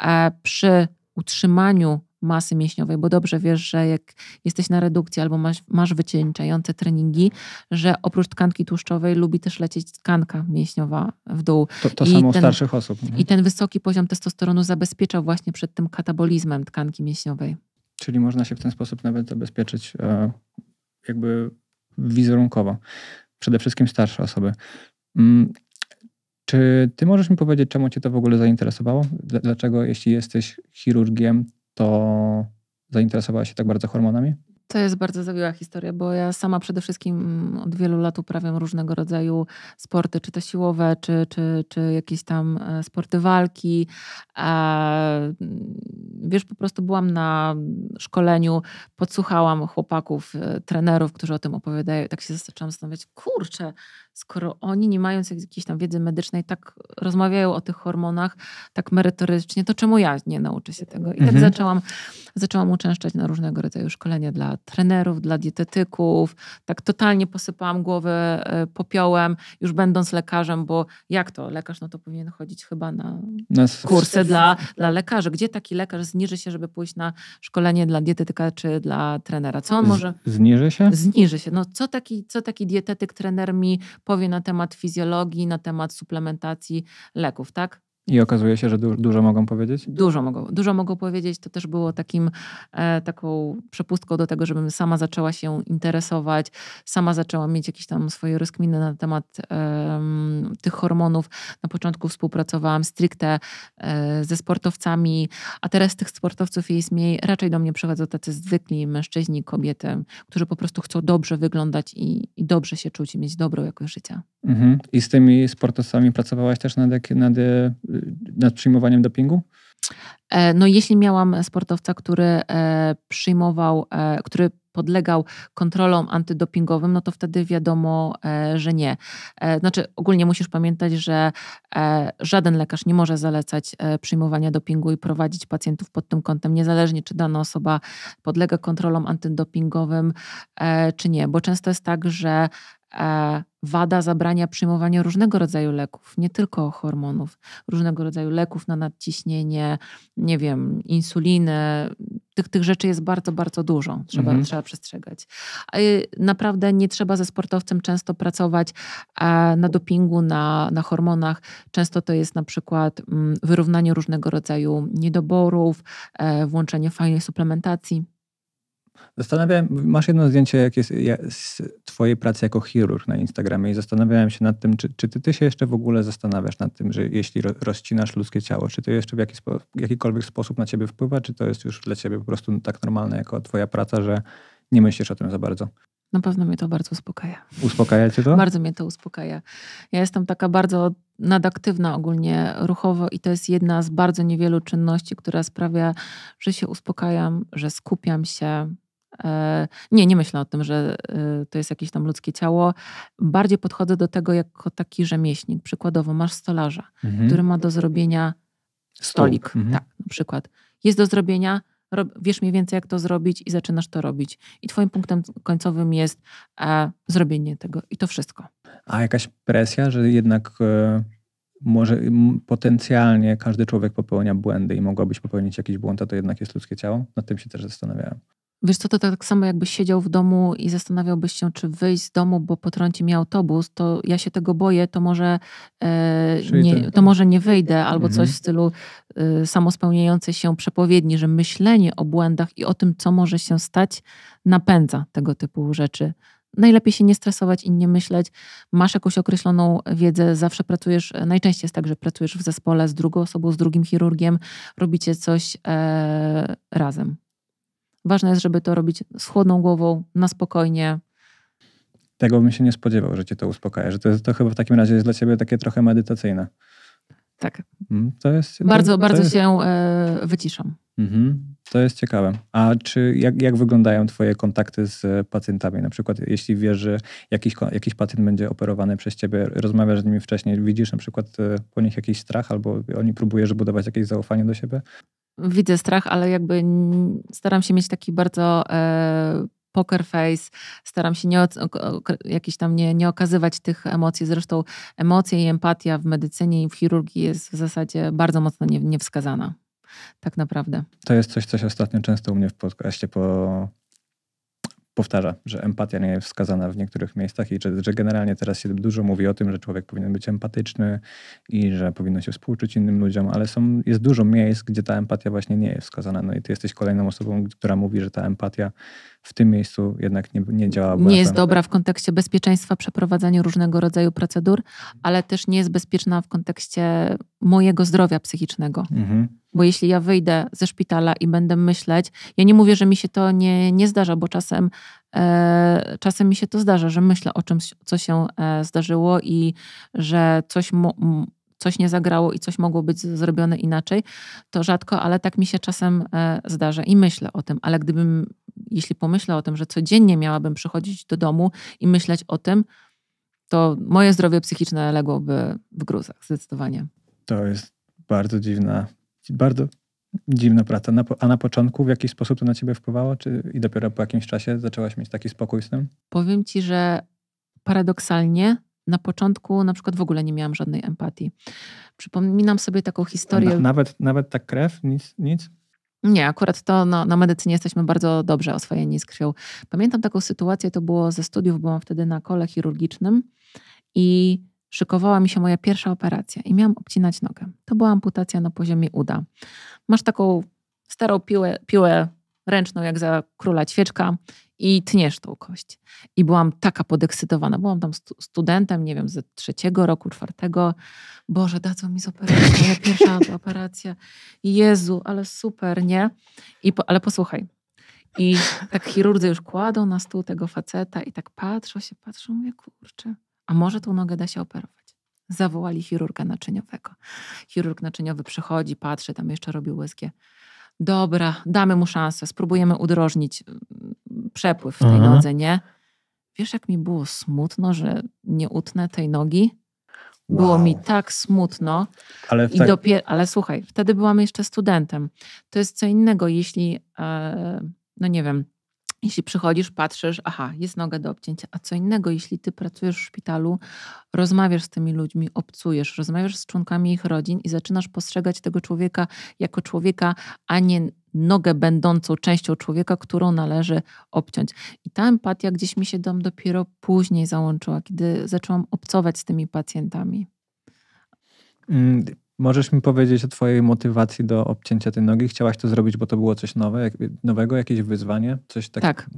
e, przy utrzymaniu masy mięśniowej, bo dobrze wiesz, że jak jesteś na redukcji albo masz, masz wycieńczające treningi, że oprócz tkanki tłuszczowej lubi też lecieć tkanka mięśniowa w dół. To, to I samo ten, starszych osób. I ten wysoki poziom testosteronu zabezpiecza właśnie przed tym katabolizmem tkanki mięśniowej. Czyli można się w ten sposób nawet zabezpieczyć e, jakby wizerunkowo. Przede wszystkim starsze osoby. Mm, czy ty możesz mi powiedzieć, czemu cię to w ogóle zainteresowało? Dlaczego, jeśli jesteś chirurgiem, to zainteresowała się tak bardzo hormonami? To jest bardzo zawiła historia, bo ja sama przede wszystkim mm, od wielu lat uprawiam różnego rodzaju sporty, czy to siłowe, czy, czy, czy jakieś tam e, sporty walki. Mm, wiesz, po prostu byłam na szkoleniu, podsłuchałam chłopaków, e, trenerów, którzy o tym opowiadają. Tak się zaczęłam zastanawiać, kurczę, skoro oni, nie mając jakiejś tam wiedzy medycznej, tak rozmawiają o tych hormonach tak merytorycznie, to czemu ja nie nauczę się tego? I tak mhm. tak zaczęłam, zaczęłam uczęszczać na różnego rodzaju szkolenia dla trenerów, dla dietetyków. Tak totalnie posypałam głowę e, popiołem, już będąc lekarzem, bo jak to? Lekarz no to powinien chodzić chyba na, kursy dla, dla lekarzy. Gdzie taki lekarz zniży się, żeby pójść na szkolenie dla dietetyka czy dla trenera? Co on może... Z, zniży się? Zniży się. No co taki, co taki dietetyk, trener mi powie na temat fizjologii, na temat suplementacji leków, tak? I okazuje się, że du dużo mogą powiedzieć? Dużo mogą, dużo mogą powiedzieć. To też było takim, e, taką przepustką do tego, żebym sama zaczęła się interesować, sama zaczęła mieć jakieś tam swoje rozkminy na temat e, tych hormonów. Na początku współpracowałam stricte e, ze sportowcami, a teraz tych sportowców jest mniej. Raczej do mnie przychodzą tacy zwykli mężczyźni, kobiety, którzy po prostu chcą dobrze wyglądać i, i dobrze się czuć i mieć dobrą jakość życia. Mhm. I z tymi sportowcami pracowałaś też nad, nad e, nad przyjmowaniem dopingu? E, no, jeśli miałam sportowca, który e, przyjmował, e, który podlegał kontrolom antydopingowym, no to wtedy wiadomo, że nie. Znaczy, ogólnie musisz pamiętać, że żaden lekarz nie może zalecać przyjmowania dopingu i prowadzić pacjentów pod tym kątem, niezależnie czy dana osoba podlega kontrolom antydopingowym, czy nie, bo często jest tak, że E, wada zabrania przyjmowania różnego rodzaju leków, nie tylko hormonów, różnego rodzaju leków na nadciśnienie, nie wiem, insuliny. Tych, tych rzeczy jest bardzo, bardzo dużo. Trzeba, mhm. trzeba przestrzegać. Y, naprawdę nie trzeba ze sportowcem często pracować e, na dopingu, na, na hormonach. Często to jest na przykład mm, wyrównanie różnego rodzaju niedoborów, e, włączenie fajnej suplementacji. Zastanawiałem, masz jedno zdjęcie jest, z twojej pracy jako chirurg na Instagramie i zastanawiałem się nad tym, czy, czy ty, ty się jeszcze w ogóle zastanawiasz nad tym, że jeśli rozcinasz ludzkie ciało, czy to jeszcze w jakiś, jakikolwiek sposób na ciebie wpływa, czy to jest już dla ciebie po prostu tak normalne jako twoja praca, że nie myślisz o tym za bardzo? Na pewno mnie to bardzo uspokaja. Uspokaja cię to? Bardzo mnie to uspokaja. Ja jestem taka bardzo nadaktywna ogólnie ruchowo i to jest jedna z bardzo niewielu czynności, która sprawia, że się uspokajam, że skupiam się, E, nie, nie myślę o tym, że e, to jest jakieś tam ludzkie ciało. Bardziej podchodzę do tego jako taki rzemieślnik. Przykładowo masz stolarza, mhm. który ma do zrobienia stolik. Mhm. Tak, na przykład. Jest do zrobienia, wiesz mniej więcej jak to zrobić i zaczynasz to robić. I twoim punktem końcowym jest e, zrobienie tego i to wszystko. A jakaś presja, że jednak... E może potencjalnie każdy człowiek popełnia błędy i mogłabyś popełnić jakiś błąd, a to jednak jest ludzkie ciało? Nad tym się też zastanawiałem. Wiesz co, to tak samo jakbyś siedział w domu i zastanawiałbyś się, czy wyjść z domu, bo potrąci mi autobus, to ja się tego boję, to może, e, nie, to może nie wyjdę, albo mhm. coś w stylu e, samospełniającej się przepowiedni, że myślenie o błędach i o tym, co może się stać, napędza tego typu rzeczy. Najlepiej się nie stresować i nie myśleć. Masz jakąś określoną wiedzę, zawsze pracujesz, najczęściej jest tak, że pracujesz w zespole z drugą osobą, z drugim chirurgiem, robicie coś e, razem. Ważne jest, żeby to robić z chłodną głową, na spokojnie. Tego bym się nie spodziewał, że cię to uspokaja, że to, jest, to chyba w takim razie jest dla ciebie takie trochę medytacyjne. Tak. Mm, to jest, bardzo, to, bardzo to jest... się e, wyciszam. Mhm. To jest ciekawe. A czy jak, jak wyglądają Twoje kontakty z e, pacjentami? Na przykład, jeśli wiesz, że jakiś, jakiś pacjent będzie operowany przez Ciebie, rozmawiasz z nimi wcześniej, widzisz na przykład e, po nich jakiś strach albo oni próbujesz budować jakieś zaufanie do siebie? widzę strach, ale jakby staram się mieć taki bardzo e, poker face, staram się nie, jakiś tam nie, nie okazywać tych emocji. Zresztą emocje i empatia w medycynie i w chirurgii jest w zasadzie bardzo mocno nie, niewskazana. Tak naprawdę. To jest coś, co się ostatnio często u mnie w podcaście po, powtarza, że empatia nie jest wskazana w niektórych miejscach i że, że, generalnie teraz się dużo mówi o tym, że człowiek powinien być empatyczny i że powinno się współczuć innym ludziom, ale są, jest dużo miejsc, gdzie ta empatia właśnie nie jest wskazana. No i ty jesteś kolejną osobą, która mówi, że ta empatia w tym miejscu jednak nie, nie działa. Nie jest dobra w kontekście bezpieczeństwa przeprowadzania różnego rodzaju procedur, ale też nie jest bezpieczna w kontekście mojego zdrowia psychicznego. Mhm. Bo jeśli ja wyjdę ze szpitala i będę myśleć, ja nie mówię, że mi się to nie, nie zdarza, bo czasem, e, czasem mi się to zdarza, że myślę o czymś, co się e, zdarzyło i że coś coś nie zagrało i coś mogło być zrobione inaczej, to rzadko, ale tak mi się czasem e, zdarza i myślę o tym. Ale gdybym jeśli pomyślę o tym, że codziennie miałabym przychodzić do domu i myśleć o tym, to moje zdrowie psychiczne ległoby w gruzach, zdecydowanie. To jest bardzo dziwna, bardzo dziwna praca. Na, a na początku w jakiś sposób to na ciebie wpływało? Czy i dopiero po jakimś czasie zaczęłaś mieć taki spokój z tym? Powiem ci, że paradoksalnie na początku na przykład w ogóle nie miałam żadnej empatii. Przypominam sobie taką historię. Na, nawet, nawet ta krew, nic, nic? Nie, akurat to no, na medycynie jesteśmy bardzo dobrze oswojeni z krwią. Pamiętam taką sytuację, to było ze studiów, byłam wtedy na kole chirurgicznym i szykowała mi się moja pierwsza operacja i miałam obcinać nogę. To była amputacja na poziomie uda. Masz taką starą piłę, piłę ręczną, jak za króla ćwieczka i tniesz tą kość. I byłam taka podekscytowana. Byłam tam stu studentem, nie wiem, ze trzeciego roku, czwartego. Boże, dadzą mi z operacji, moja (laughs) pierwsza operacja. Jezu, ale super, nie? I po, ale posłuchaj. I tak chirurdzy już kładą na stół tego faceta i tak patrzą się, patrzą, mówię, kurczę, a może tą nogę da się operować? Zawołali chirurga naczyniowego. Chirurg naczyniowy przychodzi, patrzy, tam jeszcze robi łezkie dobra, damy mu szansę, spróbujemy udrożnić przepływ w tej mhm. nodze, nie? Wiesz, jak mi było smutno, że nie utnę tej nogi? Wow. Było mi tak smutno. Ale, tak... Dopiero, ale słuchaj, wtedy byłam jeszcze studentem. To jest co innego, jeśli, e, no nie wiem, jeśli przychodzisz, patrzysz, aha, jest noga do obcięcia, a co innego, jeśli ty pracujesz w szpitalu, rozmawiasz z tymi ludźmi, obcujesz, rozmawiasz z członkami ich rodzin i zaczynasz postrzegać tego człowieka jako człowieka, a nie nogę będącą częścią człowieka, którą należy obciąć. I ta empatia gdzieś mi się dom dopiero później załączyła, kiedy zaczęłam obcować z tymi pacjentami. Mm, możesz mi powiedzieć o Twojej motywacji do obcięcia tej nogi? Chciałaś to zrobić, bo to było coś nowe, nowego, jakieś wyzwanie, coś takiego. Tak.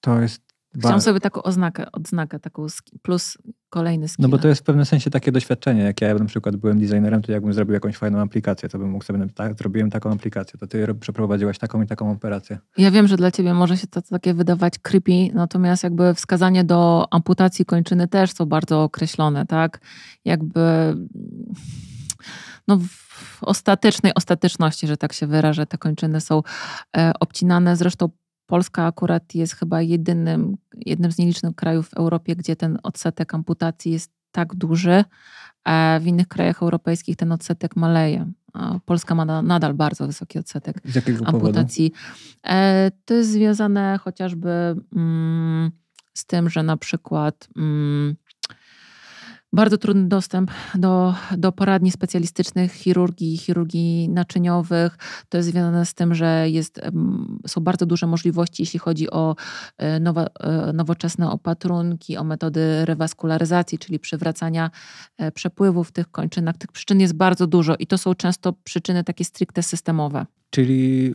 To jest Chciałam sobie taką oznakę, odznakę, taką plus kolejny skill. No bo to jest w pewnym sensie takie doświadczenie, jak ja na przykład byłem designerem, to jakbym zrobił jakąś fajną aplikację, to bym mógł sobie, tak, zrobiłem taką aplikację, to ty przeprowadziłaś taką i taką operację. Ja wiem, że dla ciebie może się to takie wydawać creepy, natomiast jakby wskazanie do amputacji kończyny też są bardzo określone, tak? Jakby no w ostatecznej ostateczności, że tak się wyrażę, te kończyny są e, obcinane. Zresztą Polska akurat jest chyba jedynym, jednym z nielicznych krajów w Europie, gdzie ten odsetek amputacji jest tak duży, a w innych krajach europejskich ten odsetek maleje. Polska ma nadal bardzo wysoki odsetek Z jakiego amputacji. Powodu? E, to jest związane chociażby mm, z tym, że na przykład mm, bardzo trudny dostęp do, do poradni specjalistycznych chirurgii, chirurgii naczyniowych. To jest związane z tym, że jest, są bardzo duże możliwości, jeśli chodzi o e, e, nowoczesne opatrunki, o metody rewaskularyzacji, czyli przywracania e, przepływów w tych kończynach. Tych przyczyn jest bardzo dużo i to są często przyczyny takie stricte systemowe. Czyli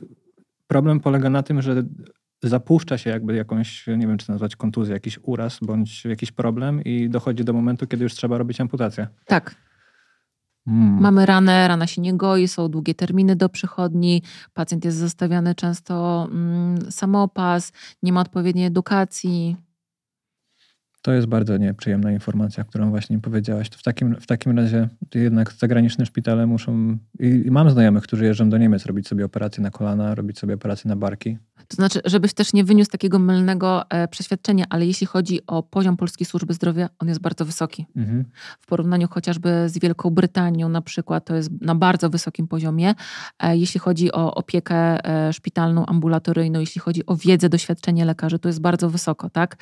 problem polega na tym, że zapuszcza się jakby jakąś, nie wiem czy nazwać kontuzję, jakiś uraz bądź jakiś problem i dochodzi do momentu, kiedy już trzeba robić amputację. Tak. Hmm. Mamy ranę, rana się nie goi, są długie terminy do przychodni, pacjent jest zostawiany często mm, samopas, nie ma odpowiedniej edukacji, to jest bardzo nieprzyjemna informacja, którą właśnie powiedziałaś. To w, takim, w takim razie jednak zagraniczne szpitale muszą. I, I mam znajomych, którzy jeżdżą do Niemiec robić sobie operacje na kolana, robić sobie operacje na barki. To znaczy, żebyś też nie wyniósł takiego mylnego e, przeświadczenia, ale jeśli chodzi o poziom polskiej służby zdrowia, on jest bardzo wysoki. Mhm. W porównaniu chociażby z Wielką Brytanią na przykład, to jest na bardzo wysokim poziomie. E, jeśli chodzi o opiekę e, szpitalną, ambulatoryjną, jeśli chodzi o wiedzę, doświadczenie lekarzy, to jest bardzo wysoko, tak?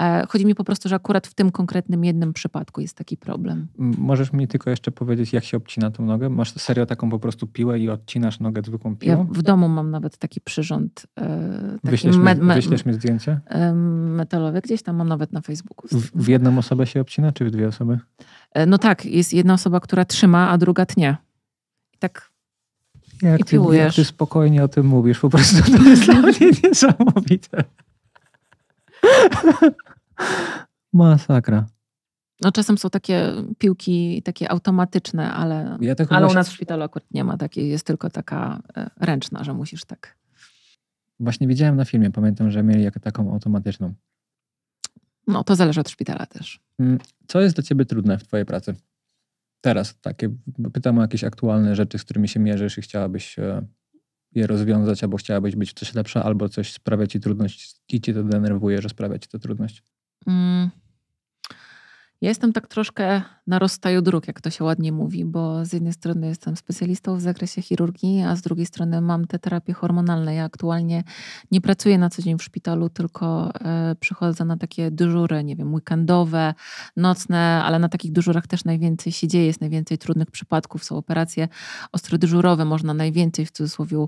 E, chodzi mi po prostu prostu, że akurat w tym konkretnym jednym przypadku jest taki problem. Możesz mi tylko jeszcze powiedzieć, jak się obcina tą nogę? Masz serio taką po prostu piłę i odcinasz nogę zwykłą piłą? Ja w domu mam nawet taki przyrząd. Yy, taki wyślesz, me, me, wyślesz mi zdjęcie? Yy, e, metalowe gdzieś tam mam nawet na Facebooku. W, w jedną osobę się obcina, czy w dwie osoby? Yy, no tak, jest jedna osoba, która trzyma, a druga tnie. I tak jak i ty, piłujesz. Jak ty spokojnie o tym mówisz, po prostu to jest dla mnie niesamowite. (laughs) Masakra. No czasem są takie piłki takie automatyczne, ale, ja ale właśnie... u nas w szpitalu akurat nie ma takiej, jest tylko taka e, ręczna, że musisz tak. Właśnie widziałem na filmie, pamiętam, że mieli jak taką automatyczną. No, to zależy od szpitala też. Mm, co jest dla ciebie trudne w twojej pracy? Teraz takie, pytam o jakieś aktualne rzeczy, z którymi się mierzysz i chciałabyś e, je rozwiązać, albo chciałabyś być coś lepsza, albo coś sprawia ci trudność i ci to denerwuje, że sprawia ci to trudność. 嗯。Ja jestem tak troszkę na rozstaju dróg, jak to się ładnie mówi, bo z jednej strony jestem specjalistą w zakresie chirurgii, a z drugiej strony mam te terapie hormonalne. Ja aktualnie nie pracuję na co dzień w szpitalu, tylko e, przychodzę na takie dyżury, nie wiem, weekendowe, nocne, ale na takich dyżurach też najwięcej się dzieje, jest najwięcej trudnych przypadków, są operacje ostrodyżurowe, można najwięcej w cudzysłowie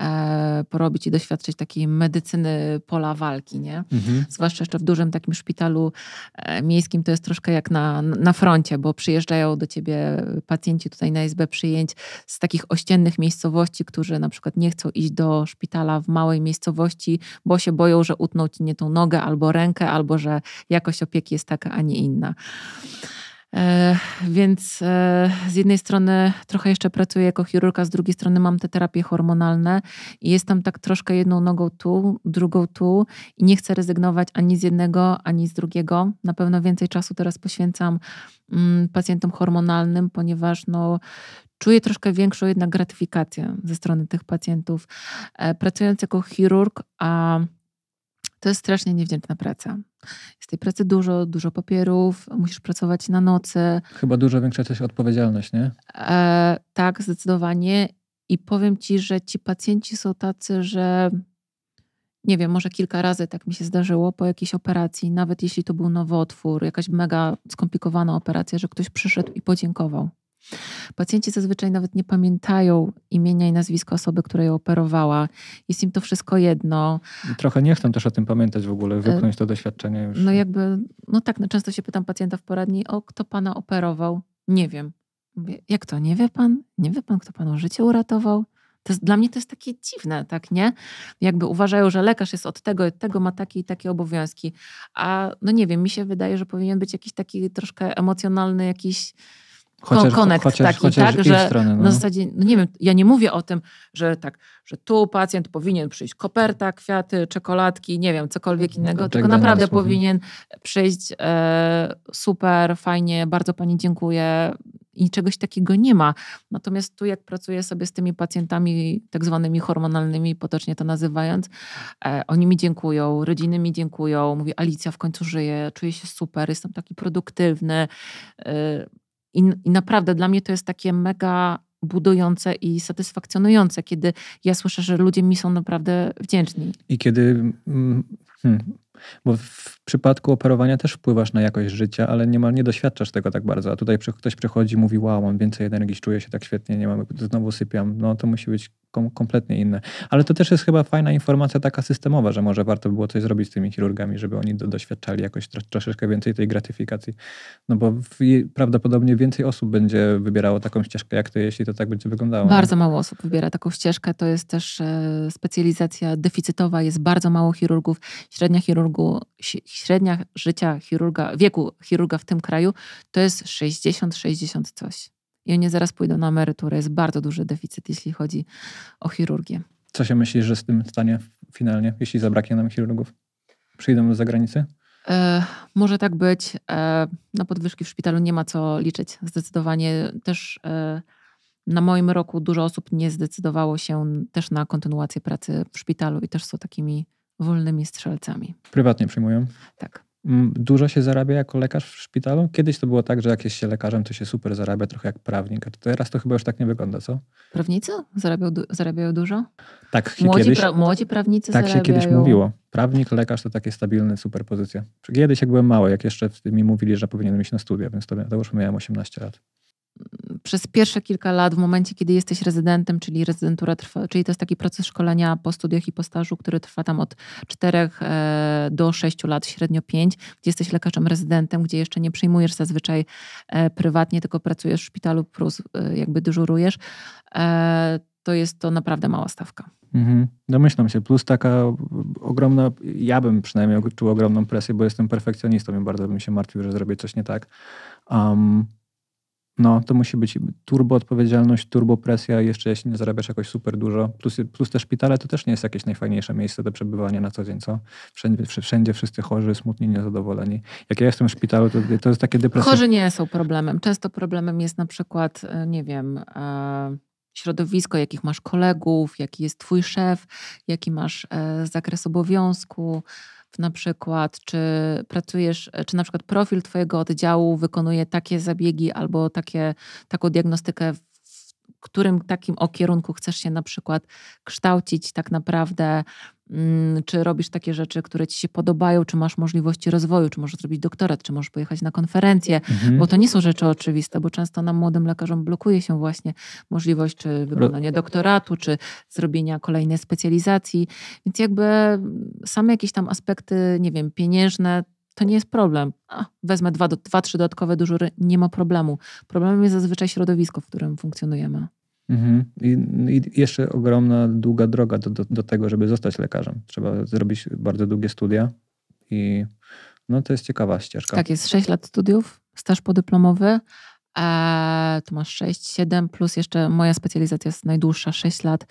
e, porobić i doświadczyć takiej medycyny pola walki, nie? Mhm. Zwłaszcza jeszcze w dużym takim szpitalu e, miejskim to jest troszkę jak na, na froncie, bo przyjeżdżają do ciebie pacjenci tutaj na izbę przyjęć z takich ościennych miejscowości, którzy na przykład nie chcą iść do szpitala w małej miejscowości, bo się boją, że utną ci nie tą nogę albo rękę, albo że jakość opieki jest taka, a nie inna. E, więc e, z jednej strony trochę jeszcze pracuję jako chirurga, z drugiej strony mam te terapie hormonalne i jestem tak troszkę jedną nogą tu, drugą tu i nie chcę rezygnować ani z jednego, ani z drugiego. Na pewno więcej czasu teraz poświęcam mm, pacjentom hormonalnym, ponieważ no, czuję troszkę większą jednak gratyfikację ze strony tych pacjentów. E, pracując jako chirurg, a to jest strasznie niewdzięczna praca. Jest tej pracy dużo, dużo papierów, musisz pracować na nocy. Chyba dużo większa też odpowiedzialność, nie? E, tak, zdecydowanie. I powiem ci, że ci pacjenci są tacy, że nie wiem, może kilka razy tak mi się zdarzyło po jakiejś operacji, nawet jeśli to był nowotwór, jakaś mega skomplikowana operacja, że ktoś przyszedł i podziękował. Pacjenci zazwyczaj nawet nie pamiętają imienia i nazwiska osoby, która je operowała. Jest im to wszystko jedno. Trochę nie chcą też o tym pamiętać w ogóle, e, wypchnąć to doświadczenie już. No jakby, no tak, no często się pytam pacjenta w poradni, o kto pana operował? Nie wiem. Mówię, jak to, nie wie pan? Nie wie pan, kto panu życie uratował? To jest, dla mnie to jest takie dziwne, tak nie? Jakby uważają, że lekarz jest od tego, od tego ma takie i takie obowiązki. A no nie wiem, mi się wydaje, że powinien być jakiś taki troszkę emocjonalny, jakiś chociaż, no, connect chociaż, taki, chociaż tak, że strony, no. na zasadzie, no nie wiem, ja nie mówię o tym, że tak, że tu pacjent powinien przyjść koperta, kwiaty, czekoladki, nie wiem, cokolwiek innego, tak tylko naprawdę tak powinien przyjść e, super, fajnie, bardzo pani dziękuję i czegoś takiego nie ma. Natomiast tu jak pracuję sobie z tymi pacjentami tak zwanymi hormonalnymi, potocznie to nazywając, e, oni mi dziękują, rodziny mi dziękują, mówię Alicja w końcu żyje, czuję się super, jestem taki produktywny, e, i, I naprawdę dla mnie to jest takie mega budujące i satysfakcjonujące, kiedy ja słyszę, że ludzie mi są naprawdę wdzięczni. I kiedy. Hmm, bo w przypadku operowania też wpływasz na jakość życia, ale niemal nie doświadczasz tego tak bardzo. A tutaj ktoś przychodzi i mówi: Wow, mam więcej energii, czuję się tak świetnie, nie mam, znowu sypiam. No to musi być kompletnie inne. Ale to też jest chyba fajna informacja taka systemowa, że może warto by było coś zrobić z tymi chirurgami, żeby oni do, doświadczali jakoś tro, troszeczkę więcej tej gratyfikacji. No bo w, prawdopodobnie więcej osób będzie wybierało taką ścieżkę jak to jeśli to tak będzie wyglądało. Bardzo mało osób wybiera taką ścieżkę. To jest też e, specjalizacja deficytowa, jest bardzo mało chirurgów. Średnia chirurgu, średnia życia chirurga, wieku chirurga w tym kraju to jest 60-60 coś i oni zaraz pójdą na emeryturę. Jest bardzo duży deficyt, jeśli chodzi o chirurgię. Co się myślisz, że z tym stanie finalnie, jeśli zabraknie nam chirurgów? Przyjdą z zagranicy? E, może tak być. E, na podwyżki w szpitalu nie ma co liczyć. Zdecydowanie też e, na moim roku dużo osób nie zdecydowało się też na kontynuację pracy w szpitalu i też są takimi wolnymi strzelcami. Prywatnie przyjmują? Tak dużo się zarabia jako lekarz w szpitalu? Kiedyś to było tak, że jak jest się lekarzem, to się super zarabia, trochę jak prawnik. A teraz to chyba już tak nie wygląda, co? Prawnicy zarabiają, zarabiają dużo? Tak, młodzi, kiedyś, pra młodzi prawnicy Tak zarabiają. się kiedyś mówiło. Prawnik, lekarz to takie stabilne super pozycje. Kiedyś jak byłem mały, jak jeszcze mi mówili, że powinienem iść na studia, więc to, to już miałem 18 lat przez pierwsze kilka lat, w momencie, kiedy jesteś rezydentem, czyli rezydentura trwa, czyli to jest taki proces szkolenia po studiach i po stażu, który trwa tam od 4 e, do 6 lat, średnio 5, gdzie jesteś lekarzem rezydentem, gdzie jeszcze nie przyjmujesz zazwyczaj e, prywatnie, tylko pracujesz w szpitalu plus e, jakby dyżurujesz, to jest to naprawdę mała stawka. Mhm. Domyślam się. Plus taka ogromna, ja bym przynajmniej czuł ogromną presję, bo jestem perfekcjonistą i bardzo bym się martwił, że zrobię coś nie tak. Um, no, to musi być turbo odpowiedzialność, turbo presja, jeszcze jeśli nie zarabiasz jakoś super dużo. Plus, plus te szpitale to też nie jest jakieś najfajniejsze miejsce do przebywania na co dzień, co? Wszędzie, wszędzie wszyscy chorzy, smutni, niezadowoleni. Jak ja jestem w szpitalu, to, to jest takie depresyjne. Chorzy nie są problemem. Często problemem jest na przykład, e, nie wiem, e, środowisko, jakich masz kolegów, jaki jest twój szef, jaki masz e, zakres obowiązku na przykład, czy pracujesz, czy na przykład profil Twojego oddziału wykonuje takie zabiegi albo takie, taką diagnostykę, w którym takim o kierunku chcesz się na przykład kształcić tak naprawdę, Mm, czy robisz takie rzeczy, które ci się podobają, czy masz możliwości rozwoju, czy możesz zrobić doktorat, czy możesz pojechać na konferencję, mhm. bo to nie są rzeczy oczywiste, bo często nam młodym lekarzom blokuje się właśnie możliwość czy wykonania doktoratu, czy zrobienia kolejnej specjalizacji, więc jakby same jakieś tam aspekty, nie wiem, pieniężne, to nie jest problem. A, wezmę dwa, dwa, trzy dodatkowe dużury, nie ma problemu. Problemem jest zazwyczaj środowisko, w którym funkcjonujemy. Mhm. I, I, jeszcze ogromna, długa droga do, do, do, tego, żeby zostać lekarzem. Trzeba zrobić bardzo długie studia i no, to jest ciekawa ścieżka. Tak, jest 6 lat studiów, staż podyplomowy, a e, tu masz 6, 7 plus jeszcze moja specjalizacja jest najdłuższa, 6 lat,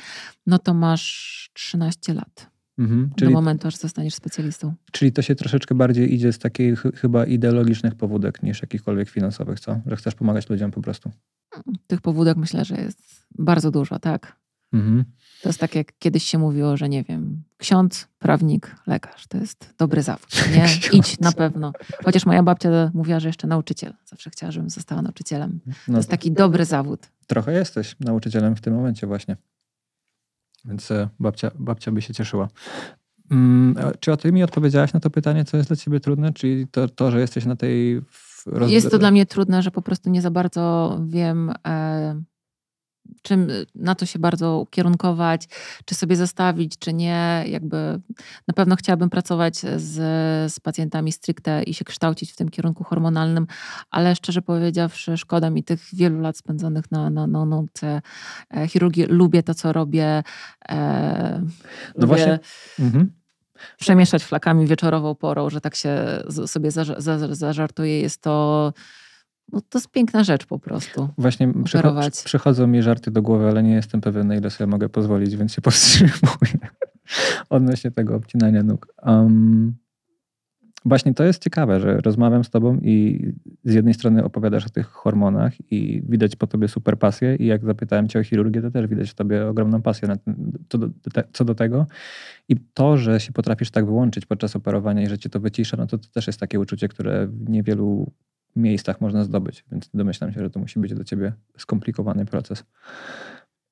no to masz 13 lat. Mhm, czyli, do momentu, aż zostaniesz specjalistą. Czyli to się troszeczkę bardziej idzie z takich chyba ideologicznych powódek niż jakichkolwiek finansowych, co? Że chcesz pomagać ludziom po prostu. Tych powódek myślę, że jest bardzo dużo, tak? Mhm. To jest tak, jak kiedyś się mówiło, że nie wiem, ksiądz, prawnik, lekarz to jest dobry zawód. (laughs) Nie? Idź na pewno. Chociaż moja babcia mówiła, że jeszcze nauczyciel. Zawsze chciała, żebym została nauczycielem. No to jest taki dobry zawód. Trochę jesteś nauczycielem w tym momencie właśnie. Więc e, babcia, babcia by się cieszyła. Mm, czy o tym mi odpowiedziałaś na to pytanie, co jest dla ciebie trudne? Czyli to, to że jesteś na tej Roz... Jest to dla mnie trudne, że po prostu nie za bardzo wiem, e, czym, e, na co się bardzo ukierunkować, czy sobie zostawić, czy nie. Jakby na pewno chciałabym pracować z, z pacjentami stricte i się kształcić w tym kierunku hormonalnym, ale szczerze powiedziawszy, szkoda mi tych wielu lat spędzonych na, na, na e, chirurgii. Lubię to, co robię. E, no lubię... właśnie. Mhm przemieszać flakami wieczorową porą, że tak się sobie zażartuje, jest to. No to jest piękna rzecz po prostu. Właśnie przycho przychodzą mi żarty do głowy, ale nie jestem pewien, na ile sobie mogę pozwolić, więc się powstrzymuję (laughs) odnośnie tego obcinania nóg. Um, Właśnie to jest ciekawe, że rozmawiam z tobą i z jednej strony opowiadasz o tych hormonach i widać po tobie super pasję i jak zapytałem cię o chirurgię, to też widać w tobie ogromną pasję ten, co, do, te, co, do, tego. I to, że się potrafisz tak wyłączyć podczas operowania i że cię to wycisza, no to, to też jest takie uczucie, które w niewielu miejscach można zdobyć, więc domyślam się, że to musi być dla ciebie skomplikowany proces.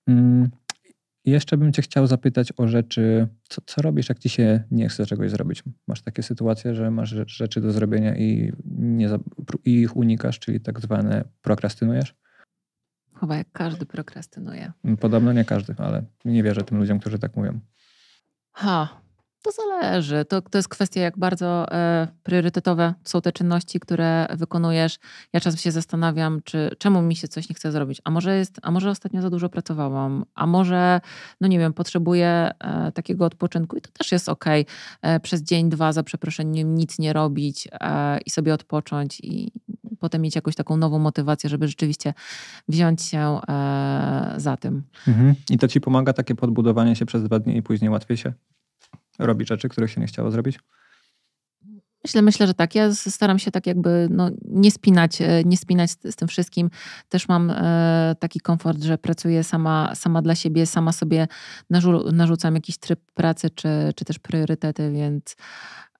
Mm jeszcze bym cię chciał zapytać o rzeczy, co, co robisz, jak ci się nie chce czegoś zrobić? Masz takie sytuacje, że masz rzeczy do zrobienia i, nie, i ich unikasz, czyli tak zwane prokrastynujesz? Chyba jak każdy prokrastynuje. Podobno nie każdy, ale nie wierzę tym ludziom, którzy tak mówią. Ha, to zależy. To, to jest kwestia, jak bardzo e, priorytetowe są te czynności, które wykonujesz. Ja czasem się zastanawiam, czy, czemu mi się coś nie chce zrobić. A może, jest, a może ostatnio za dużo pracowałam, a może, no nie wiem, potrzebuję e, takiego odpoczynku i to też jest ok. E, przez dzień, dwa za przeproszeniem nic nie robić e, i sobie odpocząć i potem mieć jakąś taką nową motywację, żeby rzeczywiście wziąć się e, za tym. Mhm. I to ci pomaga takie podbudowanie się przez dwa dni i później łatwiej się robi rzeczy, których się nie chciało zrobić? Myślę, myślę, że tak. Ja staram się tak jakby no, nie spinać, e, nie spinać z, tym wszystkim. Też mam e, taki komfort, że pracuję sama, sama dla siebie, sama sobie narzu narzucam jakiś tryb pracy czy, czy też priorytety, więc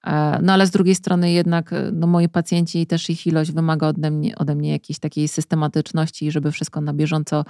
e, no ale z drugiej strony jednak e, no, moi pacjenci i też ich ilość wymaga ode mnie, ode mnie jakiejś takiej systematyczności, żeby wszystko na bieżąco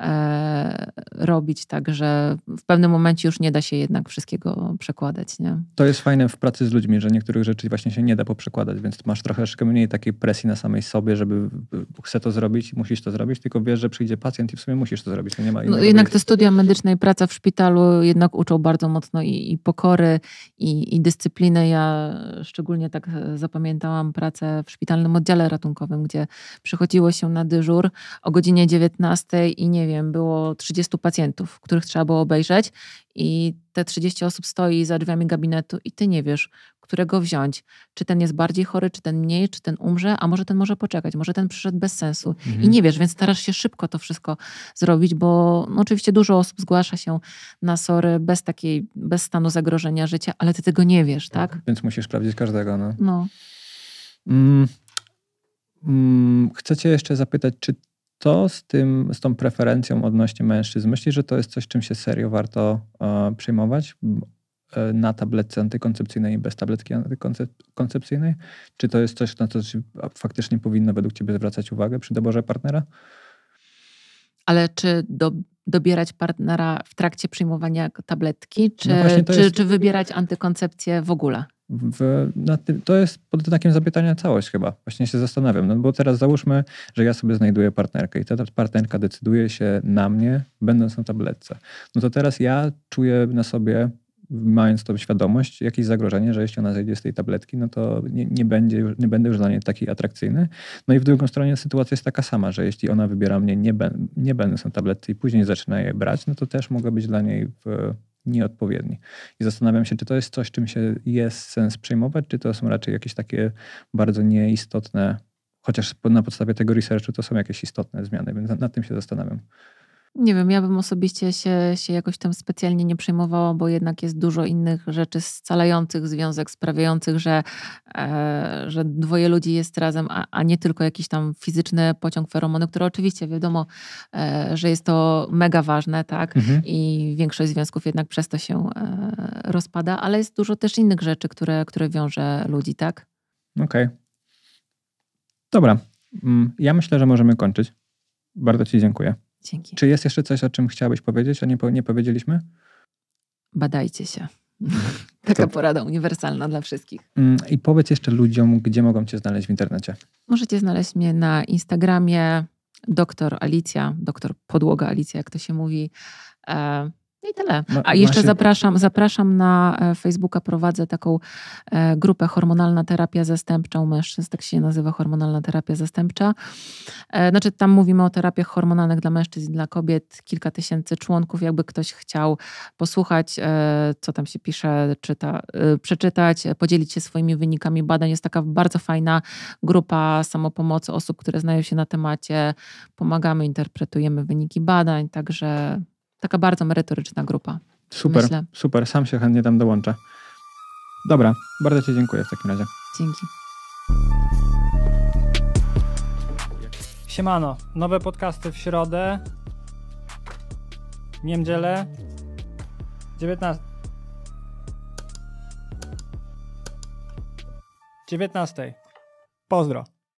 E, robić, także w pewnym momencie już nie da się jednak wszystkiego przekładać. Nie? To jest fajne w pracy z ludźmi, że niektórych rzeczy właśnie się nie da poprzekładać, więc masz trochę mniej takiej presji na samej sobie, żeby e, chce to zrobić, musisz to zrobić, tylko wiesz, że przyjdzie pacjent i w sumie musisz to zrobić. To nie ma no, jednak te studia medyczne i praca w szpitalu jednak uczą bardzo mocno i, i pokory, i, i dyscypliny. Ja szczególnie tak zapamiętałam pracę w szpitalnym oddziale ratunkowym, gdzie przychodziło się na dyżur o godzinie 19 i nie wiem, było 30 pacjentów, których trzeba było obejrzeć i te 30 osób stoi za drzwiami gabinetu i ty nie wiesz, którego wziąć. Czy ten jest bardziej chory, czy ten mniej, czy ten umrze, a może ten może poczekać, może ten przyszedł bez sensu. Mhm. I nie wiesz, więc starasz się szybko to wszystko zrobić, bo no, oczywiście dużo osób zgłasza się na sory bez takiej, bez stanu zagrożenia życia, ale ty tego nie wiesz, tak? tak więc musisz sprawdzić każdego, no. no. Mm. mm. Chcę Cię jeszcze zapytać, czy co z, tym, z tą preferencją odnośnie mężczyzn? Myślisz, że to jest coś, czym się serio warto e, przejmować? E, na tabletce antykoncepcyjnej i bez tabletki antykoncepcyjnej? Czy to jest coś, na co faktycznie powinno według Ciebie zwracać uwagę przy doborze partnera? Ale czy do, dobierać partnera w trakcie przyjmowania tabletki, czy, no czy, jest... czy wybierać antykoncepcję w ogóle? W, to jest pod znakiem zapytania całość chyba. Właśnie się zastanawiam, no bo teraz załóżmy, że ja sobie znajduję partnerkę i ta partnerka decyduje się na mnie, będąc na tabletce. No to teraz ja czuję na sobie, mając tą świadomość, jakieś zagrożenie, że jeśli ona zejdzie z tej tabletki, no to nie, nie, będzie, nie będę już dla niej taki atrakcyjny. No i w drugą stronie sytuacja jest taka sama, że jeśli ona wybiera mnie nie, będę, nie będę na tabletce i później zaczyna je brać, no to też mogę być dla niej w nieodpowiedni. I zastanawiam się, czy to jest coś, czym się jest sens przejmować, czy to są raczej jakieś takie bardzo nieistotne, chociaż na podstawie tego researchu to są jakieś istotne zmiany, więc nad tym się zastanawiam. Nie wiem, ja bym osobiście się, się jakoś tam specjalnie nie przejmowała, bo jednak jest dużo innych rzeczy scalających związek, sprawiających, że, e, że dwoje ludzi jest razem, a, a nie tylko jakiś tam fizyczny pociąg feromony, który oczywiście wiadomo, e, że jest to mega ważne, tak? Mhm. I większość związków jednak przez to się e, rozpada, ale jest dużo też innych rzeczy, które, które wiąże ludzi, tak? Okej. Okay. Dobra. Mm, ja myślę, że możemy kończyć. Bardzo Ci dziękuję. Dzięki. Czy jest jeszcze coś, o czym chciałbyś powiedzieć, a nie, nie powiedzieliśmy? Badajcie się. (laughs) Taka to... porada uniwersalna dla wszystkich. Mm, I powiedz jeszcze ludziom, gdzie mogą Cię znaleźć w internecie. Możecie znaleźć mnie na Instagramie doktor Alicja, doktor podłoga Alicja, jak to się mówi. E, no i tyle. No, A jeszcze zapraszam, zapraszam na e, Facebooka, prowadzę taką e, grupę Hormonalna Terapia Zastępcza u mężczyzn, tak się nazywa Hormonalna Terapia Zastępcza. E, znaczy tam mówimy o terapiach hormonalnych dla mężczyzn i dla kobiet, kilka tysięcy członków, jakby ktoś chciał posłuchać, co tam się pisze, czyta, przeczytać, podzielić się swoimi wynikami badań. Jest taka bardzo fajna grupa samopomocy osób, które znają się na temacie, pomagamy, interpretujemy wyniki badań, także Taka bardzo merytoryczna grupa. Super, myślę. super. Sam się chętnie tam dołączę. Dobra, bardzo Ci dziękuję w takim razie. Dzięki. Siemano, nowe podcasty w środę, niedzielę, 19. 19. Pozdro.